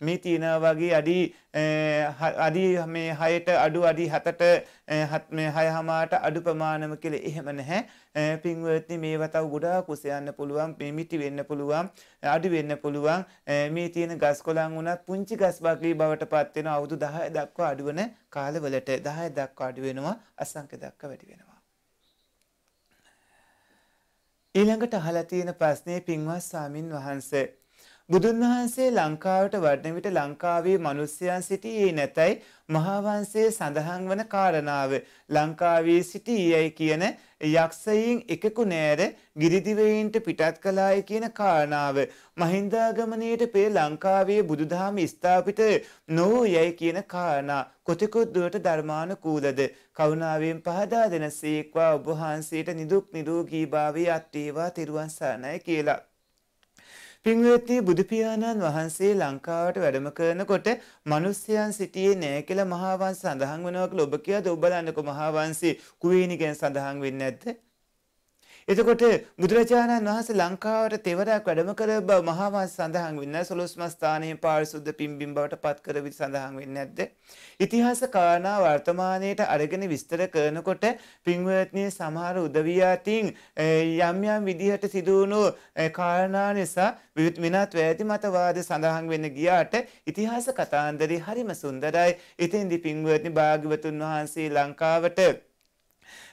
මේ තියනා වගේ අඩි අඩි මේ 6ට අඩු අඩි 7ට මේ 6 හමාරට අඩු ප්‍රමාණම කියලා එහෙම නැහැ පින්වත්නි මේවා තව ගොඩාක් උස යන්න පුළුවන් මේ මිටි වෙන්න පුළුවන් අඩු වෙන්න පුළුවන් මේ තියෙන ගස් කොළන් උනත් පුංචි ගස් බක්ලි බවට පත් වෙන අවුරුදු 10 දක්වා අඩු වෙන කාලවලට 10 දක්වා අඩු වෙනවා අසංඛ්‍ය දක්වා වැඩි වෙනවා ඊළඟට අහලා තියෙන ප්‍රශ්නේ පින්වත් ස්වාමින් වහන්සේ බුදුන් වහන්සේ ලංකාවට වඩන විට ලංකාවේ මිනිසයන් සිටියේ නැතයි මහාවංශයේ සඳහන් වන කාරණාව ලංකාවේ සිටියයි කියන යක්ෂයින් එකකු නෑර ගිරිදිවයින්ට පිටත් කළාය කියන කාරණාව මහින්දාගමනයට පෙර ලංකාවේ බුදුදහම ස්ථාපිත නොවූ යයි කියන කාරණා කොතෙකුත් දුවට ධර්මානුකූලද කරුණාවෙන් පහදා දෙන සීක්වා ඔබ වහන්සේට නිදුක් නිරෝගී භාවය අත්වේවා තෙරුවන් සරණයි කියලා පින්වත්නි බුදු පියාණන් වහන්සේ ලංකාවට වැඩම කරනකොට මිනිස්යන් සිටියේ නෑ කියලා මහාවංශ සඳහන් වෙනවා කියලා ඔබ කියද ඔබ බලන්නකො මහාවංශේ කුවේණි ගැන සඳහන් වෙන්නේ නැද්ද? එතකොට බුදුරජාණන් වහන්සේ ලංකාවට තෙවරක් වැඩම කර බව මහාවාස සඳහන් වෙන්නේ සොළොස් මස් ස්ථානයේ පාරිශුද්ධ පිම්බිම් බවට පත් කර විදි සඳහන් වෙන්නේ නැද්ද? ඉතිහාස කාරණා වර්තමානයේට අරගෙන විස්තර කරනකොට පින්වත්නි සමහර උදවියටින් යම් යම් විදිහට සිදු වුණු කාරණා නිසා විවිධ විනාත් වැදි මතවාද සඳහන් වෙන්න ගියාට ඉතිහාස කතාන්දරේ හරිම සුන්දරයි. ඉතින්දි පින්වත්නි භාග්‍යවතුන් වහන්සේ ලංකාවට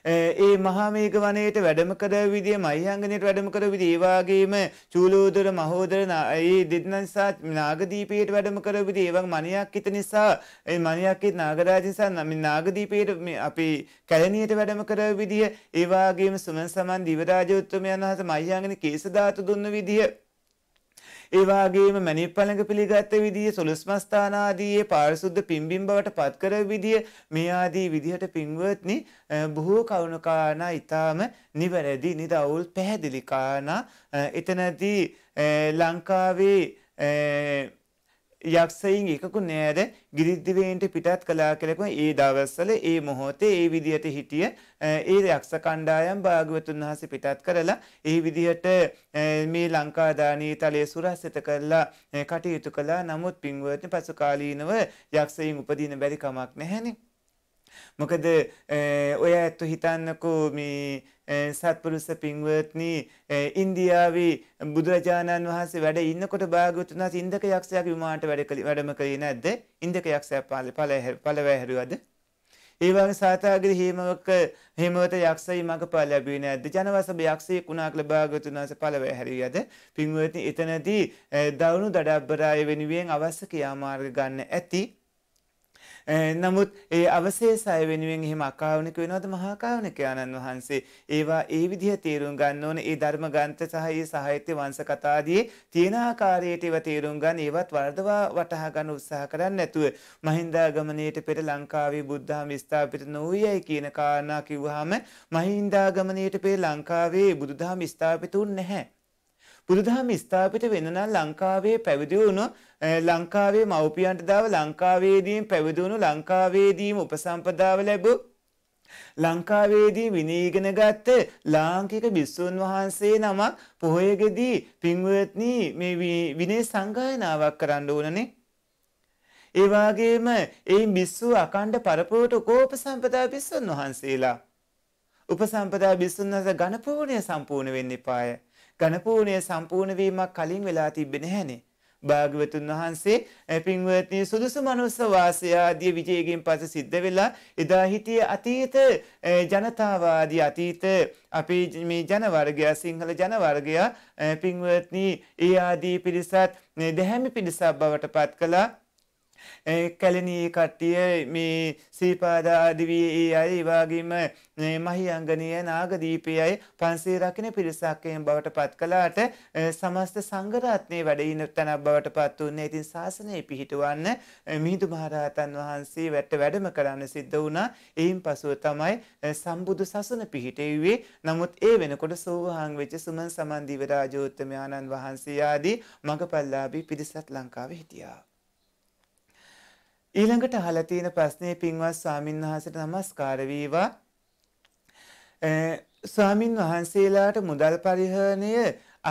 ඒ මහාමේඝ වනයේට වැඩම කරව විදිය මහියංගනයට වැඩම කරව විදිය ඒ වගේම චූලෝදර මහෝදර ඒ දෙදෙනා නාගදීපයට වැඩම කරව විදිය ඒ වගේ මණියක්කිත නිසා ඒ මණියක්කිත නාගරාජ නිසා නම් නාගදීපයට අපි කැලණියට වැඩම කරව විදිය ඒ වගේම සුමන සමන් දිවරාජ උත්තමයන් වහන්සේ මහියංගන කේස ධාතු දුන්න විදිය ඒ වගේම මැණික් පළඟ පිළිගත් විදිය සොලස්මස්ථාන ආදී පාරිශුද්ධ පිම්බිම් බවට පත්කර විදිය මේ ආදී විදිහට පින්වත්නි බොහෝ කරුණකාරණා ඊටාම නිවැරදි නිදවුල් පැහැදිලි කාරණා එතනදී ලංකාවේ යක්ෂයින් එකකු නෑර ගිරිද්දිවේන්ට පිටත් කලා කලෙකම ඒ දවස්සල ඒ මොහොතේ ඒ විදිහට හිටිය ඒ යක්ෂ කණ්ඩායම් භාගවතුන් වහස පිටත් කරලා ඒ විදිහට මේ ලංකාදානී තලය සුරස්සිත කරලා කටයුතු කලා නමුත් පින්වර්ති පසුකාලීනව යක්ෂයින් උපදීන බැරිකමක් නැහැනි. මොකද ඔය ඇත්තු හිතන්නකෝ මේ සත්පුරුස පින්වත්නි ඉන්දියාවේ බුදුරජාණන් වහන්සේ වැඩ ඉන්නකොට භාග්‍යවතුන් වහන්සේ ඉන්දක යක්ෂයාගේ විමානට වැඩම කළේ නැද්ද? ඉන්දක යක්ෂයා පළවැය හැරුවද? ඒ වගේ සාතාගිරි හිමවක හිමවත යක්ෂයි මඟ පල ලැබුවේ නැද්ද? ජනවසභ යක්ෂයෙක් වුණා කියලා භාග්‍යවතුන් වහන්සේ පළවැය හැරියද? පින්වත්නි එතනදී දවුණු දඩබ්බරාය වෙනුවෙන් අවශ්‍ය ක්‍රියාමාර්ග ගන්න ඇති Eh, නමුත් ඒ අවසේ සය වෙනුවෙන් එහෙම අකාවනක වෙනවද මහාකාවනක ආනන් වහන්සේ ඒවා ඒ විදිහ තේරුම් ගන්න ඕන ඒ ධර්ම ගන්ත සහ ඒ සාහිත්‍ය වංශ කතාදී තියෙන ආකාරයට ඒවා තේරුම් ගන්න ඒවත් වර්ධවා වටහා ගන්න උත්සාහ කරන්නේ නැතුව මහින්දාගමනයේට පෙර ලංකාවේ බුද්ධාම ස්ථාපිත නොවේයි කියන කාරණා කිව්වහම මහින්දාගමනයේට පෙර ලංකාවේ බුදුදහම ස්ථාපිත උන්නේ නැහැ බුදුදහම ස්ථාපිත වෙන නම් ලංකාවේ පැවිදි වුණු ලංකාවේ මව්පියන්ට දාව ලංකාවේදීන් පැවිදි වුණු ලංකාවේදීම උපසම්පදාව ලැබූ ලංකාවේදී විනීගෙන ගත්ත ලාංකික බිස්සූන් වහන්සේ නමක් පොහොයගෙදී පින්වත්නි මේ විනේ සංගායනාවක් කරන්න ඕනනේ. ඒවාගේම එයින් බිස්සූ අකණ්ඩ පරපුවට කෝප සම්පදා බිස්සුන් වහන්සේලා. උපසම්පදා බිස්සුන් වහස ගණපූර්ණය සම්පූර්ණ වෙන්න එපාය. ඝනපූර්ණය සම්පූර්ණ වීමක් කලින් වෙලා තිබෙන්නේ නැහැනේ. භාග්‍යවතුන් වහන්සේ පින්වත්නි සුදුසු මනුස්ස වාසය ආදී විජයගෙන් පස්සේ සිද්ධ වෙලා එදා හිටිය අතීත ජනතාවාදී අතීත අපේ මේ ජන වර්ගය සිංහල ජන වර්ගය පින්වත්නි ඒ ආදී පිරිසත් දැහැමි පිරිසක් බවට පත් කළා කැලණී කට්ටිය මේ සීපාදාදිවී අය වගේම මහියංගනීය නාගදීපයයි පන්සේ රකින පිරිසක්යෙන් බවට පත් කළාට සමස්ත සංඝරත්නයේ වැඩ ඉන තැනක් බවට පත් වුණේ. ඉතින් ශාසනය පිහිටවන්න මිහිඳු මහරහතන් වහන්සේ වැට වැඩම කරන්න සිද්ධ වුණා. එයින් පසුව තමයි සම්බුදු සසුන පිහිටෙව්වේ. නමුත් ඒ වෙනකොට සෝවහන් වෙච්ච සුමන් සමන් දිව රාජෝත්තම ආනන්ද වහන්සේ ආදී මගපල්ලාභී පිරිසත් ලංකාවේ හිටියා. ඊළඟට අහලා තියෙන ප්‍රශ්නේ පින්වත් ස්වාමින් වහන්සේට নমස්කාර වේවා. ස්වාමින් වහන්සේලාට මුදල් පරිහරණය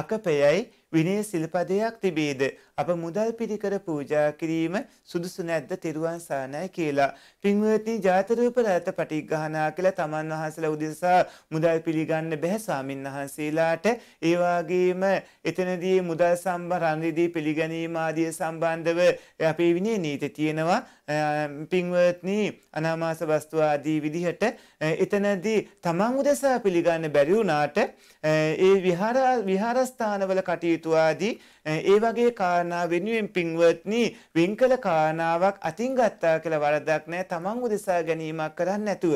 අකපයයි විනය සිල්පදයක් තිබේද? අප මුදල් පිරිකර පූජා කිරීම සුදුසු නැද්ද තෙරුවන් සානයි කියලා. පින්වත්නි ජාතරූප රත පටිග්ගහනා කියලා තමන් වහන්සේලා උදෙසා මුදල් පිළිගන්න බැහැ ස්වාමින් වහන්සේලාට. ඒ වගේම එතනදී මුදල් සම්බන්ධ රණරිදී පිළිගැනීම ආදී සම්බන්ධව අපේ විනය නීති තියෙනවා. පින්වත්නි අනාමාස වස්තු ආදී විදිහට එතනදී තමන් උදෙසා පිළිගන්න බැරි වුණාට ඒ විහාර විහාරස්ථානවල කටයුතු ආදී ඒ වගේ කාරණා වෙනුවෙන් පින්වත්නි වෙන්කල කාරණාවක් අතින් ගත්තා කියලා වරදක් නැහැ තමන් උදෙසා ගැනීමක් කරන්න නැතුව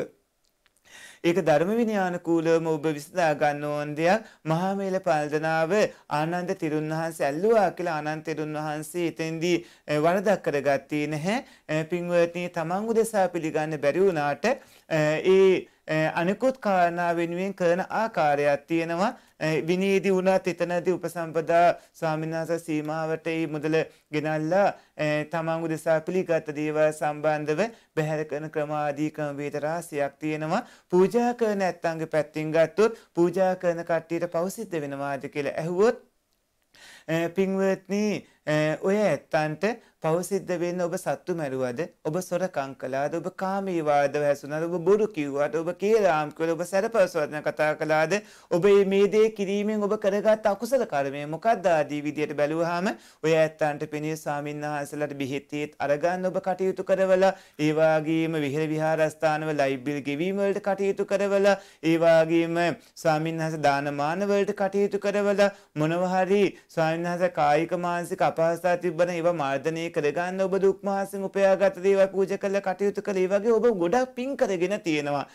ඒක ධර්ම විනයානුකූලවම ඔබ විසඳා ගන්න ඕන දෙයක් මහා මේල පල්දනාව ආනන්ද තිරුන් වහන්සේ ඇල්ලුවා කියලා ආනන්ද තිරුන් වහන්සේ එතෙන්දී වරදක් කරගත්තේ නැහැ පින්වත්නි තමන් උදෙසා පිළිගන්න බැරි වුණාට ඒ අනිකුත් කාරණා වෙනුවෙන් කරන ආකාරයක් තියෙනවා විනීදි වුණත් එතනදී උපසම්පදා ස්වාමිනාස සීමාවට ඒ මුදල ගෙනල්ලා තමන් උදෙසා පිළිගත් දේවල් සම්බන්ධව බැහැර කරන ක්‍රම ආදී ක්‍රම වේද රාශියක් තියෙනවා පූජා කරන ඇත්තන්ගේ පැත්තෙන් ගත්තොත් පූජා කරන කට්ටියට පෞසිද්ධ වෙනවාද කියලා ඇහුවොත් පින්වත්නි ඔය ඇත්තන්ට පවසිද්ධ වෙන්නේ ඔබ සත්තු මැරුවද? ඔබ සොරකම් කළාද? ඔබ කාමී වාදව හැසුණාද? ඔබ බොරු කිව්වද? ඔබ කේලාම් කළා? ඔබ සැරපසවදන කතා කළාද? ඔබ මේ දේ කිරීමෙන් ඔබ කරගත් අකුසල කර්මය මොකක්ද ආදී විදියට බැලුවාම ඔය ඇත්තන්ට පෙනී ස්වාමීන් වහන්සේලාට බෙහෙත් අරගන්න ඔබ කටයුතු කරවලා ඒ වගේම විහෙර විහාරස්ථානවල ලයිබ් බිල් ගෙවීම වලට කටයුතු කරවලා ඒ වගේම ස්වාමීන් වහන්සේ දානමාන වලට කටයුතු කරවලා මොනවා හරි ස්වාමීන් වහන්සේ කායික මානසික අපහසුතාව තිබ්බන ඒවා මර්ධනය කරගන්න ඔබ දුක් මහසෙන් උපයාගත් දේවල් පූජා කරලා කටයුතු කළේ වගේ ඔබ ගොඩක් පින් කරගෙන තියෙනවා.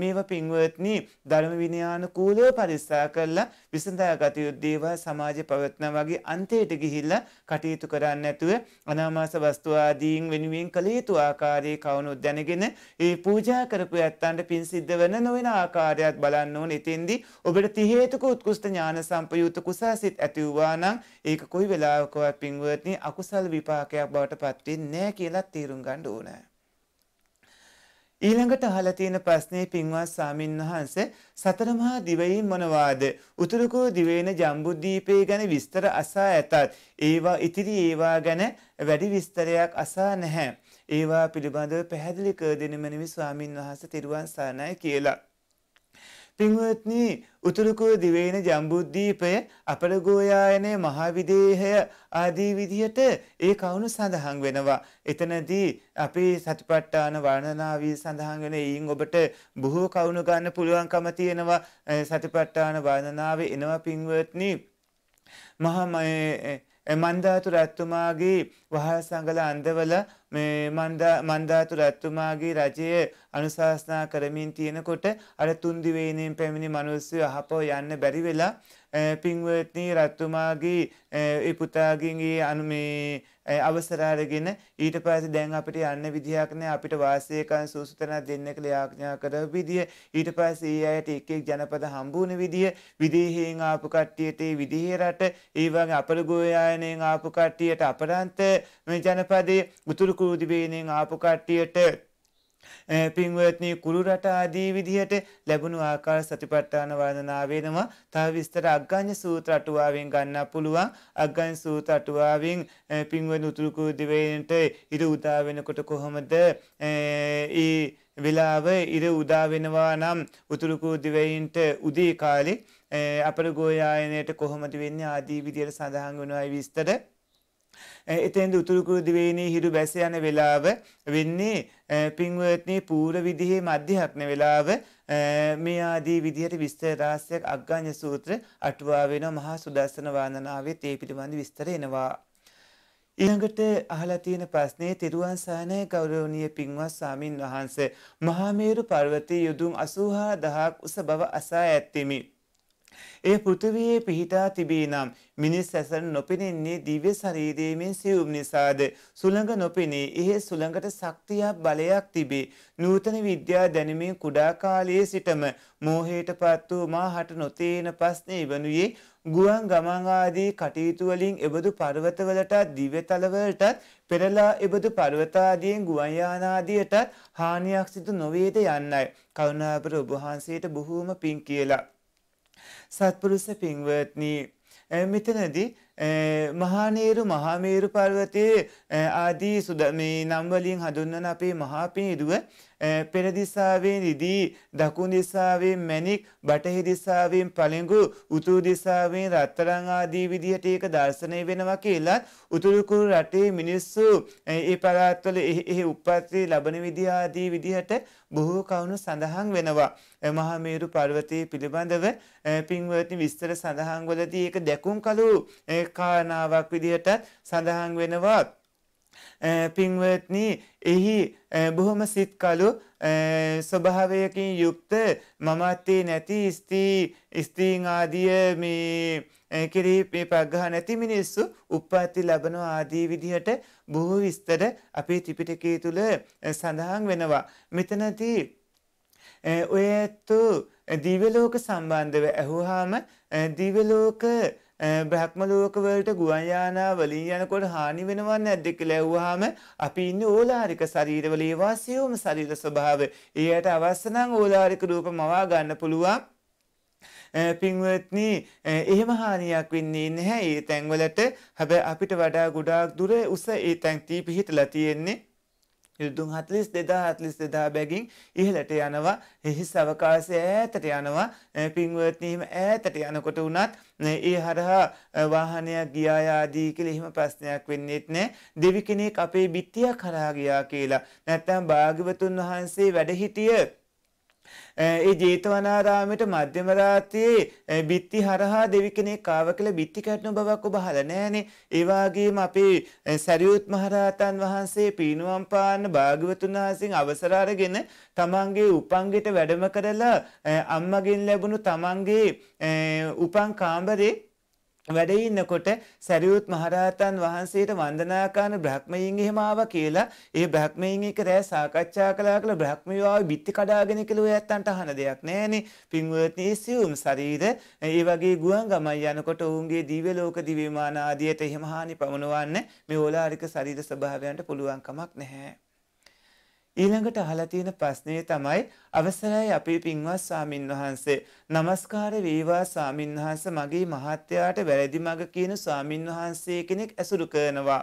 මේවා පින්වත්නි ධර්ම විනයානුකූලව පරිස්සම් කරලා විසඳාගත යුතු දේවල් සමාජේ පවත්නා වගේ අන්තයට ගිහිල්ලා කටයුතු කරන්නේ නැතුව අනාමාස වස්තු ආදීන් වෙනුවෙන් කළ යුතු ආකාරයේ කවුණොත් දැනගෙන ඒ පූජා කරපු ඇත්තන්ට පින් සිද්ධ වෙන නොවන ආකාරයක් බලන්න ඕන. එතෙන්දී ඔබට තිහේතුක උත්කෘෂ්ඨ ඥාන සම්පයුත කුසසිත ඇති වුණා නම් ඒක කොයි වෙලාවකවත් පින්වත්නි අකුසල විපාකයක් දෙයක් බවට පත්වෙන්නේ නැහැ කියලා තීරුම් ගන්න ඕනේ. ඊළඟට අහලා තියෙන ප්‍රශ්නේ පින්වත් සාමින්වහන්සේ සතර මහා දිවයින් මොනවාද? උතුරුකෝ දිවයින ජම්බුද්වීපය ගැන විස්තර අසා ඇතත් ඒවා ඉතිරි ඒවා ගැන වැඩි විස්තරයක් අසා නැහැ. ඒවා පිළිබඳව පැහැදිලි කර දෙන මැනවි ස්වාමින්වහන්සේ තිරුවන් සරණයි කියලා. පින්වත්නි උතුරුකුව දිවයින ජම්බුද්දීපය අපලගෝයායනය මහාවිදේහය ආදී විදිහට ඒ කවුණු සඳහන් වෙනවා. එතනදී අපේ සතිපට්ඨාන වර්ණනාවී සඳහන් වෙන ඊයින් ඔබට බොහෝ කවුණු ගන්න පුළුවන්කම තියෙනවා සතිපට්ඨාන වර්ණනාවේ එනවා පින්වත්නි. මහා මන්දාතු රැත්තුමාගේ වහල් සඟල අන්දවල මේ මන්දාතු රැත්තුමාගේ රජය අනුශාසනා කරමින් තියෙනකොට අර තුන්දිවේනයෙන් පැමිණි මනුස්සය අහපෝ යන්න බැරි වෙලා පින්වත්නී රත්තුමාගේ ඒ පුතාගින්ගේ අනුමේ අවසර අරගෙන ඊට පස්සේ දැන් අපිට යන්න විදිහක් නැහැ අපිට වාසියකන් සූසුතන දෙන්න කියලා යාඥා කරව විදිය ඊට පස්සේ ඒ අයට එක් එක් ජනපද හම්බුන විදිය විදේහයෙන් ආපු කට්ටියට ඒ විදේහ රට ඒ වගේ අපරගෝයායනෙන් ආපු කට්ටියට අපරාන්ත ජනපදයේ උතුරු කුරුදිවේනෙන් ආපු කට්ටියට පින්වත්නි කුරු රට ආදී විදිහට ලැබුණු ආකාර සතිපට්ඨාන වර්ණනාවේනම තව විස්තර අග්ගඤ්ඤ සූත්‍ර අටුවාවෙන් ගන්න පුළුවන් අග්ගඤ්ඤ සූත්‍ර අටුවාවෙන් පින්වත්නි උතුරු කුරු දිවයිනට ඉර උදා වෙනකොට කොහොමද ඒ වෙලාව ඉර උදා වෙනවා නම් උතුරු කුරුදිවයින්ට උදේ කාලේ අපර ගෝයායනයට කොහොමද වෙන්නේ ආදී විදියට සඳහන් වෙනවායි විස්තර Eh, එතෙන්ද උතුරු කුරු දිවයිනේ හිරු බැස යන වෙලාව වෙන්නේ eh, පින්වත්නි පූර්ව විදිහේ මධ්‍යහක්න වෙලාව eh, මේ ආදී විදිහට විස්තර රාශියක් අග්ගඤ්‍ය සූත්‍ර අටුවා වෙන මහා සුදස්සන වන්දනාවේ තේ පිළිබඳ විස්තර එනවා. ඊළඟට අහලා තියෙන ප්‍රශ්නේ තිරුවන් සානය ගෞරවනීය පින්වත් ස්වාමින් වහන්සේ මහා මේරු පර්වතයේ යදුම් 84000ක් උස බව අසා ඇත්تمي එය පෘථිවියේ පිහිටා තිබේ නම් මිනිස් ඇසට නොපෙනෙන්නේ දිව්‍ය ශරීරයේමින් සියුම් නිසාද සුළඟ නොපෙනේ එහෙ සුළඟට ශක්තියක් බලයක් තිබේ නූතන විද්‍යා දැනුමින් කුඩා කාලයේ සිටම මෝහයටපත් වූ මාහට නොතේන ප්‍රශ්නේ වනුයේ ගුවන් ගමන් ආදී කටයුතු වලින් එබඳු පර්වතවලට දිව්‍යතලවලටත් පෙරලා එබඳු පර්වතාදීන් ගුවන් යාන ආදියටත් හානියක් සිදු නොවේද යන්නයි කරුණාබර ඔබ වහන්සේට බොහෝම පිං කියලා සත්පුරුෂ පින්වත්නි මෙතනදී මහානේරු මහාමේරු පර්වතයේ ආදී සුද මේ නම් වලින් හඳුන්වන අපේ මහා පිනිදුව පෙරදිසාවේ නිදී දකුණු දිසාවෙන් මැණික් බටහිර දිසාවෙන් පළඟු උතුරු දිසාවෙන් රත්තරන් ආදී විදිහට ඒක දර්ශනය වෙනවා කියලා උතුරු කුරු රටේ මිනිස්සු ඒ පළාත්වල එහි උප්පත්ති ලබන විදිහ ආදී විදිහට බොහෝ කවුණු සඳහන් වෙනවා. මහා මේරු පර්වතයේ පිළිබඳව පින්වත්නි විස්තර සඳහන් වලදී ඒක දැකුම් කළු කාරණාවක් විදිහටත් සඳහන් වෙනවා. පින්වත්නි එහි බොහොම සිත්කලු ස්වභාවයකින් යුක්ත මමත්තේ නැති ස්ත්‍රී ස්ත්‍රීන් ආදිය මේ කෙරෙහි මේ පග්ගහ නැති මිනිස්සු උප්පත්ති ලබන ආදී විදිහට බොහෝ විස්තර අපේ ත්‍රිපිටකය තුල සඳහන් වෙනවා. මෙතනදී ඔය ඇත්තු දිව්‍ය ලෝක සම්බන්ධව ඇහුවාම දිව්‍ය ලෝක බ්‍රහ්මලෝකවලට ගුවන්යානා වලින් යනකොට හානි වෙනව නැද්ද කියලා ඇහුවාම අපි ඉන්නේ ඕලාරික ශරීරවල ඒවා සියුම් ශරීර ස්වභාවය. ඒයට අවශ්‍ය නම් ඕලාරික රූප මවා ගන්න පුළුවන්. පින්වත්නි එහෙම හානියක් වෙන්නේ නැහැ ඒ තැන්වලට. හැබැයි අපිට වඩා ගොඩාක් දුර උස ඒ තැන් තී පිහිටලා තියෙන්නේ. යුදුන් හතලිස් දෙදා හතලිස් දෙදා බැගින් ඉහලට යනවා හිස් අවකාශය ඈතට යනවා පින්වත්නීම ඈතට යනකොට වනත් ඒ හරහා වාහනයක් ගියායාදී කියල එහෙම ප්‍රශ්නයක් වෙන්නෙත් නෑ දෙවි කෙනෙක් අපේ බිත්තියක් හරාගයා කියලා නැත්තම් භාගිවතුන් වහන්සේ වැඩහිටිය ඒ ජේතවනාරාමයට මධ්‍යම රාත්‍රියේ බිත්ති හරහා දෙවි කෙනෙක් ආව කියලා බිත්ති කැටුණු බවක් ඔබ අහලා නැහනේ. ඒ වගේම අපේ සරියුත් මහරහතන් වහන්සේ පීනුවම් පාන්න භාග්‍යවතුන් වහන්සේ අවසර අරගෙන තමන්ගේ උපන්ගෙට වැඩම කරලා අම්මගෙන් ලැබුණු තමන්ගේ උපන් කාමරේ වැඩ ඉන්නකොට සරියුත් මහරහතන් වහන්සේට වන්දනාකාන බ්‍රහ්මයින් එහෙම ආවා කියලා ඒ බ්‍රහ්මයින් එක රෑ සාකච්ඡා කළා කියලා බ්‍රහ්මියෝ ආවේ බිත්ති කඩාගෙන කියලා ඔයයන්ට අහන දෙයක් නෑනේ පින්වත්නි සියුම් ශරීර ඒ වගේ ගුවන් ගමයි යනකොට ඔවුන්ගේ දිව්‍ය ලෝක දිව්‍යමාන ආදියට එහෙම හානි පමුණවන්න මේ ඕලාරික ශරීර ස්වභාවයන්ට පුළුවන් කමක් නැහැ ඊළඟට අහලා තියෙන ප්‍රශ්නේ තමයි අවසරයි අපේ පින්වත් ස්වාමින් වහන්සේ. নমස්කාර වේවා ස්වාමින් වහන්සේ මගේ මහත්යාට වැරදි මග කියන ස්වාමින් වහන්සේ කෙනෙක් ඇසුරු කරනවා.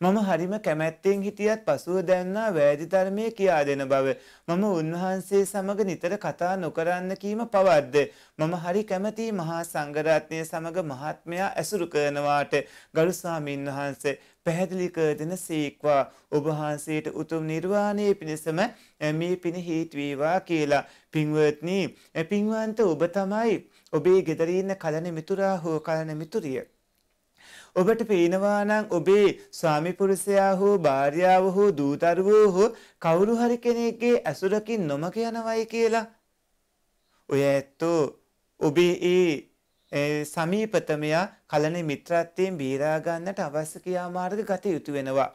මම හරිම කැමැත්තෙන් හිටියත් පසුව දැන්නා වැරදි ධර්මයේ කියා දෙන බව මම උන්වහන්සේ සමග නිතර කතා නොකරන්න කීම පවද්ද මම හරි කැමැති මහා සංඝරත්නය සමග මහත්මයා ඇසුරු කරනවාට ගරු ස්වාමින් වහන්සේ පැහැදිලි කර දෙන සීක්වා ඔබ වහන්සේට උතුම් නිර්වාණය පිණිසම මේ පින හේතු වේවා කියලා පින්වත්නි පින්වන්ත ඔබ තමයි ඔබේ ගෙදර ඉන්න කලණ මිතුරා හෝ කලණ මිතුරිය ඔබට පේනවා නම් ඔබේ ස්වාමි පුරුෂයා හෝ භාර්යාව හෝ දූතරුවෝ හෝ කවුරු හරි කෙනෙක්ගේ ඇසුරකින් නොමක යනවයි කියලා. ඔය ඇත්තෝ ඔබේ ඒ සමීපතමයා කලන මිත්‍රත්වයෙන් බේරා ගන්නට අවශ්‍ය ක්‍රියාමාර්ග ගත යුතු වෙනවා.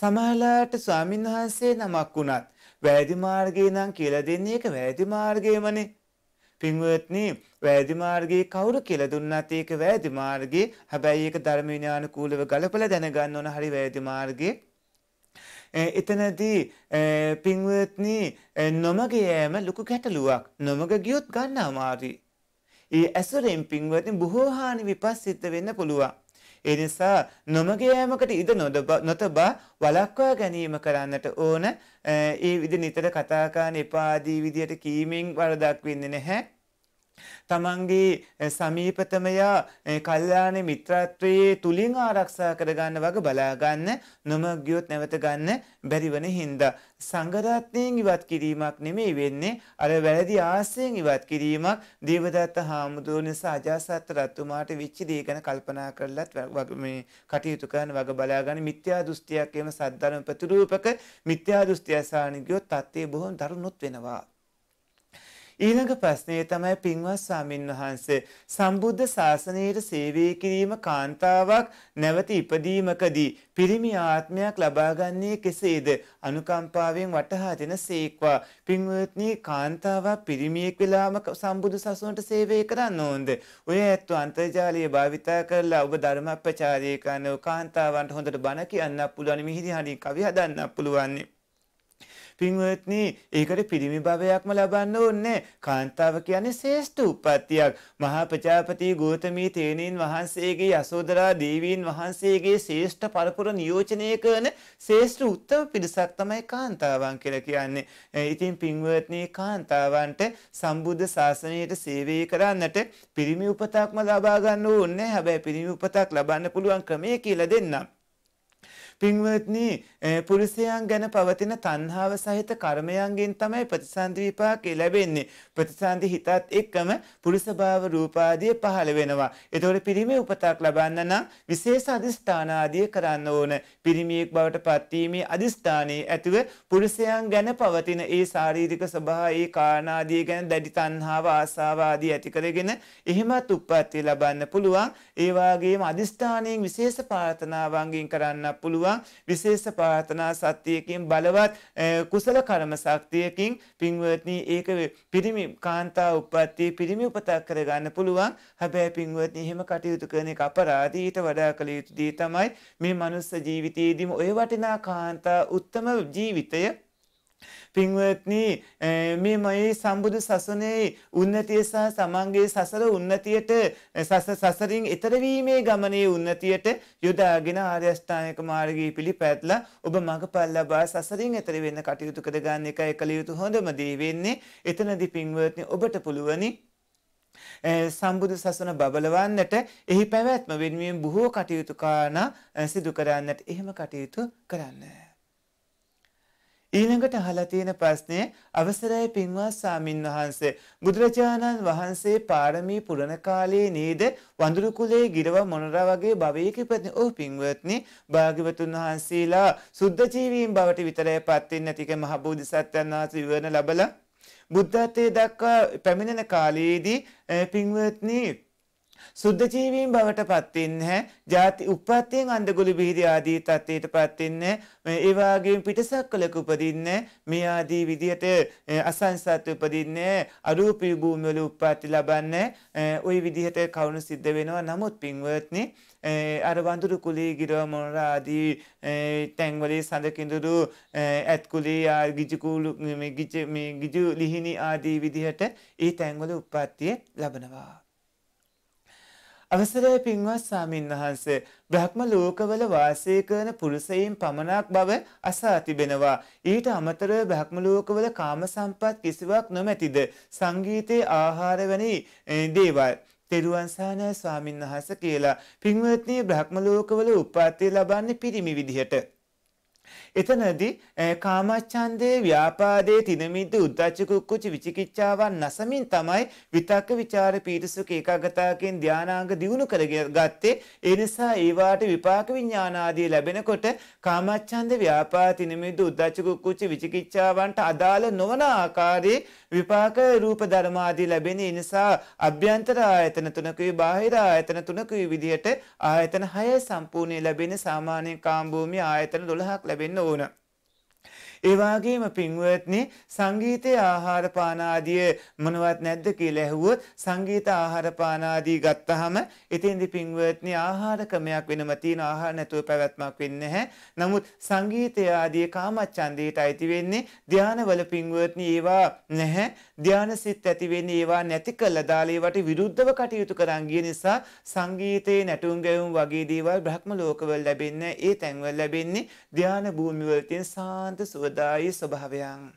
සමහරලාට ස්වාමින් වහන්සේ නමක් වුණත් වැරදි මාර්ගේ නම් කියලා දෙන්නේ ඒක වැරදි මාර්ගයමනේ. පින්වත්නි වැරදි මාර්ගයේ කවුරු කියලා දුන්නත් ඒක වැරදි මාර්ගේ. හැබැයි ඒක ධර්ම විඥානුකූලව ගලපලා දැනගන්න ඕන හරි වැරදි මාර්ගේ. එතනදී පින්වත්නි නොමග යෑම ලොකු ගැටලුවක්. නොමග ගියොත් ගන්න අමාරුයි. ඒ ඇසුරෙන් පින්වතින් බොහෝ හානි විපස්සිත වෙන්න පුළුවන්. ඒ නිසා නොමග යෑමකට ඉඩ නොතබා වළක්වා ගැනීම කරන්නට ඕන. ඒ විදිහ නිතර කතා කරන එපා ආදී විදියට කීමෙන් වරදක් වෙන්නේ නැහැ. තමන්ගේ සමීපතමයා කල්යාණ මිත්‍රත්වයේ තුලින් ආරක්ෂා කරගන්න වගේ බලාගන්න නොම ගියොත් නැවත ගන්න බැරිවන හින්දා සංගරත්නයෙන් ඉවත් කිරීමක් නෙමෙයි වෙන්නේ අර වැරදි ආසයෙන් ඉවත් කිරීමක් දේවදත්ත හාමුදුරුවෝ නිසා අජාසත් රත්තුමාට වෙච්ච දේ ගැන කල්පනා කරලත් මේ කටයුතු කරන වගේ බලාගන්න මිත්‍යා දෘෂ්ටියක් එහෙම සද්ධර්ම ප්‍රතිරූපක මිත්‍යා දෘෂ්ටිය සානිගියොත් තත්ත්වය බොහොම දරුණුත් වෙනවා ඊළඟ ප්‍රශ්නය තමයි පින්වත් ස්වාමින් වහන්සේ සම්බුද්ධ ශාසනයට සේවය කිරීම කාන්තාවක් නැවත ඉපදීමකදී පිරිමි ආත්මයක් ලබාගන්නේ කෙසේද අනුකම්පාවෙන් වටහා දෙන සේක්වා පින්වත්නි කාන්තාවක් පිරිමියෙක් වෙලාම සම්බුදු සසුනට සේවය කරන්න ඕන්ද ඔය ඇත්තු අන්තර්ජාලය භාවිතා කරලා ඔබ ධර්මප්‍රචාරය කරන කාන්තාවන්ට හොඳට බණ කියන්න පුළුවන් මිහිරි හරි කවි හදන්න පුළුවන්නේ පින්වත්නි ඒකට පිරිමි භවයක්ම ලබන්න ඕනේ. කාන්තාව කියන්නේ ශ්‍රේෂ්ඨ උප්පත්තියක්. මහා ප්‍රජාපති ගෝතමී තේනීන් වහන්සේගේ යසෝදරා දේවීන් වහන්සේගේ ශ්‍රේෂ්ඨ පරපුර නියෝජනය කරන ශ්‍රේෂ්ඨ උත්තම පිරිසක් තමයි කාන්තාවන් කියලා කියන්නේ. ඉතින් පින්වත්නි කාන්තාවන්ට සම්බුද්ධ ශාසනයට සේවය කරන්නට පිරිමි උපතක්ම ලබා ගන්න ඕනේ. හැබැයි පිරිමි උපතක් ලබන්න පුළුවන් ක්‍රමය කියලා දෙන්නම්. පින්වත්නි පුරුෂයන් ගැන පවතින තණ්හාව සහිත කර්මයන්ගෙන් තමයි ප්‍රතිසන්දි විපාකේ ලැබෙන්නේ. ප්‍රතිසන්දි හිතත් එක්කම පුරුෂභාව රූපාදිය පහළ වෙනවා. ඒතකොට පිරිමේ උපතක් ලබන්න නම් විශේෂ අදිස්ථාන ආදිය කරන්න ඕන. පිරිමියෙක් බවට පත්වීමේ අදිස්ථානයේ ඇතුව පුරුෂයන් ගැන පවතින ඒ ශාරීරික ස්වභාවය, ඒ කාරණාදිය ගැන දැඩි තණ්හාව, ආසාව ආදී ඇති කරගෙන එහෙමත් උප්පත්ති ලබන්න පුළුවන්. ඒ වගේම අදිස්ථානයෙන් විශේෂ ප්‍රාර්ථනාවන්ගෙන් කරන්න පුළුවන්. පුළුවන් විශේෂ ප්‍රාර්ථනා සත්‍යයකින් බලවත් කුසල කර්ම ශක්තියකින් පින්වත්නි ඒක පිරිමි කාන්තා උප්පත්ති පිරිමි උපතක් කරගන්න පුළුවන් හැබැයි පින්වත්නි එහෙම කටයුතු කරන එක අපරාධීට වඩා කළ යුතු දේ තමයි මේ මනුස්ස ජීවිතයේදීම ඔය වටිනා කාන්තා උත්තම ජීවිතය පින්වත්නි මේ මයේ සම්බුදු සසනේ උන්නතිය සහ තමන්ගේ සසර උන්නතියට සස සසරින් ඈතර වීමේ ගමනේ උන්නතියට යොදාගෙන ආර්ය අෂ්ටාංගික මාර්ගයේ පිළිපැදලා ඔබ මඟපල් ලබා සසරින් ඈතර වෙන්න කටයුතු කර ගන්න එකයි කළ යුතු හොඳම දේ වෙන්නේ එතනදී පින්වත්නි ඔබට පුළුවනි සම්බුදු සසන බබලවන්නට එහි පැවැත්ම වෙනුවෙන් බොහෝ කටයුතු කාරණා සිදු කරන්නට එහෙම කටයුතු කරන්නේ ඊළඟට අහලා තියෙන ප්‍රශ්නේ අවසරයි පින්වත් සාමින් වහන්සේ බුදුරජාණන් වහන්සේ පාරමී පුරණ කාලයේ නේද වඳුරු කුලේ ගිරව මොනරා වගේ භවයක ඉපදින ඔව් පින්වත්නි භාග්‍යවතුන් වහන්සේලා සුද්ධ ජීවීන් බවට විතරයි පත් වෙන්නේ නැතික මහ බෝධිසත්වයන් වහන්සේ විවරණ ලැබලා බුද්ධත්වයට දක්වා පැමිණෙන කාලයේදී පින්වත්නි සුද්ධ ජීවීන් බවට පත් වෙන්නේ ජාති උප්පත්තියෙන් අන්දගුළු බිහිද ආදී තත්ත්වයට පත් වෙන්නේ ඒ වගේම පිටසක්වලක උපදින්නේ මේ ආදී විදියට අසංසත් උපදින්නේ අරූපී භූමිවල උප්පත්ති ලබන්නේ ওই විදිහට කවුණු සිද්ධ වෙනවා නමුත් පින්වත්නි අර වඳුරු කුලී ගිරව මොනර ආදී තැන්වලේ සඳ කිඳුරු ඇත් කුලී ගිජු කුලු මේ ගිජු ලිහිණි ආදී විදිහට ඒ තැන්වල උප්පත්තිය ලබනවා අවසරය පින්වත් සාමින් වහන්සේ බ්‍රහ්ම ලෝකවල වාසය කරන පුරුෂයින් පමණක් බව අසා තිබෙනවා. ඊට අමතරව බ්‍රහ්ම ලෝකවල කාම සම්පත් කිසිවක් නොමැතිද? සංගීතයේ ආහාර වැනි දේවල්. තෙරුවන් සානය ස්වාමින් වහන්සේ කියලා පින්වත්නි බ්‍රහ්ම ලෝකවල උපාත්ති ලබන්නේ පිරිමි විදිහට. එතනදී කාමච්ඡන්දේ ව්‍යාපාදේ තිනමිද්ද උද්ධච්ච කුක්කුච්ච විචිකිච්ඡාවන් නැසමින් තමයි විතක්ක ਵਿਚාර පීඩසුක ඒකාගතාකෙන් ධානාංග දියුණු කරගෙන ගත්තේ. ඒ නිසා ඒවාට විපාක විඥාන ආදී ලැබෙනකොට කාමච්ඡන්ද ව්‍යාපාද තිනමිද්ද උද්ධච්ච කුක්කුච්ච විචිකිච්ඡාවන්ට අදාළ නොවන ආකාරයේ විපාක රූප ධර්ම ආදී ලැබෙන නිසා අභ්‍යන්තර ආයතන තුනකුයි බාහිර ආයතන තුනකුයි විදිහට ආයතන 6 සම්පූර්ණයෙන් ලැබෙන සාමාන්‍ය කාම්භූමි ආයතන 12ක් ලැබෙන්න una. ඒවාගේම පින්වත්නි සංගීතය ආහාරපානාදිය මොනවත් නැද්ද කියලා ඇහුවොත් සංගීත ආහාරපානාදී ගත්තහම එතෙන්දි පින්වත්නි ආහාර ක්‍රමයක් වෙනම තියෙන ආහාර නැතුව පැවැත්මක් වෙන්නේ නැහැ. නමුත් සංගීතය ආදී කාමච්ඡන්දයට අයිති වෙන්නේ ධානවල පින්වත්නි ඒවා නැහැ. ධානසිත ඇති වෙන්නේ ඒවා නැති කළා දාලා ඒවට විරුද්ධව කටයුතු කරන් ගිය නිසා සංගීතයේ නැටුම් ගැයුම් වගේ දේවල් බ්‍රහ්ම ලෝකවල ලැබෙන්නේ ඒ තැන්වල ලැබෙන්නේ ධාන භූමිවල තියෙන සාන්ත සුවද ප්‍රතිඵලදායි ස්වභාවයන්.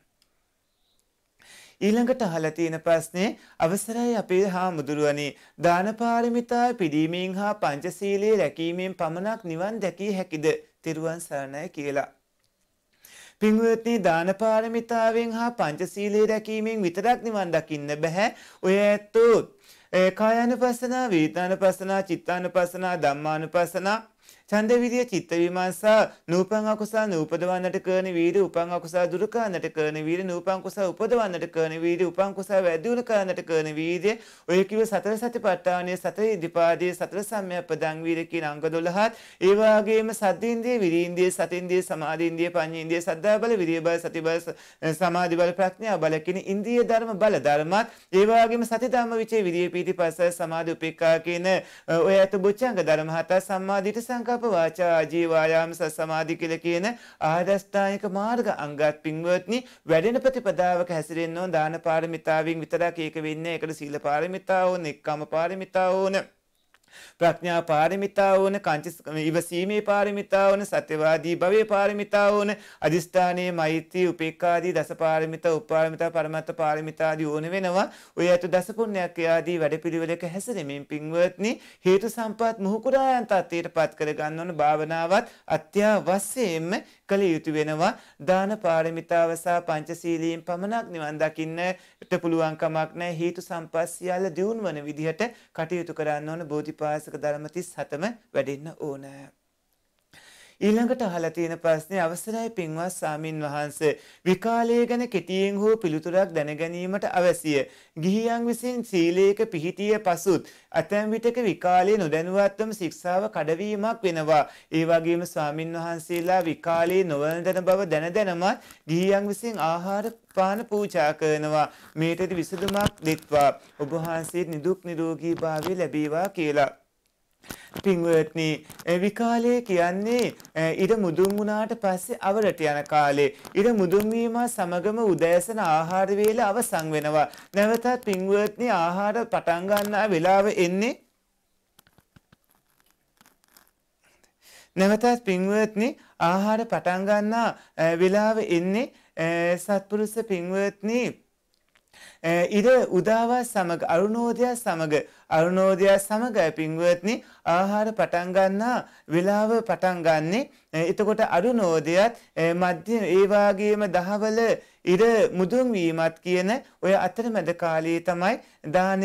ඊළඟට අහලා තියෙන ප්‍රශ්නේ අවසරයි අපේ හාමුදුරුවනි දාන පාරමිතා පිළිීමෙන් හා පංචශීලයේ රැකීමෙන් පමණක් නිවන් දැකිය හැකිද? තිරුවන් සරණයි කියලා. පින්වත්නි දාන පාරමිතාවෙන් හා පංචශීලයේ රැකීමෙන් විතරක් නිවන් දකින්න බෑ. ඔය ඇත්තෝ කායानुපස්සනා, වේදනානුපස්සනා, චිත්තානුපස්සනා, ධම්මානුපස්සනා ඡන්ද විරිය චිත්ත විමර්ශා නූපං අකුසල නූපදවන්නට කරන වීර්ය උපං අකුසල දුරු කරන්නට කරන වීර්ය නූපං කුසල උපදවන්නට කරන වීර්ය උපං කුසල වැඩි දියුණු කරන්නට කරන වීර්ය ඔය කිව්ව සතර සතිපට්ඨානය සතර ඉදිපාදයේ සතර සම්‍යප්පදං වීර්ය කියන අංග 12ත් ඒ වගේම සද්දේන්ද්‍රිය විරීන්ද්‍රිය සතේන්ද්‍රිය සමාධේන්ද්‍රිය පඤ්චේන්ද්‍රිය සද්ධා බල විරිය බල සති බල සමාධි බල ප්‍රඥා බල කියන ඉන්ද්‍රිය ධර්ම බල ධර්මත් ඒ වගේම සති ධම්ම විචේ විරිය පීති පස්ස සමාධි උපේක්ඛා කියන ඔය අත බොච්චංග ධර්ම හත සම්මාදිට සංකප්ප වාචා ආජීවායාම සමාධි කියලා කියන ආරස්ථානික මාර්ග අංගත් පින්වත්නි වැඩෙන ප්‍රතිපදාවක හැසිරෙන්න ඕන දාන පාරමිතාවෙන් විතරක් ඒක වෙන්නේ. ඒකට සීල පාරමිතාව ඕන, එක්කම පාරමිතාව ඕන. ප්‍රඥා පාරමිතා ඕන කංචි ඉවසීමේ පාරමිතා ඕන සත්‍යවාදී භවයේ පාරමිතා ඕන අදිස්ථානයේ මෛත්‍රී උපේක්ඛාදී දස පාරමිතා උපාරමිතා පරමත්ත පාරමිතාදී ඕන වෙනවා ඔය ඇතු දස පුණ්‍යක් ආදී වැඩපිළිවෙලක හැසිරෙමින් පින්වත්නි හේතු සම්පත් මුහුකුරායන් තත්ත්වයටපත් කරගන්න ඕන භාවනාවත් අත්‍යවශ්‍යයෙන්ම කළ යුතු වෙනවා දාන පාරමිතාව සහ පංචශීලීන් පමණක් නිවන් දකින්නට පුළුවන් කමක් නැහැ හේතු සම්පත් සියල්ල දියුණු වන විදිහට කටයුතු කරන්න ඕන බෝධි උපාසක ධර්ම 37ම වැඩෙන්න ඕනෑ. ඊළඟට අහලා තියෙන ප්‍රශ්නේ අවසරයි පින්වත් සාමින් වහන්සේ විකාලය ගැන කෙටියෙන් හෝ පිළිතුරක් දැනගැනීමට අවශ්‍යය. ගිහියන් විසින් සීලයක පිහිටිය පසුත් ඇතැම් විටක විකාලය නොදැනුවත්වම ශික්ෂාව කඩවීමක් වෙනවා. ඒ වගේම ස්වාමින් වහන්සේලා විකාලයේ නොවන බව දැන දැනමත් ගිහියන් විසින් ආහාර පාන පූජා කරනවා. මේටදී විසඳුමක් දෙත්වා. ඔබ වහන්සේ නිදුක් නිරෝගී භාවය ලැබේවා කියලා පින්වත්නි විකාලය කියන්නේ ඉර මුදුන් වුණාට පස්සේ අවරට යන කාලේ ඉර මුදුන් සමගම උදෑසන ආහාර අවසන් වෙනවා. නැවතත් පින්වත්නි ආහාර පටන් ගන්නා වෙලාව එන්නේ නැවතත් පින්වත්නි ආහාර පටන් ගන්නා වෙලාව එන්නේ සත්පුරුෂ පින්වත්නි ඉර උදාවත් සමග අරුණෝදයත් සමග අරුණෝදයක් සමග පින්වත්නි ආහාර පටන් ගන්නා වෙලාව පටන් ගන්නේ එතකොට අරුණෝදයත් මධ්‍ය ඒ වාගේම දහවල ඉර මුදුන් වීමත් කියන ඔය අතරමැද කාලයේ තමයි දානය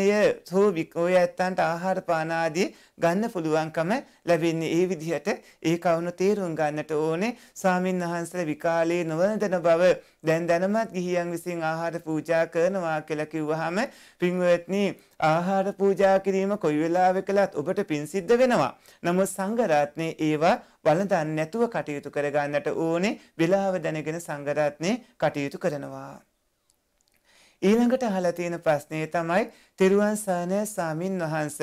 හෝ ඔය ඇත්තන්ට ආහාර පාන ආදී ගන්න පුළුවන්කම ලැබෙන්නේ. ඒ විදිහට ඒ කවුණු තේරුම් ගන්නට ඕනේ. සාමින් වහන්සේලා විකාලේ නොවනදන බව දැන් දැනමත් ගිහියන් විසින් ආහාර පූජා කරනවා කියලා කිව්වහම පින්වත්නි ආහාර පූජා කිරීම කොයි වෙලාවකලත් ඔබට පින් සිද්ධ වෙනවා. නමුත් සංඝ ඒවා වළඳන්නේ නැතුව කටයුතු කරගන්නට ඕනේ වෙලාව දැනගෙන සංගරත්නේ කටයුතු කරනවා. ඊළඟට අහලා තියෙන ප්‍රශ්නේ තමයි තෙරුවන් සරණයි සාමින් වහන්ස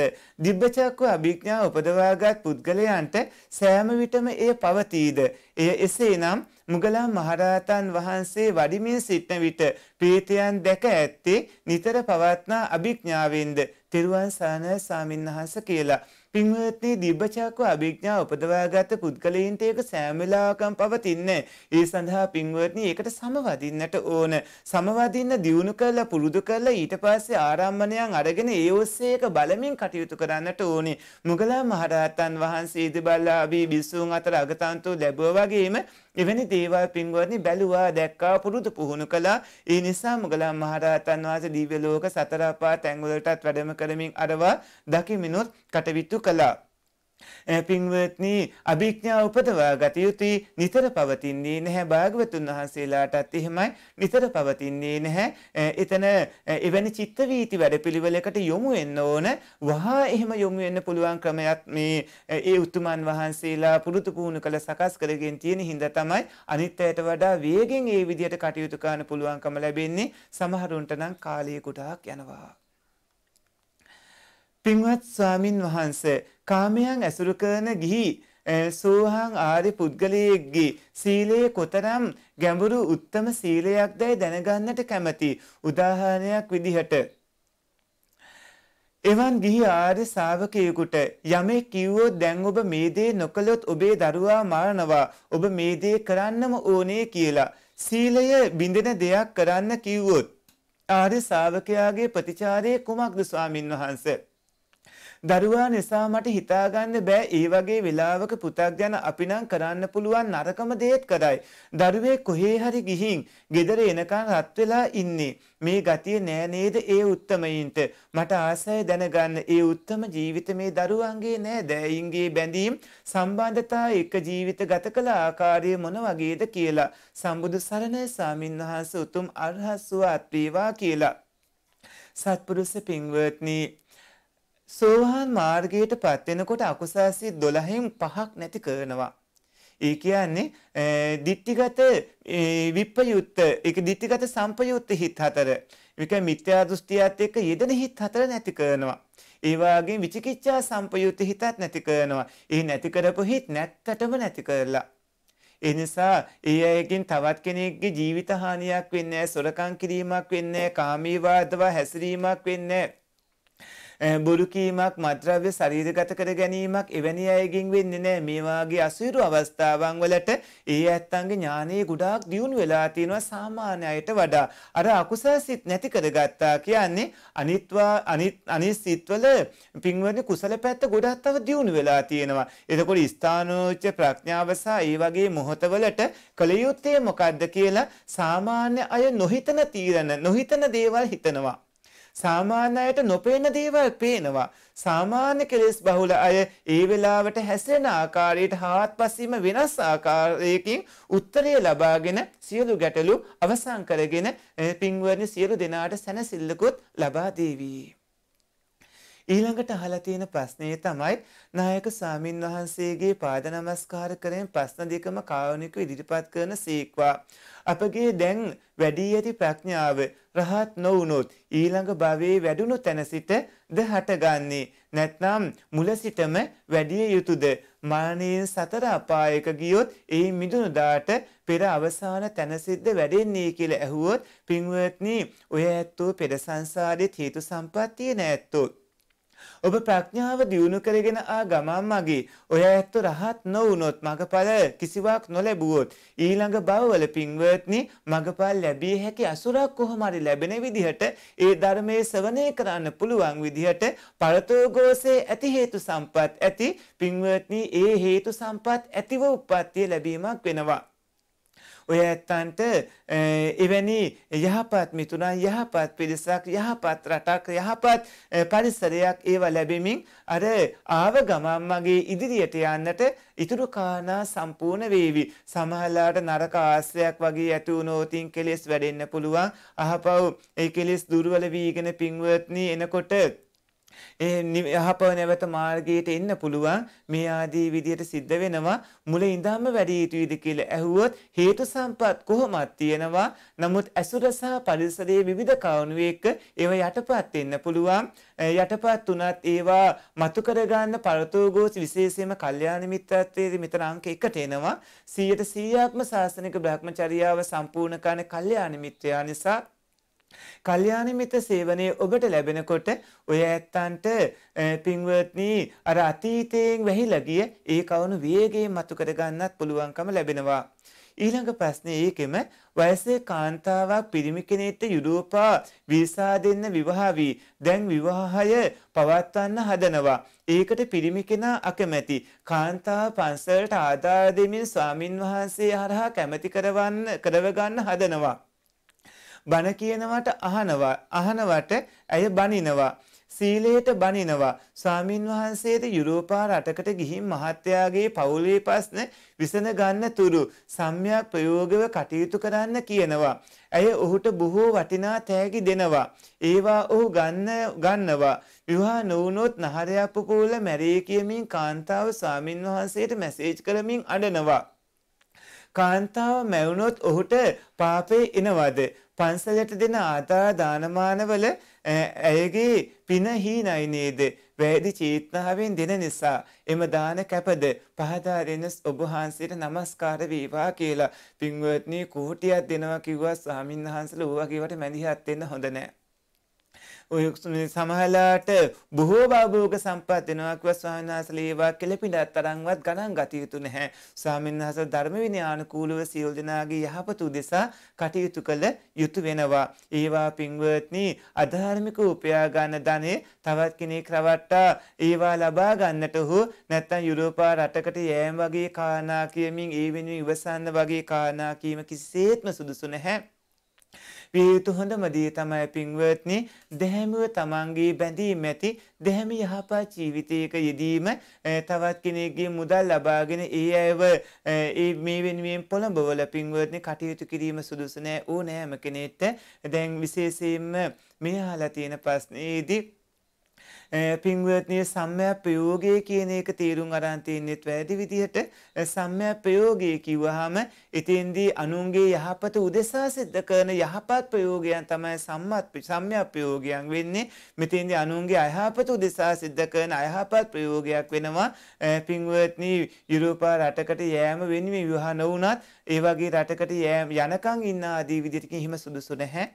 දිබ්බචක්ක අභිඥා උපදවාගත් පුද්ගලයන්ට සෑම විටම එය පවතීද එය එසේනම් මුගලන් මහරහතන් වහන්සේ වඩිමින් සිටන විට ප්‍රීතයන් දැක ඇත්තේ නිතර පවත්නා අභිඥාවෙන්ද තෙරුවන් සරණයි සාමින් වහන්ස කියලා පින්වත්නි දිබ්බචක්ක අභිඥා උපදවාගත් පුද්ගලයින්ට ඒක සෑම වෙලාවකම පවතින්නේ. ඒ සඳහා පින්වත්නි ඒකට සමවදින්නට ඕන. සමවදින්න දියුණු කරලා පුරුදු කරලා ඊට පස්සේ ආරම්භණයන් අරගෙන ඒ ඔස්සේ ඒක බලමින් කටයුතු කරන්නට ඕනේ. මුගලා මහරහතන් වහන්සේ ඉදබල්ලා අභි බිසුන් අතර අගතන්තු ලැබුවා වගේම එවැනි දේවල් පින්වත්නි බැලුවා දැක්කා පුරුදු පුහුණු කළා ඒ නිසා මුගලන් මහරහතන් වහන්සේ දිව්‍ය ලෝක සතර අපා තැන්වලටත් වැඩම කරමින් අරවා දකිමිනුත් කටයුතු කළා. පින්වත්නි අභිඥා උපදවා ගත යුතුයි නිතර පවතින්නේ නැහැ භාගවතුන් වහන්සේලාටත් එහෙමයි නිතර පවතින්නේ නැහැ එතන එවැනි චිත්ත වීති වැඩපිළිවෙලකට යොමු වෙන්න ඕන වහා එහෙම යොමු වෙන්න පුළුවන් ක්‍රමයක් මේ ඒ උතුමන් වහන්සේලා පුරුදු පුහුණු කළ සකස් කරගෙන තියෙන හින්දා තමයි අනිත් අයට වඩා වේගෙන් ඒ විදිහට කටයුතු කරන්න පුළුවන්කම ලැබෙන්නේ සමහරුන්ට නම් කාලයකටක් යනවා පින්වත් ස්වාමින් වහන්සේ කාමයන් ඇසුරු කරන ගිහි සෝහං ආරි පුද්ගලයෙක්ගේ සීලයේ කොතරම් ගැඹුරු උත්තම සීලයක් දැයි දැනගන්නට කැමති උදාහරණයක් විදිහට. එවන් ගිහි ආර්ය ශාවකයෙකුට යමේ කිව්වොත් දැන් ඔබ මේ දේ නොකළොත් ඔබේ දරුවා මරණවා ඔබ මේ දේ කරන්නම ඕනේ කියලා සීලය බිඳෙන දෙයක් කරන්න කිව්වොත් ආර්ය ශාවකයාගේ ප්‍රතිචාරය කුමක්ද ස්වාමින් වහන්සේ දරුවා නිසා මට හිතාගන්න බෑ ඒ වගේ වෙලාවක පුතක් යන අපි නම් කරන්න පුළුවන් නරකම දේත් කරයි. දරුවේ කොහේ හරි ගිහින් ගෙදර එනකන් රත් වෙලා ඉන්නේ. මේ ගතිය නෑ නේද ඒ උත්තමයින්ට මට ආසය දැනගන්න ඒ උත්තම ජීවිත මේ දරුවන්ගේ නෑ දෑයින්ගේ බැඳීම් සම්බන්ධතා එක්ක ජීවිත ගත කළ ආකාරය මොන වගේද කියලා සම්බුදු සරණය සාමීන් වහන්ස උතුම් අර්හස්සුව අත්වේවා කියලා. සත්පුරුස පින්වත්නී සෝවාන් මාර්ගයට පත්වෙනකොට අකුසාසී දොළහෙන් පහක් නැති කරනවා. ඒ කියන්නේ දිට්ටිගත විප්පයුත්ත එක දිට්ටිගත සම්පයුත්ත හිත් හතර. එක මිත්‍යා දෘෂ්ටියත් එක්ක යෙදෙන හිත් හතර නැති කරනවා. ඒ වගේ විචිකිච්ඡා සම්පයුත්ත හිතත් නැති කරනවා. ඒ නැති කරපු හිත් නැත්තටම නැති කරලා. ඒ නිසා ඒ අයගෙන් තවත් කෙනෙක්ගේ ජීවිත හානියක් වෙන්නේ නැහැ, සොරකම් කිරීමක් වෙන්නේ නැහැ, කාමීවාදව හැසිරීමක් වෙන්නේ නැහැ. බොරු කීමක් මත්ද්‍රව්‍ය ශරීරගත කර ගැනීමක් එවැනි අයගෙන් වෙන්නේ නැහැ. මේ වාගේ අසීරු අවස්ථාවන් වලට ඒ ඇත්තන්ගේ ඥානයේ ගොඩාක් දියුණු වෙලා තියෙනවා සාමාන්‍ය අයට වඩා. අර අකුසල් සිත් නැති කරගත්තා කියන්නේ අනිත්වා අනිත් අනිත් සිත්වල පින්වත්නි කුසල පැත්ත ගොඩක් තව දියුණු වෙලා තියෙනවා. එතකොට ස්ථානෝච්ච ප්‍රඥාව සහ ඒ වගේ මොහොතවලට කළ යුත්තේ මොකක්ද කියලා සාමාන්‍ය අය නොහිතන තීරණ නොහිතන දේවල් හිතනවා. සාමාන්‍ය අයට නොපේන දේවල් පේනවා. සාමාන්‍ය කෙලෙස් බහුල අය ඒ වෙලාවට හැසෙන ආකාරයට හාත්පසින්ම වෙනස් ආකාරයකින් උත්තරය ලබාගෙන සියලු ගැටලු අවසන් කරගෙන පින්වරණ සියලු දෙනාට සැනසෙල්ලකුත් ලබා දේවී. ඊළඟට අහලා තියෙන ප්‍රශ්නේ තමයි නායක සාමින් වහන්සේගේ පාද නමස්කාර කරමින් ප්‍රශ්න දෙකම කාරුණිකව ඉදිරිපත් කරන සීක්වා අපගේ දැන් වැඩි ඇති ප්‍රඥාව රහත් නොවුනොත් ඊළඟ භවයේ වැඩුණු තැන සිටද හටගන්නේ නැත්නම් මුල සිටම වැඩිය යුතුයද මරණයෙන් සතර අපායක ගියොත් ඒ මිදුණු දාට පෙර අවසාන තැන සිට වැඩෙන්නේ කියලා ඇහුවොත් පින්වත්නි ඔය ඇත්තෝ පෙර සංසාරේ හේතු සම්පත්තිය නැත්තොත් ඔබ ප්‍රඥාව දියුණු කරගෙන ආ ගමන් මගේ ඔය ඇත්ත රහත් නොවුනොත් මගඵල කිසිවක් නොලැබුවොත් ඊළඟ බවවල පින්වත්නි මගඵල ලැබිය හැකි අසුරක් කොහොමරි ලැබෙන විදිහට ඒ ධර්මයේ ශ්‍රවණය කරන්න පුළුවන් විදිහට පරතෝගෝසේ ඇති හේතු සම්පත් ඇති පින්වත්නි ඒ හේතු සම්පත් ඇතිව උප්පත්තිය ලැබීමක් වෙනවා ඔය ඇත්තන්ට එවැනි යහපත් මිතුරන් යහපත් පිරිසක් යහපත් රටක් යහපත් පරිසරයක් ඒව ලැබෙමින් අර ආව ගමන් මගේ ඉදිරියට යන්නට ඉතුරු කානා සම්පූර්ණ වේවි. සමහරලාට නරක ආශ්‍රයක් වගේ ඇති වුණෝතින් කෙලෙස් වැඩෙන්න පුළුවන්. අහපව් ඒ කෙලෙස් දුර්වල වීගෙන පින්වත්නි එනකොට යහපව නැවත මාර්ගයට එන්න පුළුවන් මේ ආදී විදියට සිද්ධ වෙනවා මුල ඉඳන්ම වැඩි යුතුයිද කියලා ඇහුවොත් හේතු සම්පත් කොහොමද තියෙනවා නමුත් ඇසුර සහ පරිසරයේ විවිධ කරුණු එක්ක ඒව යටපත් වෙන්න පුළුවන් යටපත් උනත් ඒවා මතු කරගන්න පළතෝගෝස් විශේෂයෙන්ම කල්යාණ මිත්‍රත්වයේ මෙතන අංක 1ට එනවා 100%ක්ම සාසනික භ්‍රමචර්යාව සම්පූර්ණ කරන කල්යාණ මිත්‍රයා නිසා කල්යාණ මිත සේවනයේ ඔබට ලැබෙනකොට ඔය ඇත්තන්ට පින්වත්නි අර අතීතයෙන් වැහිලා ගිය ඒ කවුණු වේගයෙන් මතු කරගන්නත් පුළුවන්කම ලැබෙනවා. ඊළඟ ප්‍රශ්නේ ඒකෙම වයසේ කාන්තාවක් පිරිමි කෙනෙක්ට යුරෝපා වීසා දෙන්න විවාහ වී දැන් විවාහය පවත්වන්න හදනවා. ඒකට පිරිමි කෙනා අකමැති. කාන්තාව පන්සලට ආධාර දෙමින් ස්වාමින්වහන්සේ හරහා කැමැති කරවන්න කරව ගන්න හදනවා. බණ කියනවට අහනවා අහනවට ඇය බනිනවා සීලයට බනිනවා ස්වාමින් වහන්සේට යුරෝපා රටකට ගිහින් මහත්තයාගේ පවුලේ ප්‍රශ්න විසඳ ගන්න තුරු සම්‍යක් ප්‍රයෝගව කටයුතු කරන්න කියනවා. ඇය ඔහුට බොහෝ වටිනා තෑගි දෙනවා. ඒවා ඔහු ගන්න ගන්නවා. විවාහ නොවුනොත් නහරයක් පුකූල මැරේ කියමින් කාන්තාව ස්වාමින් වහන්සේට මැසේජ් කරමින් අඩනවා. කාන්තාව මැවුනොත් ඔහුට පාපේ එනවද පන්සලට දෙන ආදා දානමානවල ඇයගේ පින හීනයි නේද? වැරදි චේතනාවෙන් දෙන නිසා එම දාන කැපද පහදා දෙන ඔබ වහන්සේට নমස්කාර වේවා කියලා පින්වත්නි කුහුටියක් දෙනවා කිව්වා ස්වාමින්වහන්සේලා ඌවා කියවට මැදිහත් වෙන්න හොඳ නැහැ. සමහරලාට බොහෝ භාභෝග සම්පත් වෙනවා කිව්වා ස්වාමීන් වහන්සේලා ඒවා කෙලපිඩක් තරම්වත් ගණන් ගත යුතු නැහැ. ස්වාමීන් වහන්සේ ධර්ම විනයානුකූලව සියලු දෙනාගේ යහපත උදෙසා කටයුතු කළ යුතු වෙනවා. ඒවා පින්වත්නි අධාර්මික උපයා ගන්න ධනෙ තවත් කෙනෙක් රවට්ටා ඒවා ලබා ගන්නට හෝ නැත්නම් යුරෝපා රටකට යෑම වගේ කාරණා කියමින් ඒ වෙනුවෙන් ඉවසන්න වගේ කාරණා කීම කිසිසේත්ම සුදුසු නැහැ. වියයුතු හොඳම දී තමයි පින්වත්නි දැහැමිව තමන්ගේ බැඳීම ඇති දැහැමි යහපත් ජීවිතයක යෙදීම තවත් කෙනෙක්ගේ මුදල් ලබාගෙන ඒ අයව ඒ මේ වෙනුවෙන් පොළඹවල පින්වත්නි කටයුතු කිරීම සුදුසු නෑ ඕනෑම කෙනෙක්ට දැන් විශේෂයෙන්ම මේ අහලා තියෙන ප්‍රශ්නේදී පින්වත්නය සම්මය ප්‍රයෝගය කියන එක තේරුම් අරන්තයෙන්නෙත් වැඩි විදිහට සම්මය ප්‍රයෝගය කිව්වහම ඉතින්දී අනුන්ගේ යහපත උදෙසා සිද්ධ කරන යහපත් ප්‍රයෝගයන් තමයි සම්මත් සම්මය ප්‍රයෝගයන් වෙන්නේ මෙතින්දී අනුන්ගේ අයහපත උදෙසා සිද්ධ කරන අයහපත් ප්‍රයෝගයක් වෙනවා පින්වත්නී යුරෝපා රටකට යෑම වෙනුවෙන් විවාහ නොවුනත් ඒ වගේ රටකට යෑම යනකම් ඉන්න ආදී විදිහට කිහිම සුදුසු නැහැ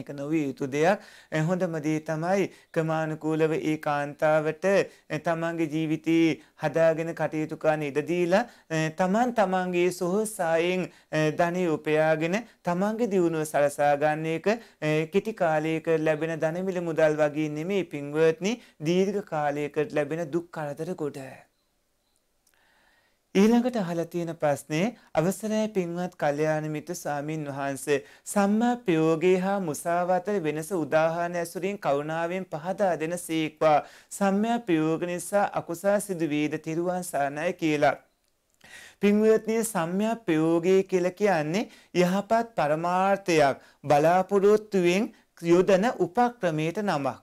එක නොවිය යුතු දෙයක් හොඳම දේ තමයි ක්‍රමානුකූලව ඒ කාන්තාවට තමන්ගේ ජීවිතේ හදාගෙන කටයුතු කරන ඉඩ දීලා තමන් තමන්ගේ සොහසායෙන් ධනෙ උපයාගෙන තමන්ගේ දියුණුව සලසා ගන්න එක කෙටි කාලයක ලැබෙන ධනමිල මුදල් වගේ නෙමෙයි පින්වත්නි දීර්ඝ කාලයකට ලැබෙන දුක් කරදර කොට ඊළඟට අහලා තියෙන ප්‍රශ්නේ අවසරයි පින්වත් කල්යාණ මිත්‍ර ස්වාමින් වහන්සේ සම්මා ප්‍රයෝගේ හා මුසාවාත වෙනස උදාහරණ ඇසුරින් කරුණාවෙන් පහදා දෙන සීක්වා සම්මා ප්‍රයෝග නිසා අකුසල් සිදු වේද තිරුවන් සරණයි කියලා පින්වත්නි සම්මා ප්‍රයෝගේ කියලා කියන්නේ යහපත් පරමාර්ථයක් බලාපොරොත්තුවෙන් යොදන උපක්‍රමයට නමක්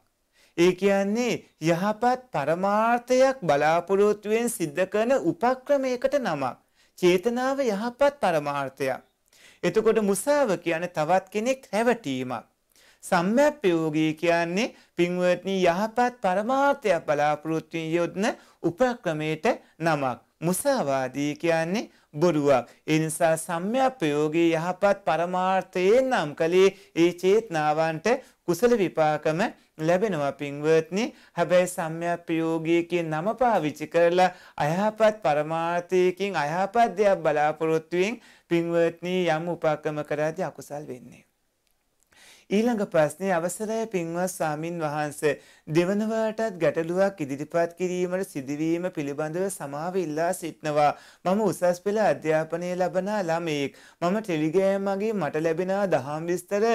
ඒ කියන්නේ යහපත් පරමාර්ථයක් බලාපොරොත්තුවෙන් සිද්ධ කරන උපක්‍රමයකට නමක්. චේතනාව යහපත් පරමාර්ථයක්. එතකොට මුසාව කියන්නේ තවත් කෙනෙක් රැවටීමක්. සම්මප්පයෝගී කියන්නේ පින්වත්නි යහපත් පරමාර්ථයක් බලාපොරොත්තු යොදන උපක්‍රමයට නමක්. මුසාවාදී කියන්නේ බොරුවක්. ඒ නිසා සම්මප්පයෝගී යහපත් පරමාර්ථයේ නම් කලේ ඒ චේතනාවන්ට කුසල විපාකම ලැබෙනවා පින්වත්නි හැබැයි සම්‍යප්පයෝගීකින් නම පාවිච්චි කරලා අයහපත් පරමාර්ථයකින් අයහපත් දෙයක් බලාපොරොත්තුවෙන් පින්වත්නි යම් උපක්‍රම කරාදී අකුසල් වෙන්නේ ඊළඟ ප්‍රශ්නය අවසරය පින්වත් සාමින් වහන්ස දෙවනවාටත් ගැටලුවක් ඉදිරිපත් කිරීමට සිදුවීම පිළිබඳව සමාව ඉල්ලා සිටනවා මම උසස් පෙළ අධ්‍යාපනය ලබන ළමයෙක් මම ටෙලිගෑම් මගේ මට ලැබෙනා දහම් විස්තර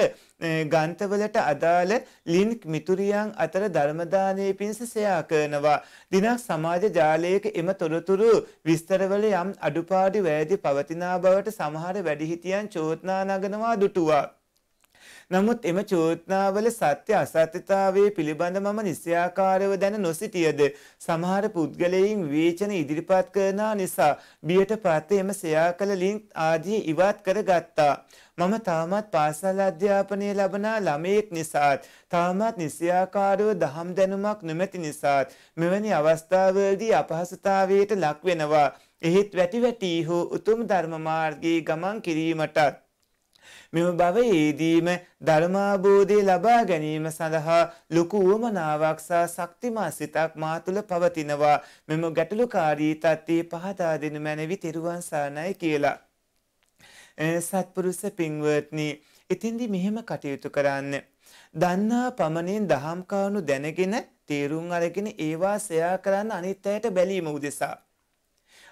ගන්තවලට අදාළ ලින්ක් මිතුරියන් අතර ධර්මදානය පිණිස සයා කරනවා. දිනක් සමාජ ජාලයක එම තොරතුරු විස්තරවල යම් අඩුපාඩු වැෑදි පවතිනා බවට සමහර වැඩිහිටියන් චෝත්නා නගනවා දුටුවා. නමුත් එම චෝදනාවල සත්‍ය අසත්‍යතාවයේ පිළිබඳ මම නිසියාකාරව දැන නොසිටියද සමහර පුද්ගලයන් විවේචන ඉදිරිපත් කරනා නිසා බියට පත් එම සෙයා කළ ලින්ක් ආදී ඉවත් කරගත්තා. මම තාමත් පාසල් අධ්‍යාපනය ලබනා ළමයෙක් නිසාත් තාමත් නිසියාකාරව දහම් දැනුමක් නොමැති නිසාත් මෙවැනි අවස්ථාවලදී අපහසුතාවයට ලක්වෙනවා. එහෙත් වැටි වැටී හෝ උතුම් ධර්මමාර්ගයේ ගමන් කිරීමටත් මෙම භවයේදීම ධර්මාබෝධය ලබා ගැනීම සඳහා ලොකු වුවමනාවක් සහ ශක්තිමත් සිතක් මා තුළ පවතිනවා මෙම ගැටලුකාරී තත්ත්වයේ පහදා දෙන මැනවි තෙරුවන් සරණයි කියලා. සත්පුරුෂ පින්වත්නි, ඉතින්දි මෙහෙම කටයුතු කරන්න. දන්නා පමණින් දහම් කරුණු දැනගෙන තේරුම් අරගෙන ඒවා සෙයා කරන්න අනිත් අයට බැලීම උදෙසා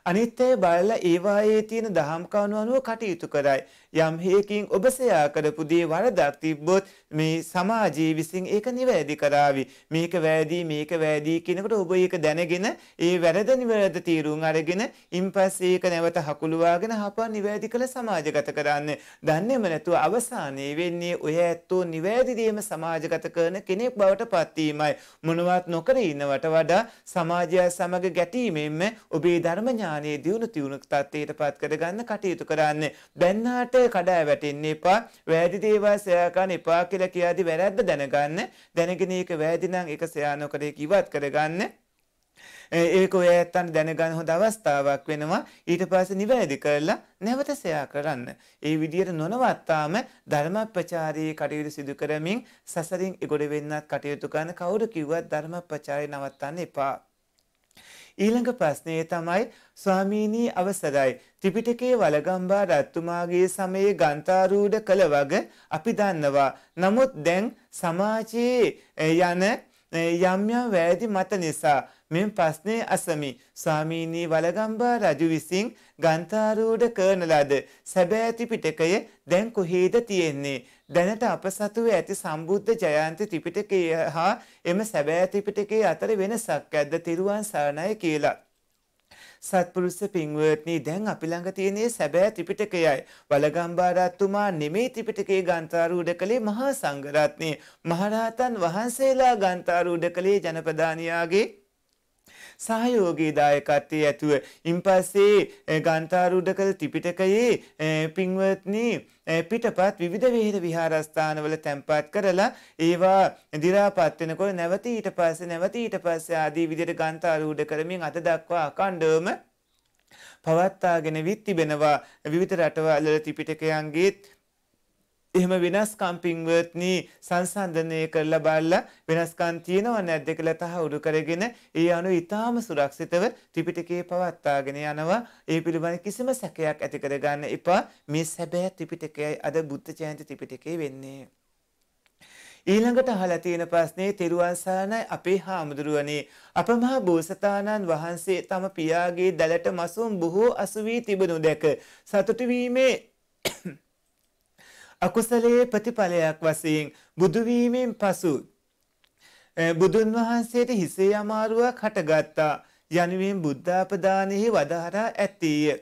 අනිත් අය බලලා ඒවායේ තියෙන දහම් කරුණු අනුව කටයුතු කරයි. යම් හේකින් ඔබ සෙයා කරපු දේ වරදක් තිබ්බොත් මේ සමාජයේ විසින් ඒක නිවැරදි කරાવી. මේක වැරදි මේක වැරදි කියනකොට ඔබ ඒක දැනගෙන ඒ වැරද නිවැරද තීරුම් අරගෙන ඉන්පස්සේ ඒක නැවත හකුලුවාගෙන හපා නිවැරදි කළ සමාජගත කරන්න. දන්නේම නැතුව අවසානයේ වෙන්නේ ඔය ඇත්තෝ නිවැරදි දේම සමාජගත කරන කෙනෙක් බවට පත්වීමයි. මොනවත් නොකර ඉන්නවට වඩා සමාජය සමග ගැටීමෙන්ම ඔබේ ධර්ම ඥානය ඥානයේ දියුණු තියුණු තත්ත්වයට පත් කරගන්න කටයුතු කරන්න. දැන්නාට කඩා වැටෙන්න එපා. වැරදි දේවල් සෑ කරන්න එපා කියලා කියাদি වැරද්ද දැනගන්න. දැනගෙන ඒක වැරදි නම් ඒක සෑ නොකර ඒක ඉවත් කරගන්න. ඒක ඔය ඇත්තන් දැනගන්න හොඳ අවස්ථාවක් වෙනවා ඊට පස්සේ නිවැරදි කරලා නැවත සෙයා කරන්න. ඒ විදියට නොනවත්තාම ධර්ම ප්‍රචාරයේ කටයුතු සිදු කරමින් සසරින් එගොඩ වෙන්නත් කටයුතු කරන කවුරු කිව්වත් ධර්ම ප්‍රචාරය නවත්තන්න එපා. ඊළඟ ප්‍රශ්නය තමයි ස්වාමීනී අවසරයි ත්‍රිපිටකයේ වලගම්බා රත්තුමාගේ සමයේ ගන්තාරූඪ කළ වග අපි දන්නවා. නමුත් දැන් සමාජයේ යන යම් යම් වැරදි මත නිසා මෙම ප්‍රශ්නය අසමි ස්වාමීනී වලගම්බා රජු විසින් ගන්තාරූඪ කරන ලද සැබෑ ත්‍රිපිටකය දැන් කොහේද තියෙන්නේ දැනට අප සතුව ඇති සම්බුද්ධ ජයන්ති ත්‍රිපිටකය හා එම සැබෑ ත්‍රිපිටකයේ අතර වෙනසක් ඇද්ද තිරුවන් සරණයි කියලා. සත්පුරුෂ පින්වත්නි දැන් අපි ළඟ තියෙනේ සැබෑ ත්‍රිපිටකයයි. වලගම්බාරාත්තුමා නෙමේ ත්‍රිපිටකයේ ගාන්තාරූඪ කළේ මහා සංඝරත්නයේ. මහරහතන් වහන්සේලා ගාන්තාරූඪ කළේ ජනපදානියාගේ සහයෝගී දායකත්වයේ ඇතුව ඉන්පස්සේ ගන්තාරුඩකල් ත්‍රිපිටකයේ පින්වත්නි පිටපත් විවිධ විහිද විහාරස්ථානවල තැන්පත් කරලා ඒවා දිරාපත් වෙනකොට නැවත ඊට පස්සේ නැවත ඊට පස්සේ ආදී විදිහට ගන්තාරුඩ කරමින් අත දක්වා අකණ්ඩවම පවත්වාගෙන විත් තිබෙනවා විවිධ රටවල ත්‍රිපිටකයන්ගේත් එහෙම වෙනස්කම් පින්වත්නි සංසන්දනය කරලා බලලා වෙනස්කම් තියෙනව නැද්ද කියලා තහවුරු කරගෙන ඒ අනුව ඊටාම සුරක්ෂිතව ත්‍රිපිටකයේ පවත්වාගෙන යනවා ඒ පිළිබඳ කිසිම සැකයක් ඇති කරගන්න එපා මේ සැබෑ ත්‍රිපිටකයයි අද බුද්ධ ජයන්ති ත්‍රිපිටකය වෙන්නේ ඊළඟට අහලා තියෙන ප්‍රශ්නේ තෙරුවන් සරණයි අපේ හාමුදුරුවනේ අප මහ බෝසතාණන් වහන්සේ තම පියාගේ දැලට මසුම් බොහෝ අසු වී තිබුණු දැක සතුටු වීමේ අකුසලයේ ප්‍රතිඵලයක් වශයෙන් බුදු වීමෙන් පසු බුදුන් වහන්සේට හිසේ අමාරුවක් හටගත්තා යනුවෙන් බුද්ධාපදානෙහි වදාරා ඇත්තේය.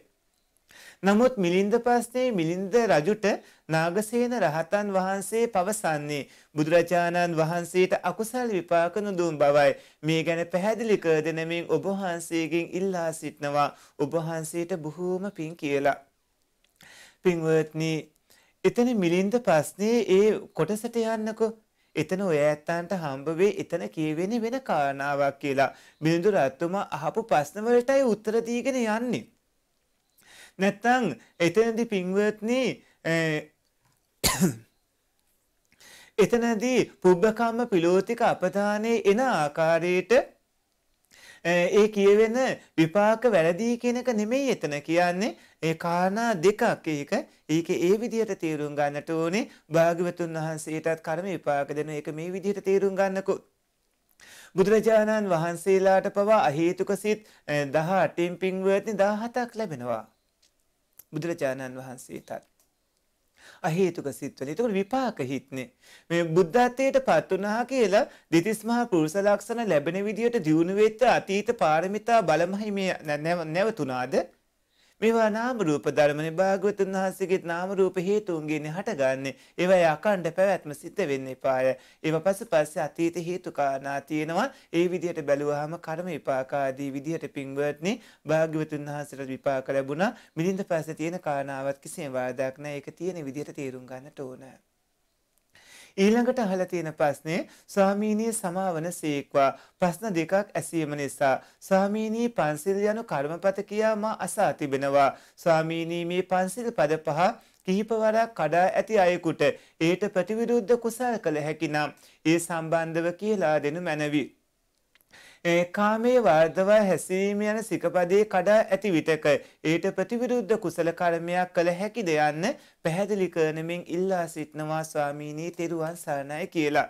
නමුත් මිලින්ද පස්සේ මිලින්ද රජුට නාගසේන රහතන් වහන්සේ පවසන්නේ බුදුරජාණන් වහන්සේට අකුසල් විපාක නොදුන් බවයි මේ ගැන පැහැදිලි කර දෙනමින් ඔබ වහන්සේගෙන් ඉල්ලා සිටනවා ඔබ වහන්සේට බොහෝම පින් කියලා. පින්වත්නි එතන මිලින්ද ප්‍රශ්නේ ඒ කොටසට යන්නකෝ. එතන ඔය ඇත්තන්ට හම්බ වෙයි එතන කියවෙන්නේ වෙන කාරණාවක් කියලා. මිලිඳු රත්තුමා අහපු ප්‍රශ්න වලටයි උත්තර දීගෙන යන්නේ. නැත්තම් එතනදී පින්වත්නි එතනදී පුබ්බකම්ම පිලෝතික අපදානයේ එන ආකාරයට ඒ කියවෙන විපාක වැරදි කියන එක නෙමෙයි එතන කියන්නේ ඒ කාරණා දෙකක් ඒක ඒක ඒ විදිහට තේරුම් ගන්නට ඕනේ භාග්‍යවතුන් වහන්සේටත් කර්ම විපාක දෙන එක මේ විදිහට තේරුම් ගන්නකෝ බුදුරජාණන් වහන්සේලාට පවා අහේතුක සිත් 18න් පින්වත්නි 17ක් ලැබෙනවා බුදුරජාණන් වහන්සේටත් අහේතුක සිත් වල ඒක විපාක හිත්නේ මේ බුද්ධත්වයට පත් වුණා කියලා දිතිස් මහා පුරුෂ ලක්ෂණ ලැබෙන විදිහට දියුණු වෙච්ච අතීත පාරමිතා බලමයි මේ නැවතුණාද මේවා නාම රූප ධර්මනේ භාගවතුන් වහන්සේගේ නාම රූප හේතුන්ගෙන් හටගන්නේ. ඒවා යකණ්ඩ පැවැත්ම සිද්ධ වෙන්න එපාය. ඒවා පසුපස්සේ අතීත හේතු කාරණා තියෙනවා. ඒ විදිහට බැලුවාම කර්ම විපාක ආදී විදිහට පින්වත්නි භාග්‍යවතුන් වහන්සේට විපාක ලැබුණා. මිලින්ද පස්සේ තියෙන කාරණාවත් කිසිම වාදයක් නැහැ. ඒක තියෙන විදිහට තේරුම් ගන්නට ඕනේ. ඊළඟට අහලා තියෙන ප්‍රශ්නේ ස්වාමීනී සමාවන සීක්වා ප්‍රශ්න දෙකක් ඇසීම නිසා ස්වාමීනී පන්සිල් යනු කර්මපත කියා මා අසා තිබෙනවා ස්වාමීනී මේ පන්සිල් පද පහ කිහිපවරක් කඩා ඇති අයෙකුට ඒට ප්‍රතිවිරුද්ධ කුසල් කළ හැකිනම් ඒ සම්බන්ධව කියලා දෙනු මැනවි කාමයේ වර්ධව හැසිරීම යන සිකපදේ කඩා ඇති විටක ඊට ප්‍රතිවිරුද්ධ කුසල කර්මයක් කළ හැකිද යන්න පැහැදිලි කරනමින් ඉල්ලා සිටනවා ස්වාමීනී තෙරුවන් සරණයි කියලා.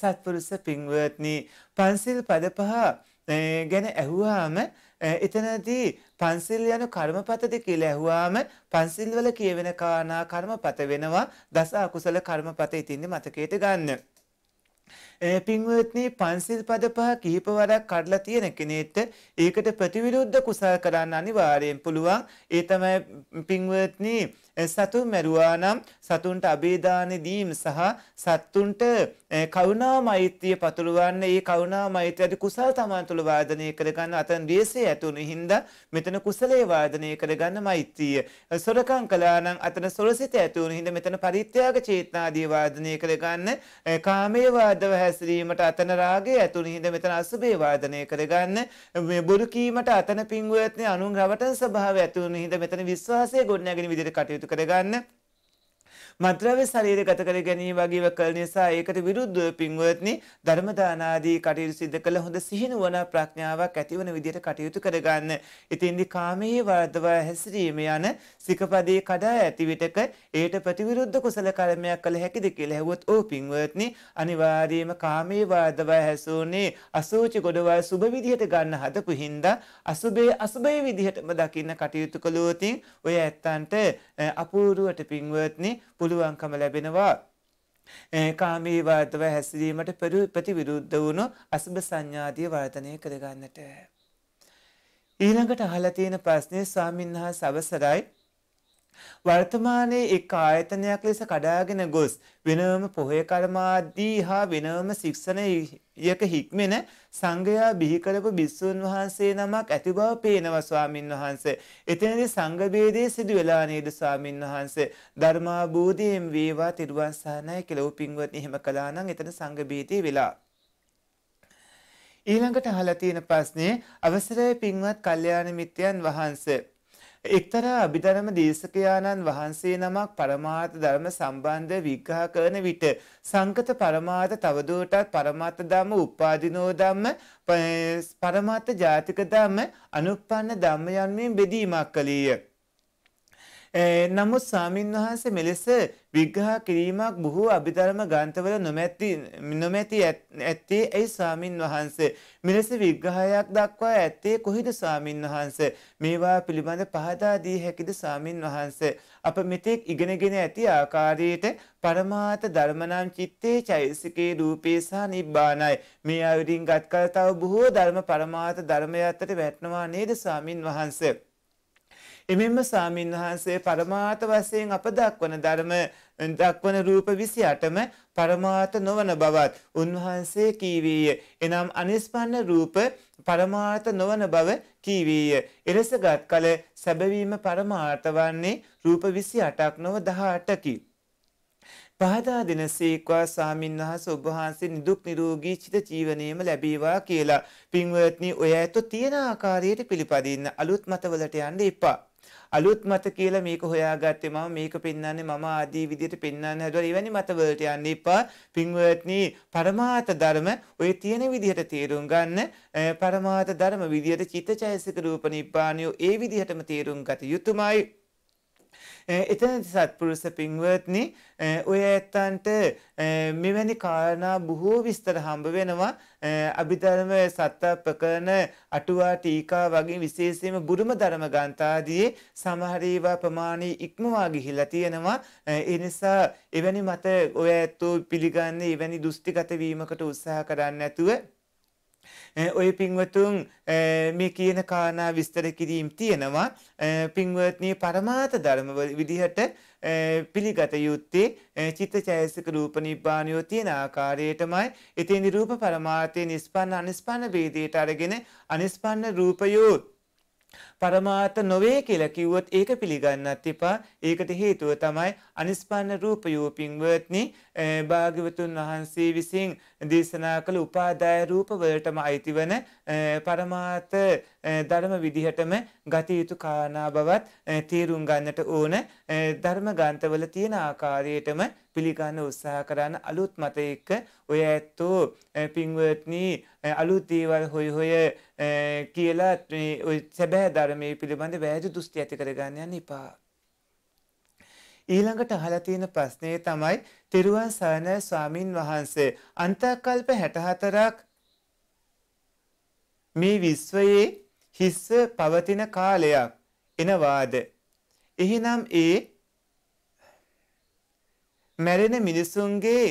සත්පුරුෂ පින්වත්නි පන්සිල් පද පහ ගැන ඇහුවාම එතනදී පන්සිල් යන කර්මපතද කියලා ඇහුවාම පන්සිල් වල කියවෙන කාරණා කර්මපත වෙනවා දස අකුසල කර්මපත ඉතින්දි මතකයට ගන්න. පින්වත්නි පන්සිල් පද පහ කීප වරක් කඩලා තියෙන කෙනෙක්ට ඒකට ප්‍රතිවිරුද්ධ කුසල් කරන්න අනිවාර්යෙන් පුළුවන්. ඒ තමයි පින්වත්නි සතුන් මැරුවා නම් සතුන්ට අබේදානෙ දීම සහ සත්තුන්ට කරුණා මෛත්‍රිය පතුරවන්න ඒ කරුණා මෛත්‍රියට කුසල් Taman තුල වාදනය කරගන්න අතන ද්වේෂය ඇතුණු හින්දා මෙතන කුසලයේ වාදනය කරගන්න මෛත්‍රිය. සොරකම් කළා නම් අතන සොරසිත ඇතුණු හින්දා මෙතන පරිත්‍යාග චේතනාදී වාදනය කරගන්න කාමයේ වාදව හැසිරීමට අතන රාගේ ඇතුළු හිඳ මෙතන අසුභේ වාදනය කරගන්න මේ බොරු කීමට අතන පිංගුවත්නේ අනුන් රවටන ස්වභාවය ඇතුළු හිඳ මෙතන විශ්වාසය ගොඩනැගෙන විදිහට කටයුතු කරගන්න මද්‍රව්‍ය ශරීර ගත කර ගැනීම වගේ කළ නිසා ඒකට විරුද්ධව පින්වත්නි ධර්මදානාදී කටයුතු සිද්ධ කළ හොඳ සිහිනුවන ප්‍රඥාවක් ඇතිවන විදිහට කටයුතු කරගන්න. ඉතින්දි කාමයේ වර්ධවා හැසිරීම යන සිකපදේ කඩා ඇති විටක ඒට ප්‍රතිවිරුද්ධ කුසල කර්මයක් කළ හැකිද කියලා ඇහුවොත් ඕ පින්වත්නි අනිවාර්යයෙන්ම කාමයේ වර්ධවා හැසුනේ අසෝචි ගොඩවල් සුබ විදිහට ගන්න හදපු හින්දා අසුබේ අසුබේ විදිහටම දකින්න කටයුතු කළොතින් ඔය ඇත්තන්ට අපූර්වට පින්වත්නි පුළුවන් පුළුවන්කම ලැබෙනවා. කාමීවාදව හැසිරීමට ප්‍රතිවිරුද්ධ වුණු අසුභ සංඥාදිය වර්ධනය කරගන්නට. ඊළඟට අහලා තියෙන ප්‍රශ්නේ ස්වාමීන් වහන්සේ අවසරයි වර්තමානයේ එක් ආයතනයක් ලෙස කඩාගෙන ගොස් වෙනම පොහේ කර්මාදී හා වෙනම ශික්ෂණ යක හික්මෙන සංඝයා බිහි කරපු බිස්සුන් වහන්සේ නමක් ඇති බව පේනවා ස්වාමින් වහන්සේ. එතනදී සංඝ ભેදේ සිදු වෙලා නේද ස්වාමින් වහන්සේ? ධර්මාභූතයෙන් වේවා තිරුවන් සරණයි කියලා උපින්වත් එහෙම කළා නම් එතන සංඝ ભેදේ වෙලා. ඊළඟට අහලා තියෙන ප්‍රශ්නේ අවසරයි පින්වත් කල්යාණ මිත්‍යයන් වහන්සේ එක්තරා අභිධර්ම දේශකයාණන් වහන්සේ නමක් පරමාර්ථ ධර්ම සම්බන්ධ විග්‍රහ කරන විට සංකත පරමාර්ථ තවදුරටත් පරමාර්ථ ධම්ම උපාදිනෝ ධම්ම පරමාර්ථ ජාතික ධම්ම අනුප්පන්න ධම්ම යන්මින් බෙදීමක් කළේය. නමුත් සාමින්වහන්සේ මෙලෙස විග්‍රහ කිරීමක් බොහෝ අභිධර්ම ග්‍රන්ථවල නොමැති නොමැති ඇත්තේ ඇයි සාමින්වහන්සේ මෙලෙස විග්‍රහයක් දක්වා ඇත්තේ කොහිද සාමින්වහන්සේ මේවා පිළිබඳ පහදා දී හැකිද සාමින්වහන්සේ අප මෙතෙක් ඉගෙනගෙන ඇති ආකාරයට පරමාත ධර්මනම් චිත්තේ චෛසිකේ රූපේ සහ නිබ්බානයි මේ ආවිරින් ගත්කල තව බොහෝ ධර්ම පරමාත ධර්මය අතර වැටෙනවා නේද සාමින්වහන්සේ එමෙන්ම සාමීන් වහන්සේ පරමාර්ථ වශයෙන් අප දක්වන ධර්ම දක්වන රූප 28ම පරමාර්ථ නොවන බවත් උන්වහන්සේ කීවේය. එනම් අනිස්පන්න රූප පරමාර්ථ නොවන බව කීවේය. එලෙසගත් කල සැබවීම පරමාර්ථ වන්නේ රූප 28ක් නොව 18කි. පහදා දෙනසේක්වා සාමින් වහස ඔබහන්සේ නිදුක් නිරෝගී චිත ජීවනයම ලැබේවා කියලා. පින්වත්නි ඔය ඇතු තියෙන ආකාරයට පිළිපදින්න අලුත් මතවලට යන්න එපා. අලුත් මත කියලා මේක හොයාගත්තේ මම මේක පෙන්වන්නේ මම ආදී විදිහට පෙන්වන්න හැදුවා. එවැනි මත වලට යන්න එපා. පින්වත්නි, පරමාර්ථ ධර්ම ඔය තියෙන විදිහට තේරුම් ගන්න. පරමාර්ථ ධර්ම විදිහට චිත්තචෛසික රූප නිබ්බාණිය ඒ විදිහටම තේරුම් ගත යුතුමයි. එතන සත්පුරුස පින්වත්නි ඔය ඇත්තන්ට මෙවැනි කාරණා බොහෝ විස්තර හම්බ වෙනවා අභිධර්ම සත්ත ප්‍රකරණ අටුවා ටීකා වගේ විශේෂයෙන්ම බුරුම ධර්ම ග්‍රන්ථාදී සමහර ඒවා ප්‍රමාණී ඉක්මවා ගිහිලා තියෙනවා ඒ නිසා එවැනි මත ඔය ඇත්තෝ පිළිගන්නේ එවැනි දෘෂ්ටිගත වීමකට උත්සාහ කරන්නේ නැතුව ඔය පින්වතුන් මේ කියන කාරණා විස්තර කිරීම් තියෙනවා පින්වත්නි පරමාර්ථ ධර්ම විදිහට පිළිගත යුත්තේ චිත්තචෛසික රූප නිබ්බානියෝ තියෙන ආකාරයටමයි ඉතින් රූප පරමාර්ථයේ නිස්පන්න අනිස්පන්න ભેදයට අරගෙන අනිස්පන්න රූපයෝ පරමාර්ථ නොවේ කියලා කිව්වොත් ඒක පිළිගන්නත් එපා. ඒකට හේතුව තමයි අනිස්පන්න රූප යෝපින් වර්ත්නි භාග්‍යවතුන් වහන්සේ විසින් දේශනා කළ උපාදාය රූප වලටම අයිතිවන පරමාර්ථ ධර්ම විදිහටම ගත යුතු කාරණා බවත් තේරුම් ගන්නට ඕන ධර්ම ග්‍රන්ථවල තියෙන ආකාරයටම පිළිගන්න උත්සාහ කරන්න අලුත් මත එක්ක ඔය ඇත්තෝ පින්වත්නි අලුත් දේවල් හොය හොය කියලා සැබෑ ධර්ම අර මේ පිළිබඳ වැෑජු දුස්ති ඇති කරගන්න යන්න එපා. ඊළඟට අහලා තියෙන ප්‍රශ්නේ තමයි තිරුවන් සරණ ස්වාමින් වහන්සේ අන්තකල්ප 64ක් මේ විශ්වයේ හිස්ස පවතින කාලයක් එනවාද එහෙනම් ඒ මැරෙන මිනිසුන්ගේ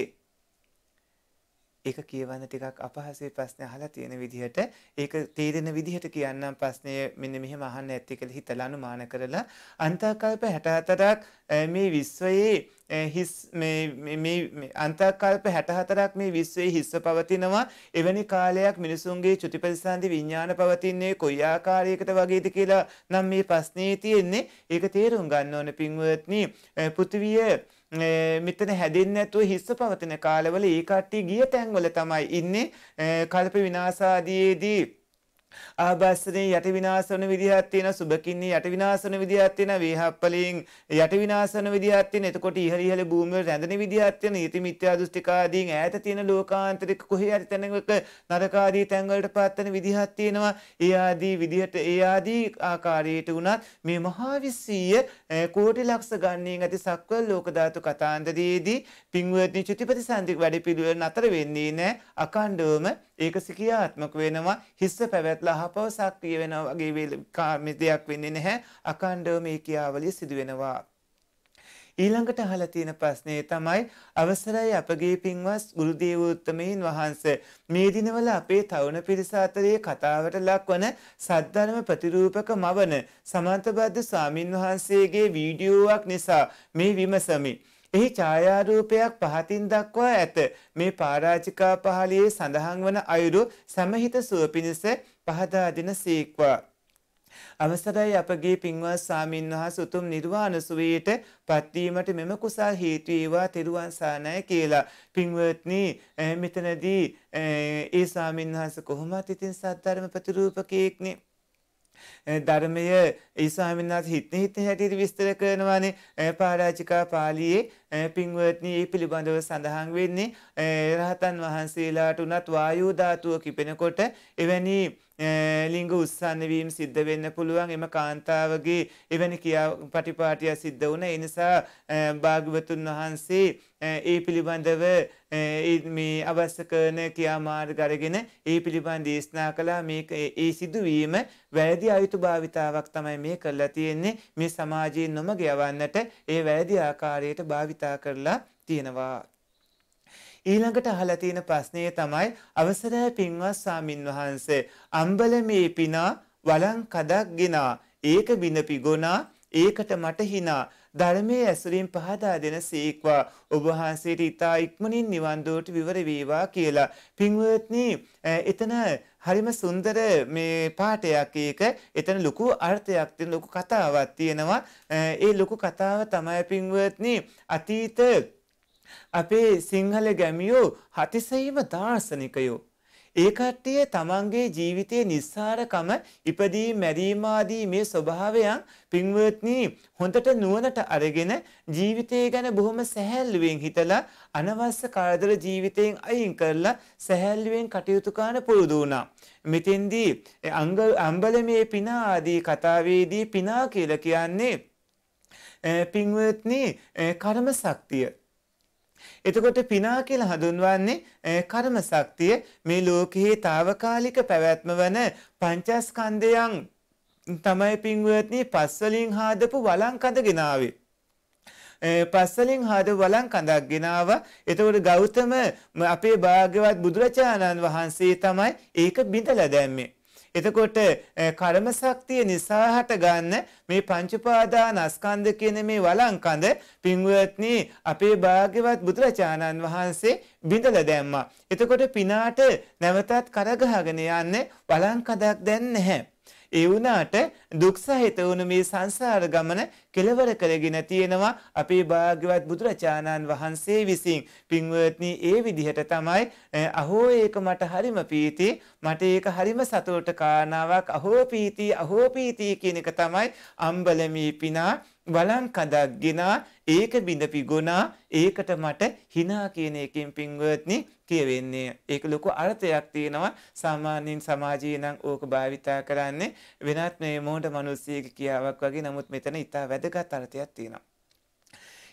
ඒක කියවන්න ටිකක් අපහසුයි ප්‍රශ්න අහලා තියෙන විදිහට ඒක තේරෙන විදිහට කියන්නම් ප්‍රශ්නය මෙන්න මෙහෙම අහන්න ඇත්තේ කියලා හිතලා අනුමාන කරලා අන්තකල්ප 64ක් මේ විශ්වයේ හිස් මේ මේ අන්තකල්ප 64ක් මේ විශ්වයේ හිස්ව පවතිනවා එවැනි කාලයක් මිනිසුන්ගේ චුති ප්‍රතිසන්දි විඥාන පවතින්නේ කොයි ආකාරයකට වගේද කියලා නම් මේ ප්‍රශ්නේ තියෙන්නේ ඒක තේරුම් ගන්න ඕන පින්වත්නි පෘථිවිය මෙතන හැදෙන්නේ නැතුව හිස්ස පවතින කාලවල ඒ කට්ටිය ගිය තැන්වල තමයි ඉන්නේ කල්ප විනාශාදීදී ආභාසනේ යට විනාශන විදිහක් තියෙනවා සුබකින්නේ යට විනාශන විදිහක් තියෙනවා වේහප්පලෙන් යට විනාශන විදිහක් තියෙනවා එතකොට ඉහළ ඉහළ භූමිය රැඳෙන විදිහක් තියෙනවා නීති මිත්‍යා දෘෂ්ටිකාදීන් ඈත තියෙන ලෝකාන්තරික කොහේ හරි තැනක නරකාදී තැන් වලට පත්වන විදිහක් තියෙනවා ඒ ආදී විදිහට ඒ ආදී ආකාරයට උනත් මේ මහා විශ්වීය කෝටි ලක්ෂ ගණනින් ඇති සක්වල ලෝක ධාතු කතාන්තරයේදී පින්වත්නි චුතිපති සන්දික වැඩපිළිවෙල නතර වෙන්නේ නැහැ අකණ්ඩවම ඒක සිකියාත්මක වෙනවා හිස්ස පැවැත් ලහපවසක් විය වෙනවා වගේ කාමි දෙයක් වෙන්නේ නැහැ අකණ්ඩව මේ ක්‍රියාවලිය සිදු වෙනවා ඊළඟට අහලා තියෙන ප්‍රශ්නේ තමයි අවසරයි අපගේ පින්වත් ගුරුදේව උත්තමයන් වහන්සේ මේ දිනවල අපේ තරුණ පිරිස අතරේ කතාවට ලක්වන සද්ධර්ම ප්‍රතිරූපක මවන සමන්තබද්ද ස්වාමින් වහන්සේගේ වීඩියෝවක් නිසා මේ විමසමි. එහි ඡායාරූපයක් පහතින් දක්වා ඇත. මේ පරාජිකා පහළියේ සඳහන් වන අයුරු සමහිත සුව පිණිස පහදා දෙන සේක්වා. අවසරයි අපගේ පින්වත් සාමින් වහස උතුම් නිර්වාණ සුවයට පත්වීමට මෙම කුසල් හේතු වේවා තෙරුවන් සානය කියලා. පින්වත්නි මෙතනදී ඒ සාමින් වහස කොහොමත් ඉතින් සද්ධර්ම ප්‍රතිරූපකයෙක්නේ. ධර්මය ඒසාමින්නාත් හිත්න හිතන හැටියට විස්තර කරනවානේ පාරාජිකා පාලියේ පින්වත්නි ඒ පිළිබඳව සඳහන් වෙන්නේ රහතන් වහන්සේලාට උනත් වායු ධාතුව කිපෙනකොට එවැනි ලිංග උත්සන්න වීම සිද්ධ වෙන්න පුළුවන් එම කාන්තාවගේ එවැනි කියා පටිපාටිය සිද්ධ වුණ එනිසා භාග්‍යවතුන් වහන්සේ ඒ පිළිබඳව මේ අවශ්‍ය කරන ක්‍රියාමාර්ග අරගෙන ඒ පිළිබඳ දේශනා කළා මේක ඒ සිදුවීම වැරදි අයුතු භාවිතාවක් තමයි මේ කරලා තියෙන්නේ මේ සමාජයේ නොමග යවන්නට ඒ වැරදි ආකාරයට භාවිතා කරලා තියෙනවා ඊළඟට අහලා තියෙන ප්‍රශ්නය තමයි අවසරය පින්වත් සාමින් වහන්සේ අම්බලමේ පිනා වලං කදක් ගෙනා ඒක බින පිගොනා ඒකට මට හිනා ධර්මයේ ඇසුරින් පහදා දෙන සීක්වා ඔබ වහන්සේට ඉතා ඉක්මනින් නිවන් දොට විවර වේවා කියලා. පින්වත්නි එතන හරිම සුන්දර මේ පාඩයක් ඒක. එතන ලොකු අර්ථයක් තියෙන ලොකු කතාවක් තියෙනවා. ඒ ලොකු කතාව තමයි පින්වත්නි අතීත අපේ සිංහල ගැමියෝ හතිසයිම දාර්ශනිකයෝ. ඒකට්ටිය තමන්ගේ ජීවිතයේ නිස්සාරකම ඉපදී මැරීමාදී මේ ස්වභාවයන් පින්වත්නී හොඳට නුවනට අරගෙන ජීවිතය ගැන බොහොම සැහැල්ලුවෙන් හිතලා අනවස්්‍ය කාදර ජීවිතයෙන් අයින් කරලා සැහැල්ලුවෙන් කටයුතුකාන පුරුදු වුණා. මෙතෙන්දී අම්බල මේ පිනා ආදී කතාවේදී පිනා කියල කියන්නේ පින්වත්නී කරම සක්තිය. එතකොට පිනා කියලා හඳුන්වන්නේ කර්ම ශක්තිය මේ ලෝකයේ తాවකාලික පැවැත්ම වන පංචස්කන්ධයන් තමයි පින්වත්නි පස් වලින් හාදපු වළං කඳ ගෙනාවේ. පස් වලින් හාදපු වළං කඳක් ගෙනාවා. එතකොට ගෞතම අපේ භාග්‍යවත් බුදුරජාණන් වහන්සේ තමයි ඒක බිඳලා දැම්මේ. එතකොට කර්ම ශක්තිය නිසා හටගන්න මේ පංච උපාදානස්කන්ධ කියන මේ වළංකඳ පින්වත්නි අපේ භාග්‍යවත් බුදුරජාණන් වහන්සේ බිඳලා දැම්මා. එතකොට පිනාට නැවතත් කරගහගෙන යන්නේ වළංකඳක් දැන් නැහැ. ඒ වුණාට දුක් සහිත වුණු මේ සංසාර ගමන කෙලවර කරගෙන තියෙනවා අපේ භාග්‍යවත් බුදුරජාණන් වහන්සේ විසින්. පින්වත්නි ඒ විදිහට තමයි අහෝ ඒක මට හරිම පීති මට ඒක හරිම සතුට කාරණාවක් අහෝ පීති අහෝ පීති කියන එක තමයි අම්බලමී පිනා වලං කඳක් ගෙනා ඒක බිඳ පිගුණා ඒකට මට hina කියන එකෙන් පින්වත්නි කියවෙන්නේ ඒක ලොකු අර්ථයක් තියෙනවා සාමාන්‍යයෙන් සමාජයේ නම් ඕක භාවිතා කරන්නේ වෙනත් මේ මොහොත මිනිස්සෙක් කියාවක් වගේ නමුත් මෙතන ඉතා වැදගත් අර්ථයක් තියෙනවා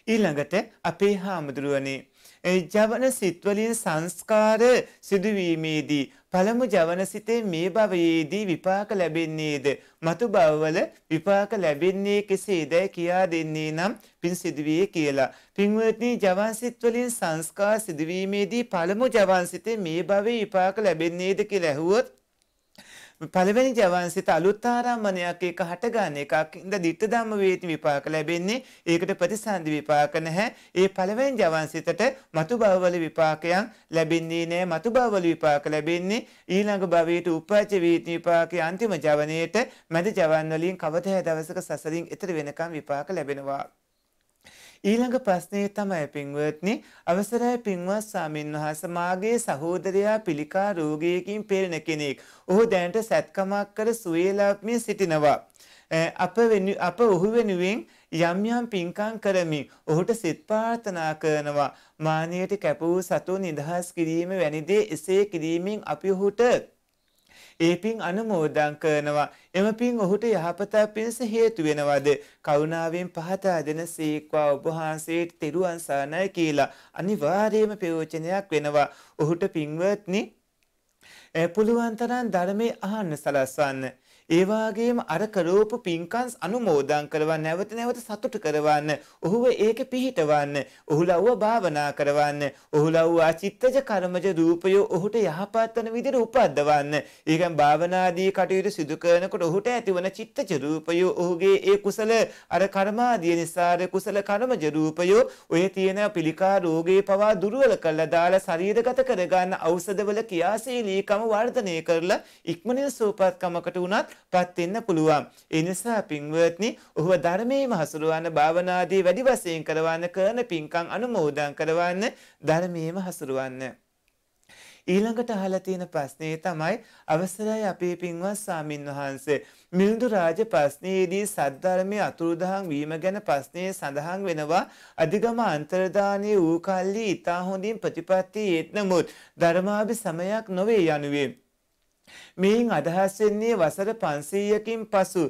ඊළඟට අපේ හාමුදුරුවනේ ජවන සිත්වලින් සංස්කාර සිදුවීමේදී පළමු ජවන සිතේ මේ භවයේදී විපාක ලැබෙන්නේද මතු භවවල විපාක ලැබෙන්නේ කෙසේදයි කියා දෙන්නේ නම් පින් සිදුවේ කියලා. පින්වත්නි ජවන් සිත්වලින් සංස්කාර සිදුවීමේදී පළමු ජවන් සිතේ මේ භවයේ විපාක ලැබෙන්නේද කියලා ඇහුවොත් පළවෙනි ජවන් අලුත් ආරම්මණයක් ඒක හටගන්න එකක් ඉඳ ditta ධම්ම වේති විපාක ලැබෙන්නේ ඒකට ප්‍රතිසන්දි විපාක නැහැ ඒ පළවෙනි ජවන් සිතට මතු භවවල විපාකයන් ලැබෙන්නේ නැහැ මතු භවවල විපාක ලැබෙන්නේ ඊළඟ භවයට උපජ වේති විපාකයේ අන්තිම ජවනයේට මැද ජවන් වලින් කවදා දවසක සසරින් එතර වෙනකම් විපාක ලැබෙනවා ඊළඟ ප්‍රශ්නය තමයි පින්වත්නි අවසරයි පින්වත් ස්වාමින් වහන්ස මාගේ සහෝදරයා පිළිකා රෝගයකින් පෙළෙන කෙනෙක්. ඔහු දැනට සැත්කමක් කර සුවේලාත්මින් සිටිනවා. අප අප ඔහු වෙනුවෙන් යම් යම් පින්කම් කරමින් ඔහුට සිත ප්‍රාර්ථනා කරනවා. මානියට කැප වූ සතුන් නිදහස් කිරීම වැනි දේ එසේ කිරීමෙන් අපි ඔහුට ඒ පින් අනුමෝදන් කරනවා. එම පින් ඔහුට යහපත පිණිස හේතු වෙනවද? කරුණාවෙන් පහදා දෙන සීක්වා ඔබ වහන්සේට තෙරුවන් සරණයි කියලා අනිවාර්යයෙන්ම ප්‍රයෝජනයක් වෙනවා. ඔහුට පින්වත්නි පුළුවන් තරම් ධර්මයේ අහන්න සලස්වන්න. ඒ වගේම අර කරෝපු පින්කම් අනුමෝදන් කරවන්න නැවත නැවත සතුට කරවන්න ඔහුව ඒක පිහිටවන්න ඔහු ලව්ව භාවනා කරවන්න ඔහු ලව්වා චිත්තජ කර්මජ රූපය ඔහුට යහපත් වන විදිහට උපද්දවන්න ඒකෙන් භාවනාදී කටයුතු සිදු කරනකොට ඔහුට ඇතිවන චිත්තජ රූපය ඔහුගේ ඒ කුසල අර කර්මාදී නිසා කුසල කර්මජ රූපය ඔය තියෙන පිළිකා රෝගේ පවා දුර්වල කරලා දාලා ශරීරගත කරගන්න ඖෂධවල ක්‍රියාශීලීකම වර්ධනය කරලා ඉක්මනින් සුවපත්කමකට උනත් පත් වෙන්න පුළුවන්. ඒ නිසා පින්වත්නි, ඔහුව ධර්මයේම හසුරවන්න භාවනාදී වැඩි වශයෙන් කරවන්න කරන පින්කම් අනුමෝදන් කරවන්න ධර්මයේම හසුරවන්න. ඊළඟට අහලා තියෙන ප්‍රශ්නේ තමයි අවසරයි අපේ පින්වත් සාමින් වහන්සේ මිලිඳු රාජ ප්‍රශ්නයේදී සද්ධර්මයේ අතුරුදහන් වීම ගැන ප්‍රශ්නයේ සඳහන් වෙනවා අධිගම අන්තර්දානයේ වූ කල්ලි ඊතා හොඳින් ප්‍රතිපත්තියෙත් නමුත් ධර්මාභි සමයක් නොවේ යනුවේ මෙයින් අදහස් වෙන්නේ වසර 500කින් පසු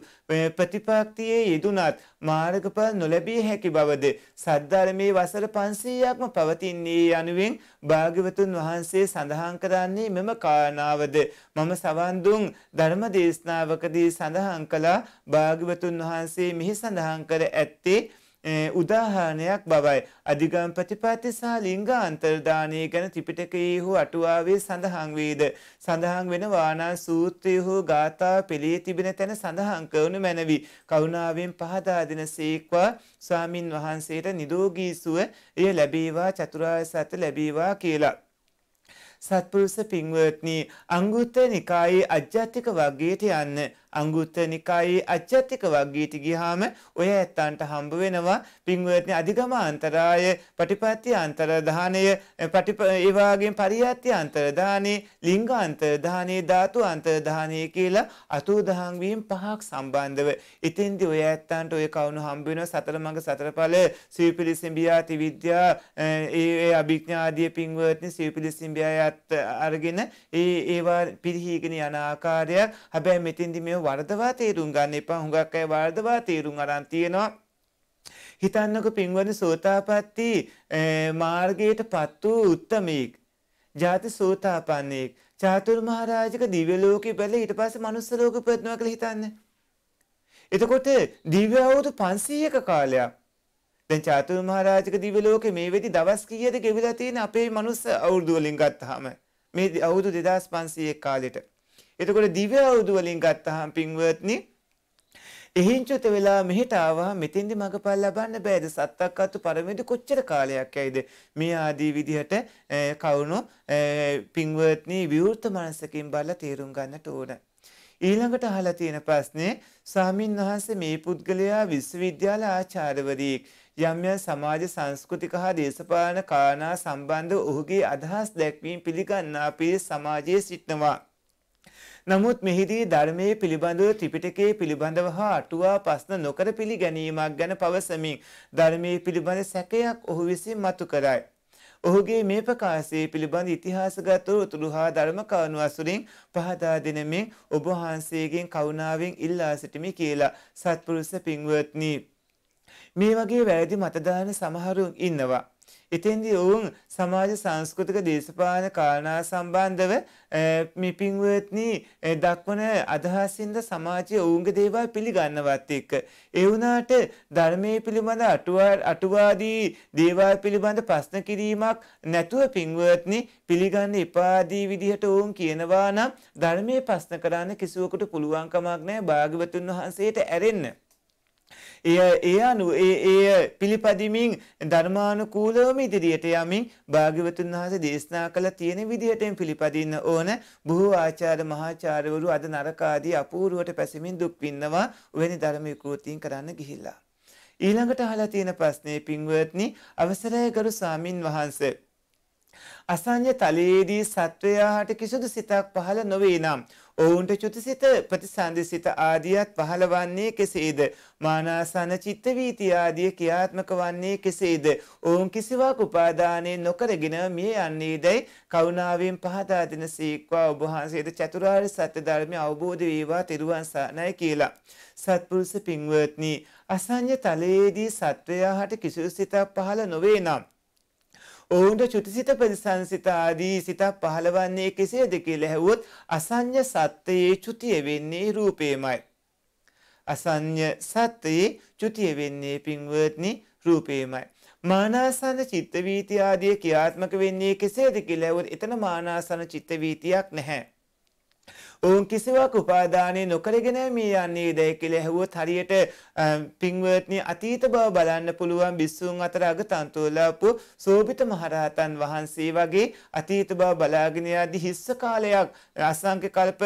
ප්‍රතිපත්තියේ යෙදුනත් මාර්ගඵල නොලැබිය හැකි බවද සද්ධර්මයේ වසර 500ක්ම පවතින්නේ යනුවෙන් භාග්‍යවතුන් වහන්සේ සඳහන් කරන්නේ මෙම කාරණාවද මම සවන් දුන් ධර්ම දේශනාවකදී සඳහන් කළා භාග්‍යවතුන් වහන්සේ මෙහි සඳහන් කර ඇත්තේ උදාහරණයක් බවයි. අධිගම් ප්‍රතිපත්ති සහ ලිංග අන්තර්දානය ගැන ත්‍රිපිටකයේ හෝ අටුවාවේ සඳහන් වේද. සඳහන් වෙන වානා සූත්‍රයේ හෝ ගාථා පෙළේ තිබෙන තැන සඳහන් කරනු මැනවි. කරුණාවෙන් පහදා දෙන සීක්වා ස්වාමින් වහන්සේට නිරෝගී සුව එය ලැබේවා චතුරාර්ය සත්‍ය ලැබේවා කියලා. සත්පුරුෂ පින්වත්නි අංගුත්තර නිකායේ අජ්ජත්තික වර්ගයට යන්න අංගුත්තර නිකායේ අච්චත්තික වග්ගීට ගියාම ඔය ඇත්තන්ට හම්බ වෙනවා පින්වත්නි අධිගම අන්තරාය පටිපත්‍ය අන්තරදානය පටිප ඒ වගේම පරියත්‍ය අන්තරදානේ ලිංග අන්තරදානේ ධාතු අන්තරදානේ කියලා අතුරුදහන් වීම පහක් සම්බන්ධව ඉතින්දි ඔය ඇත්තන්ට ඔය කවුණු හම්බ වෙනවා සතර මඟ සතරඵල සිවිපිලිසිඹියාති විද්‍යා ඒ අභිඥා ආදී පින්වත්නි සිවිපිලිසිඹියාත් අරගෙන ඒ ඒවා පිරිහීගෙන යන ආකාරයක් හැබැයි මෙතින්දි මේ වරදවා තේරුම් ගන්න එපා හුඟක් අය වර්ධවා තේරුම් අරන් තියෙනවා හිතන්නක පින්වන සෝතාපත්ති මාර්ගයට පත් වූ උත්තමයෙක් ජාති සෝතාපන්නයෙක් චාතුර් මහරාජක දිවලෝකෙ බැල ඊට පස්සේ මනුස්ස ලෝකෙ උපදිනවා කියලා හිතන්න. එතකොට දිව්‍ය අවුරුදු 500ක කාලයක් දැන් චාතුර් මහරාජක දිවලෝකෙ මේ වෙදි දවස් කීයද ගෙවිලා තියෙන්නේ අපේ මනුස්ස අවුරුදු වලින් ගත්තාම මේ අවුරුදු 2500 කාලෙට. එතකොට දිව්‍ය අවුදු වලින් ගත්තහම පින්වත්නි එහින්චුත වෙලා මෙහෙට ආවා මෙතෙන්දි මගපල් ලබන්න බෑද සත්තක් අතු පරමේද කොච්චර කාලයක් ඇයිද මේ ආදී විදිහට කවුණු පින්වත්නි විවෘත මනසකින් බලලා තේරුම් ගන්නට ඕන. ඊළඟට අහලා තියෙන ප්‍රශ්නේ ස්වාමින් වහන්සේ මේ පුද්ගලයා විශ්වවිද්‍යාල ආචාර්යවරියෙක් යම් යම් සමාජ සංස්කෘතික හා දේශපාලන කාරණා සම්බන්ධ ඔහුගේ අදහස් දැක්වීම පිළිගන්නා පිරිස සමාජයේ සිටනවා. නමුත් මෙහිදී ධර්මයේ පිළිබඳව ත්‍රිපිටකයේ පිළිබඳව හා අටුවා ප්‍රශ්න නොකර පිළිගැනීමක් ගැන පවසමින් ධර්මයේ පිළිබඳ සැකයක් ඔහු විසින් මතු කරයි. ඔහුගේ මේ ප්‍රකාශයේ පිළිබඳ ඉතිහාසගත උතුළු හා ධර්ම කරුණු අසුරින් පහදා දෙනමින් ඔබ වහන්සේගෙන් කරුණාවෙන් ඉල්ලා සිටිමි කියලා සත්පුරුෂ පින්වත්නි. මේ වගේ වැරදි මතදාන සමහරුන් ඉන්නවා. එතෙන්දී ඔවුන් සමාජ සංස්කෘතික දේශපාලන කාරණා සම්බන්ධව මිපින්වත්නි දක්වන අදහසින්ද සමාජයේ ඔවුන්ගේ දේවල් පිළිගන්නවත් එක්ක ඒ වුණාට ධර්මයේ පිළිබඳ අටුවාදී දේවල් පිළිබඳ ප්‍රශ්න කිරීමක් නැතුව පින්වත්නි පිළිගන්න එපාදී විදිහට ඔවුන් කියනවා නම් ධර්මයේ ප්‍රශ්න කරන්න කිසිවකට පුළුවන් කමක් නැහැ භාග්‍යවතුන් වහන්සේට ඇරෙන්න එය ඒ අනු ඒ ඒ පිළිපදිමින් ධර්මානුකූලවම ඉදිරියට යමින් භාග්‍යවතුන් වහන්සේ දේශනා කළ තියෙන විදිහටම පිළිපදින්න ඕන බොහෝ ආචාර්ය මහාචාර්යවරු අද නරකාදී අපූර්වට පැසෙමින් දුක් විඳනවා වෙනි ධර්ම විකෘතීන් කරන්න ගිහිල්ලා ඊළඟට අහලා තියෙන ප්‍රශ්නේ පින්වත්නි අවසරය ගරු සාමින් වහන්සේ අසඤ්ඤ තලයේදී සත්වයාට කිසිදු සිතක් පහළ නොවේ නම් ඔවුන්ට චුතිසිත ප්‍රතිසන්දිසිත ආදියත් පහළවන්නේ කෙසේද මානාසන චිත්ත වීති ආදිය ක්‍රියාත්මක වන්නේ කෙසේද ඔවුන් කිසිවක් උපාදානය නොකරගෙන මිය යන්නේදයි කරුණාවෙන් පහදා දෙන සීක්වා ඔබ වහන්සේට චතුරාර්ය සත්‍ය ධර්මය අවබෝධ වේවා තෙරුවන් සරණයි කියලා සත්පුරුෂ පින්වත්නි අසඤ්ඤ තලයේදී සත්වයා හට කිසිදු සිතක් පහළ නොවේ නම් ඔවුන්ට චුතිසිත ප්‍රතිසංසිත ආදී සිතක් පහළවන්නේ කෙසේද කියලා ඇහුවොත් අසඤ්ඤ සත්‍යයේ චුතිය වෙන්නේ රූපේමයි. අසඤ්ඤ සත්‍යයේ චුතිය වෙන්නේ පින්වත්නි රූපේමයි. මානාසන චිත්ත වීති ආදී ක්‍රියාත්මක වෙන්නේ කෙසේද කියලා ඇහුවොත් එතන මානාසන චිත්ත වීතියක් නැහැ. ඔවුන් කිසිවක් උපාදානය නොකරගෙන මේ යන්නේ දැයි කියලා ඇහුවොත් හරියට පින්වත්නි අතීත බව බලන්න පුළුවන් බිස්සුන් අතර අග තන්තුලාපු සෝබිත මහරහතන් වහන්සේ වගේ අතීත බව බලාගෙන යදි හිස්ස කාලයක් අසංඛ්‍ය කල්ප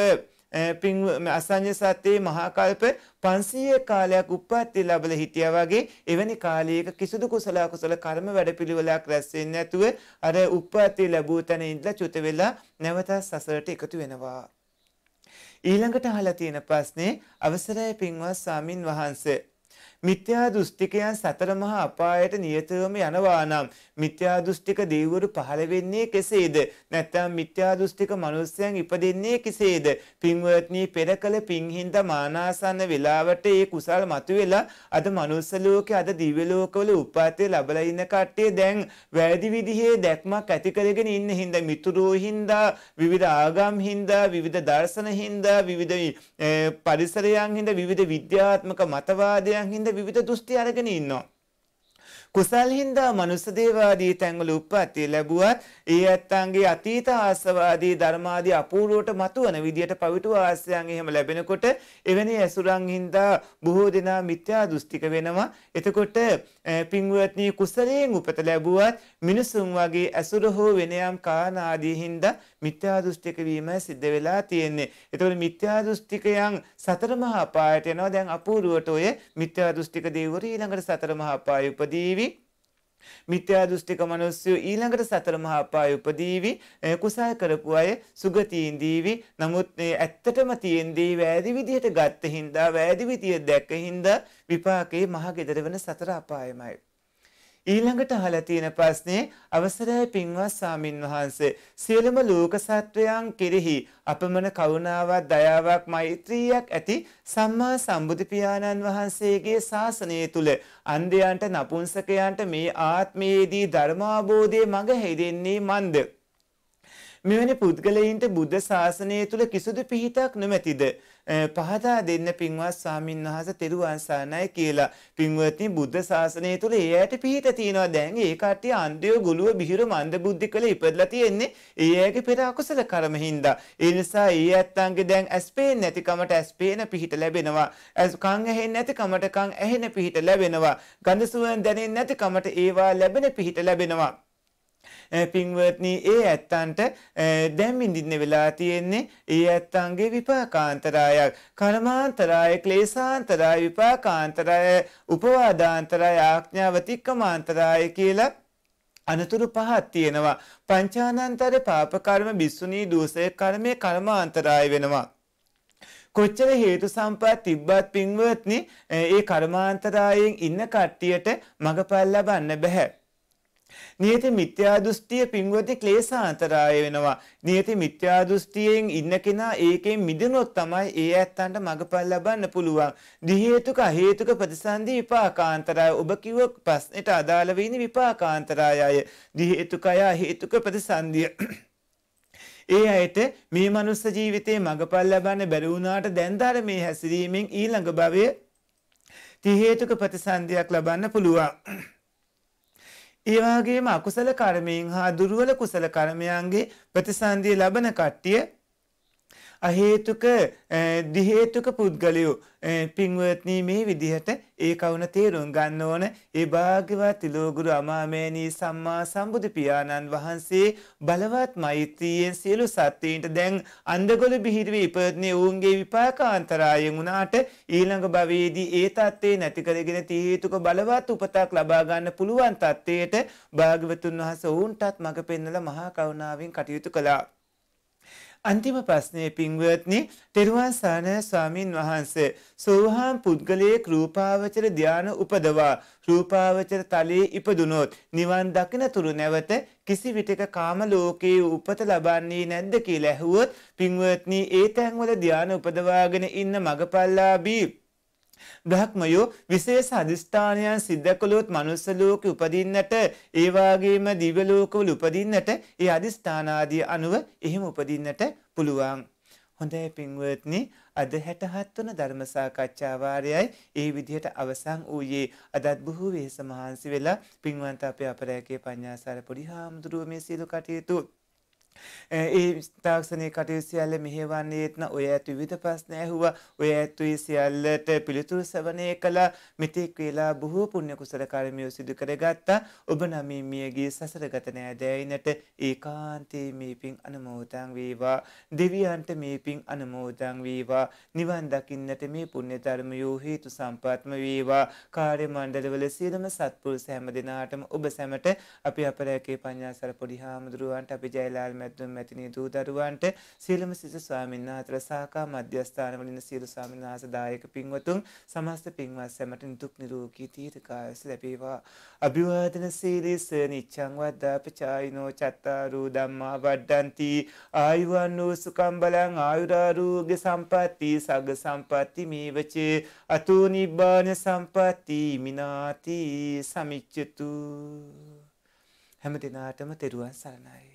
පින් අසංජ සත්‍යයේ මහා කල්ප 500 කාලයක් උප්පත්ති ලැබල හිටියා වගේ එවැනි කාලයක කිසිදු කුසල කුසල කර්ම වැඩපිළිවෙලක් රැස් වෙන්නේ නැතුව අර උප්පත්ති ලැබූ තැන ඉඳලා චුත වෙලා නැවත සසරට එකතු වෙනවා ඊළඟට අහලා තියෙන ප්‍රශ්නේ අවසරයි පින්වත් සාමින් වහන්සේ මිත්‍යා දෘෂ්ටිකයන් සතර මහා අපායට නියතවම යනවා නම් මිත්‍යා දෘෂ්ටික දෙවිවරු පහළ වෙන්නේ කෙසේද? නැත්නම් මිත්‍යා දෘෂ්ටික මිනිස්යන් ඉපදෙන්නේ කෙසේද? පින්වත්නි පෙර කල පින් හින්දා මානාසන්න වෙලාවට ඒ කුසල් මතුවෙලා අද මනුස්ස ලෝකේ අද දිව්‍ය ලෝකවල උපාතේ ලැබලා ඉන්න කට්ටිය දැන් වැරදි විදිහේ දැක්මක් ඇති කරගෙන ඉන්න හින්දා මිතුරෝ හින්දා විවිධ ආගම් හින්දා විවිධ දර්ශන හින්දා විවිධ පරිසරයන් හින්දා විවිධ විද්‍යාත්මක මතවාදයන් හින්දා විවිධ දෘෂ්ටි අරගෙන ඉන්නවා. කුසල් හින්දා මනුස්ස දේවාදී තැන්වල උප්පත්ති ලැබුවත් ඒ ඇත්තන්ගේ අතීත ආස්වාදී ධර්මාදී අපූර්වට මතුවන විදියට පවිටු ආස්යන් එහෙම ලැබෙනකොට එවැනි ඇසුරන් හින්දා බොහෝ දෙනා මිත්‍යා දෘෂ්ටික වෙනවා එතකොට පින්වත්නි කුසලයෙන් උපත ලැබුවත් මිනිසුන් වගේ ඇසුර හෝ වෙනයම් කාරණාදී හින්දා මිත්‍යා දෘෂ්ටික වීමයි සිද්ධ වෙලා තියෙන්නේ. එතකොට මිත්‍යා දෘෂ්ටිකයන් සතර මහා අපායට යනවා. දැන් අපූර්වට ඔය මිත්‍යා දෘෂ්ටික දේවරු ඊළඟට සතර මහා අපාය උපදීවි. මිත්‍යා දෘෂ්ටික මිනිස්සු ඊළඟට සතර මහා අපාය උපදීවි කුසල් කරපු අය සුගතීන් දීවි නමුත් මේ ඇත්තටම තියෙන්දී වැරදි විදිහට ගත්ත හින්දා වැරදි විදිය දැක්ක හින්දා විපාකේ මහ gedara වෙන සතර අපායමයි ඊළඟට අහලා තියෙන ප්‍රශ්නේ අවසරයි පින්වත් සාමින් වහන්සේ සියලුම ලෝක සත්වයන් කෙරෙහි අපමණ කරුණාවක් දයාවක් මෛත්‍රියක් ඇති සම්මා සම්බුදු පියාණන් වහන්සේගේ ශාසනය තුල අන්ධයන්ට නපුංසකයන්ට මේ ආත්මයේදී ධර්මාබෝධයේ මඟ හැදෙන්නේ මන්ද මෙවැනි පුද්ගලයින්ට බුද්ධ ශාසනය තුල කිසිදු පිහිටක් නොමැතිද පහදා දෙන්න පින්වත් ස්වාමීන් වහන්සේ තෙරුවන්සානයි කියලා. පින්වත්නි බුද්ධ ශාසනය තුල ඒ ඇයට පිහිට තියෙනවා. දැන් ඒ කට්ටිය අන්ධයෝ ගොළුව බිහිර මන්ද බුද්ධි කළ ඉපදලා තියෙන්නේ. ඒ ඇයගේ පෙර අකුසල කර්ම හින්දා. ඒ නිසා ඒ ඇත්තන්ගේ දැන් ඇස් පේන්නේ නැති කමට ඇස් පේන පිහිට ලැබෙනවා. ඇස් කන් ඇහෙන්නේ නැති කමට කන් ඇහෙන පිහිට ලැබෙනවා. ගඳ සුවඳ දැනෙන්නේ නැති කමට ඒවා ලැබෙන පිහිට ලැබෙනවා. Eh, පින්වත්නි ඒ ඇත්තන්ට eh, දැන් විඳින්න වෙලා තියෙන්නේ ඒ ඇත්තන්ගේ විපාකාන්තරායක් කර්මාන්තරාය ක්ලේශාන්තරාය විපාකාන්තරාය උපවාදාන්තරාය ආඥාවතික්කමාන්තරාය කියලා අනතුරු පහක් තියෙනවා පංචානන්තර පාප කර්ම බිස්සුණී දූසය කර්මයේ කර්මාන්තරාය වෙනවා කොච්චර හේතු සම්පත් තිබ්බත් පින්වත්නි eh, ඒ කර්මාන්තරායෙන් ඉන්න කට්ටියට මගපල් ලබන්න බෑ නියති මිත්‍යා දෘෂ්ටිය පින්වති ක්ලේශ අතරාය වෙනවා. නියති මිත්‍යා දෘෂ්ටියෙන් ඉන්න කෙනා ඒකෙන් මිදුනොත් තමයි ඒ ඇත්තන්ට මඟපල් ලබන්න පුළුවන්. දි හේතුක හේතුක ප්‍රතිසන්දි විපාකාන්තරාය. ඔබ කිව්ව ප්‍රශ්නෙට අදාළ වෙන්නේ විපාකාන්තරායය. දි හේතුකය හේතුක ප්‍රතිසන්දිය. ඒ අයට මේ මනුස්ස ජීවිතේ මඟපල් ලබන්න බැරි වුණාට දැන් ධර්මයේ හැසිරීමෙන් ඊළඟ භවයේ ති හේතුක ප්‍රතිසන්දියක් ලබන්න පුළුවන්. ඒවාගේම අකුසල කර්මයෙන් හා දුරුවල කුසල කර්මයන්ගේ ප්‍රතිසන්දිය ලබන කට්ටිය අහේතුක දිහේතුක පුද්ගලයෝ පින්වත්නී මේ විදිහට ඒ කවුන තේරුම් ගන්න ඕන ඒ භාග්‍යවත් තිලෝගුරු අමාමේනී සම්මා සම්බුදු පියාණන් වහන්සේ බලවත් මෛත්‍රියෙන් සියලු සත්ත්වයින්ට දැන් අන්දගොල බිහිරවී ඉපදනේ ඔවුන්ගේ විපාකාන්තරායෙන් වුණාට ඊළඟ භවයේදී ඒ தත්ත්වේ නැති කරගෙන තීහිතුක බලවත් උපතක් ලබා ගන්න පුළුවන් தත්ත්වයට භාග්‍යවතුන් වහන්සේ ඔවුන්ටත් මඟ පෙන්වලා මහා කරුණාවෙන් කටයුතු කළා අන්තිම ප්‍රශ්නය පින්වත්නි තෙරුවන් සානය ස්වාමීන් වහන්සේ. සෝහාම් පුද්ගලයෙක් රූපාවචර ධ්‍යාන උපදවා රූපාවචර තලයේ ඉපදුනොත් නිවන් දකින තුරු නැවත කිසි විටක කාම ලෝකයේ උපත ලබන්නේ නැද්ද කියලා ඇහුවොත් පින්වත්නි ඒ තැන්වල ධ්‍යාන උපදවාගෙන ඉන්න මගපල්ලාබී බ්‍රහ්මයෝ විශේෂ අධිෂ්ඨානයන් සිද්ධ කළොත් මනුස්ස ලෝකෙ උපදින්නට ඒ වගේම දිව්‍ය ලෝකවල උපදින්නට ඒ අධිෂ්ඨානාදී අනුව එහෙම උපදින්නට පුළුවන්. හොඳයි පින්වත්නි අද 67 වන ධර්ම සාකච්ඡා වාරයයි ඒ විදිහට අවසන් වූයේ අදත් බොහෝ වෙහෙස මහන්සි වෙලා පින්වන්ත අපේ අපරාකේ පඤ්ඤාසාර පොඩි හාමුදුරුව මේ සියලු කටයුතු ඒ තාක්ෂණය කටයුතු සියල්ල මෙහෙවන්නේත්න ඔය ඇතු විවිධ ප්‍රශ්න ඇහුවා ඔය ඇතුයි සියල්ලට පිළිතුරු සවනය කළා මෙතෙක් වේලා බොහෝ පුණ්‍ය කුසල කර්මය සිදු කරගත්තා ඔබ නම් මියගේ සසර ගත නෑදෑයිනට ඒකාන්තේ මේ පින් අනුමෝදන් වේවා දෙවියන්ට මේ පින් අනුමෝදන් වේවා නිවන් දකින්නට මේ පුණ්‍ය ධර්මයෝ හේතු සම්පත්ම වේවා කාර්ය මණ්ඩලවල සියලුම සත්පුරුෂ හැම දිනාටම ඔබ සැමට අපි අපරාකේ පඤ්ඤාසර පොඩි හාමුදුරුවන්ට අපි ජයලාල් මැදුම් මැතිනී දූ දරුවන්ට සියලුම සිසු ස්වාමීන් වහන්සේලා සාකා මධ්‍යස්ථාන වලින් සියලු ස්වාමීන් වහන්සේ දායක පින්වතුන් සමස්ත පින්වත් සැමට දුක් නිරෝගී තීර්ඝායස ලැබේවා අභිවාදන සීලිස නිච්ඡං වද්දාපචායිනෝ චත්තාරෝ ධම්මා වඩ්ඩಂತಿ ආයුවන් වූ සුකම් බලං ආයුරාරෝග්‍ය සම්පatti සග්ග සම්පatti මේවච අතෝ නිබ්බාන සම්පatti මිනාති සමිච්ඡතු හැම දිනාටම තෙරුවන් සරණයි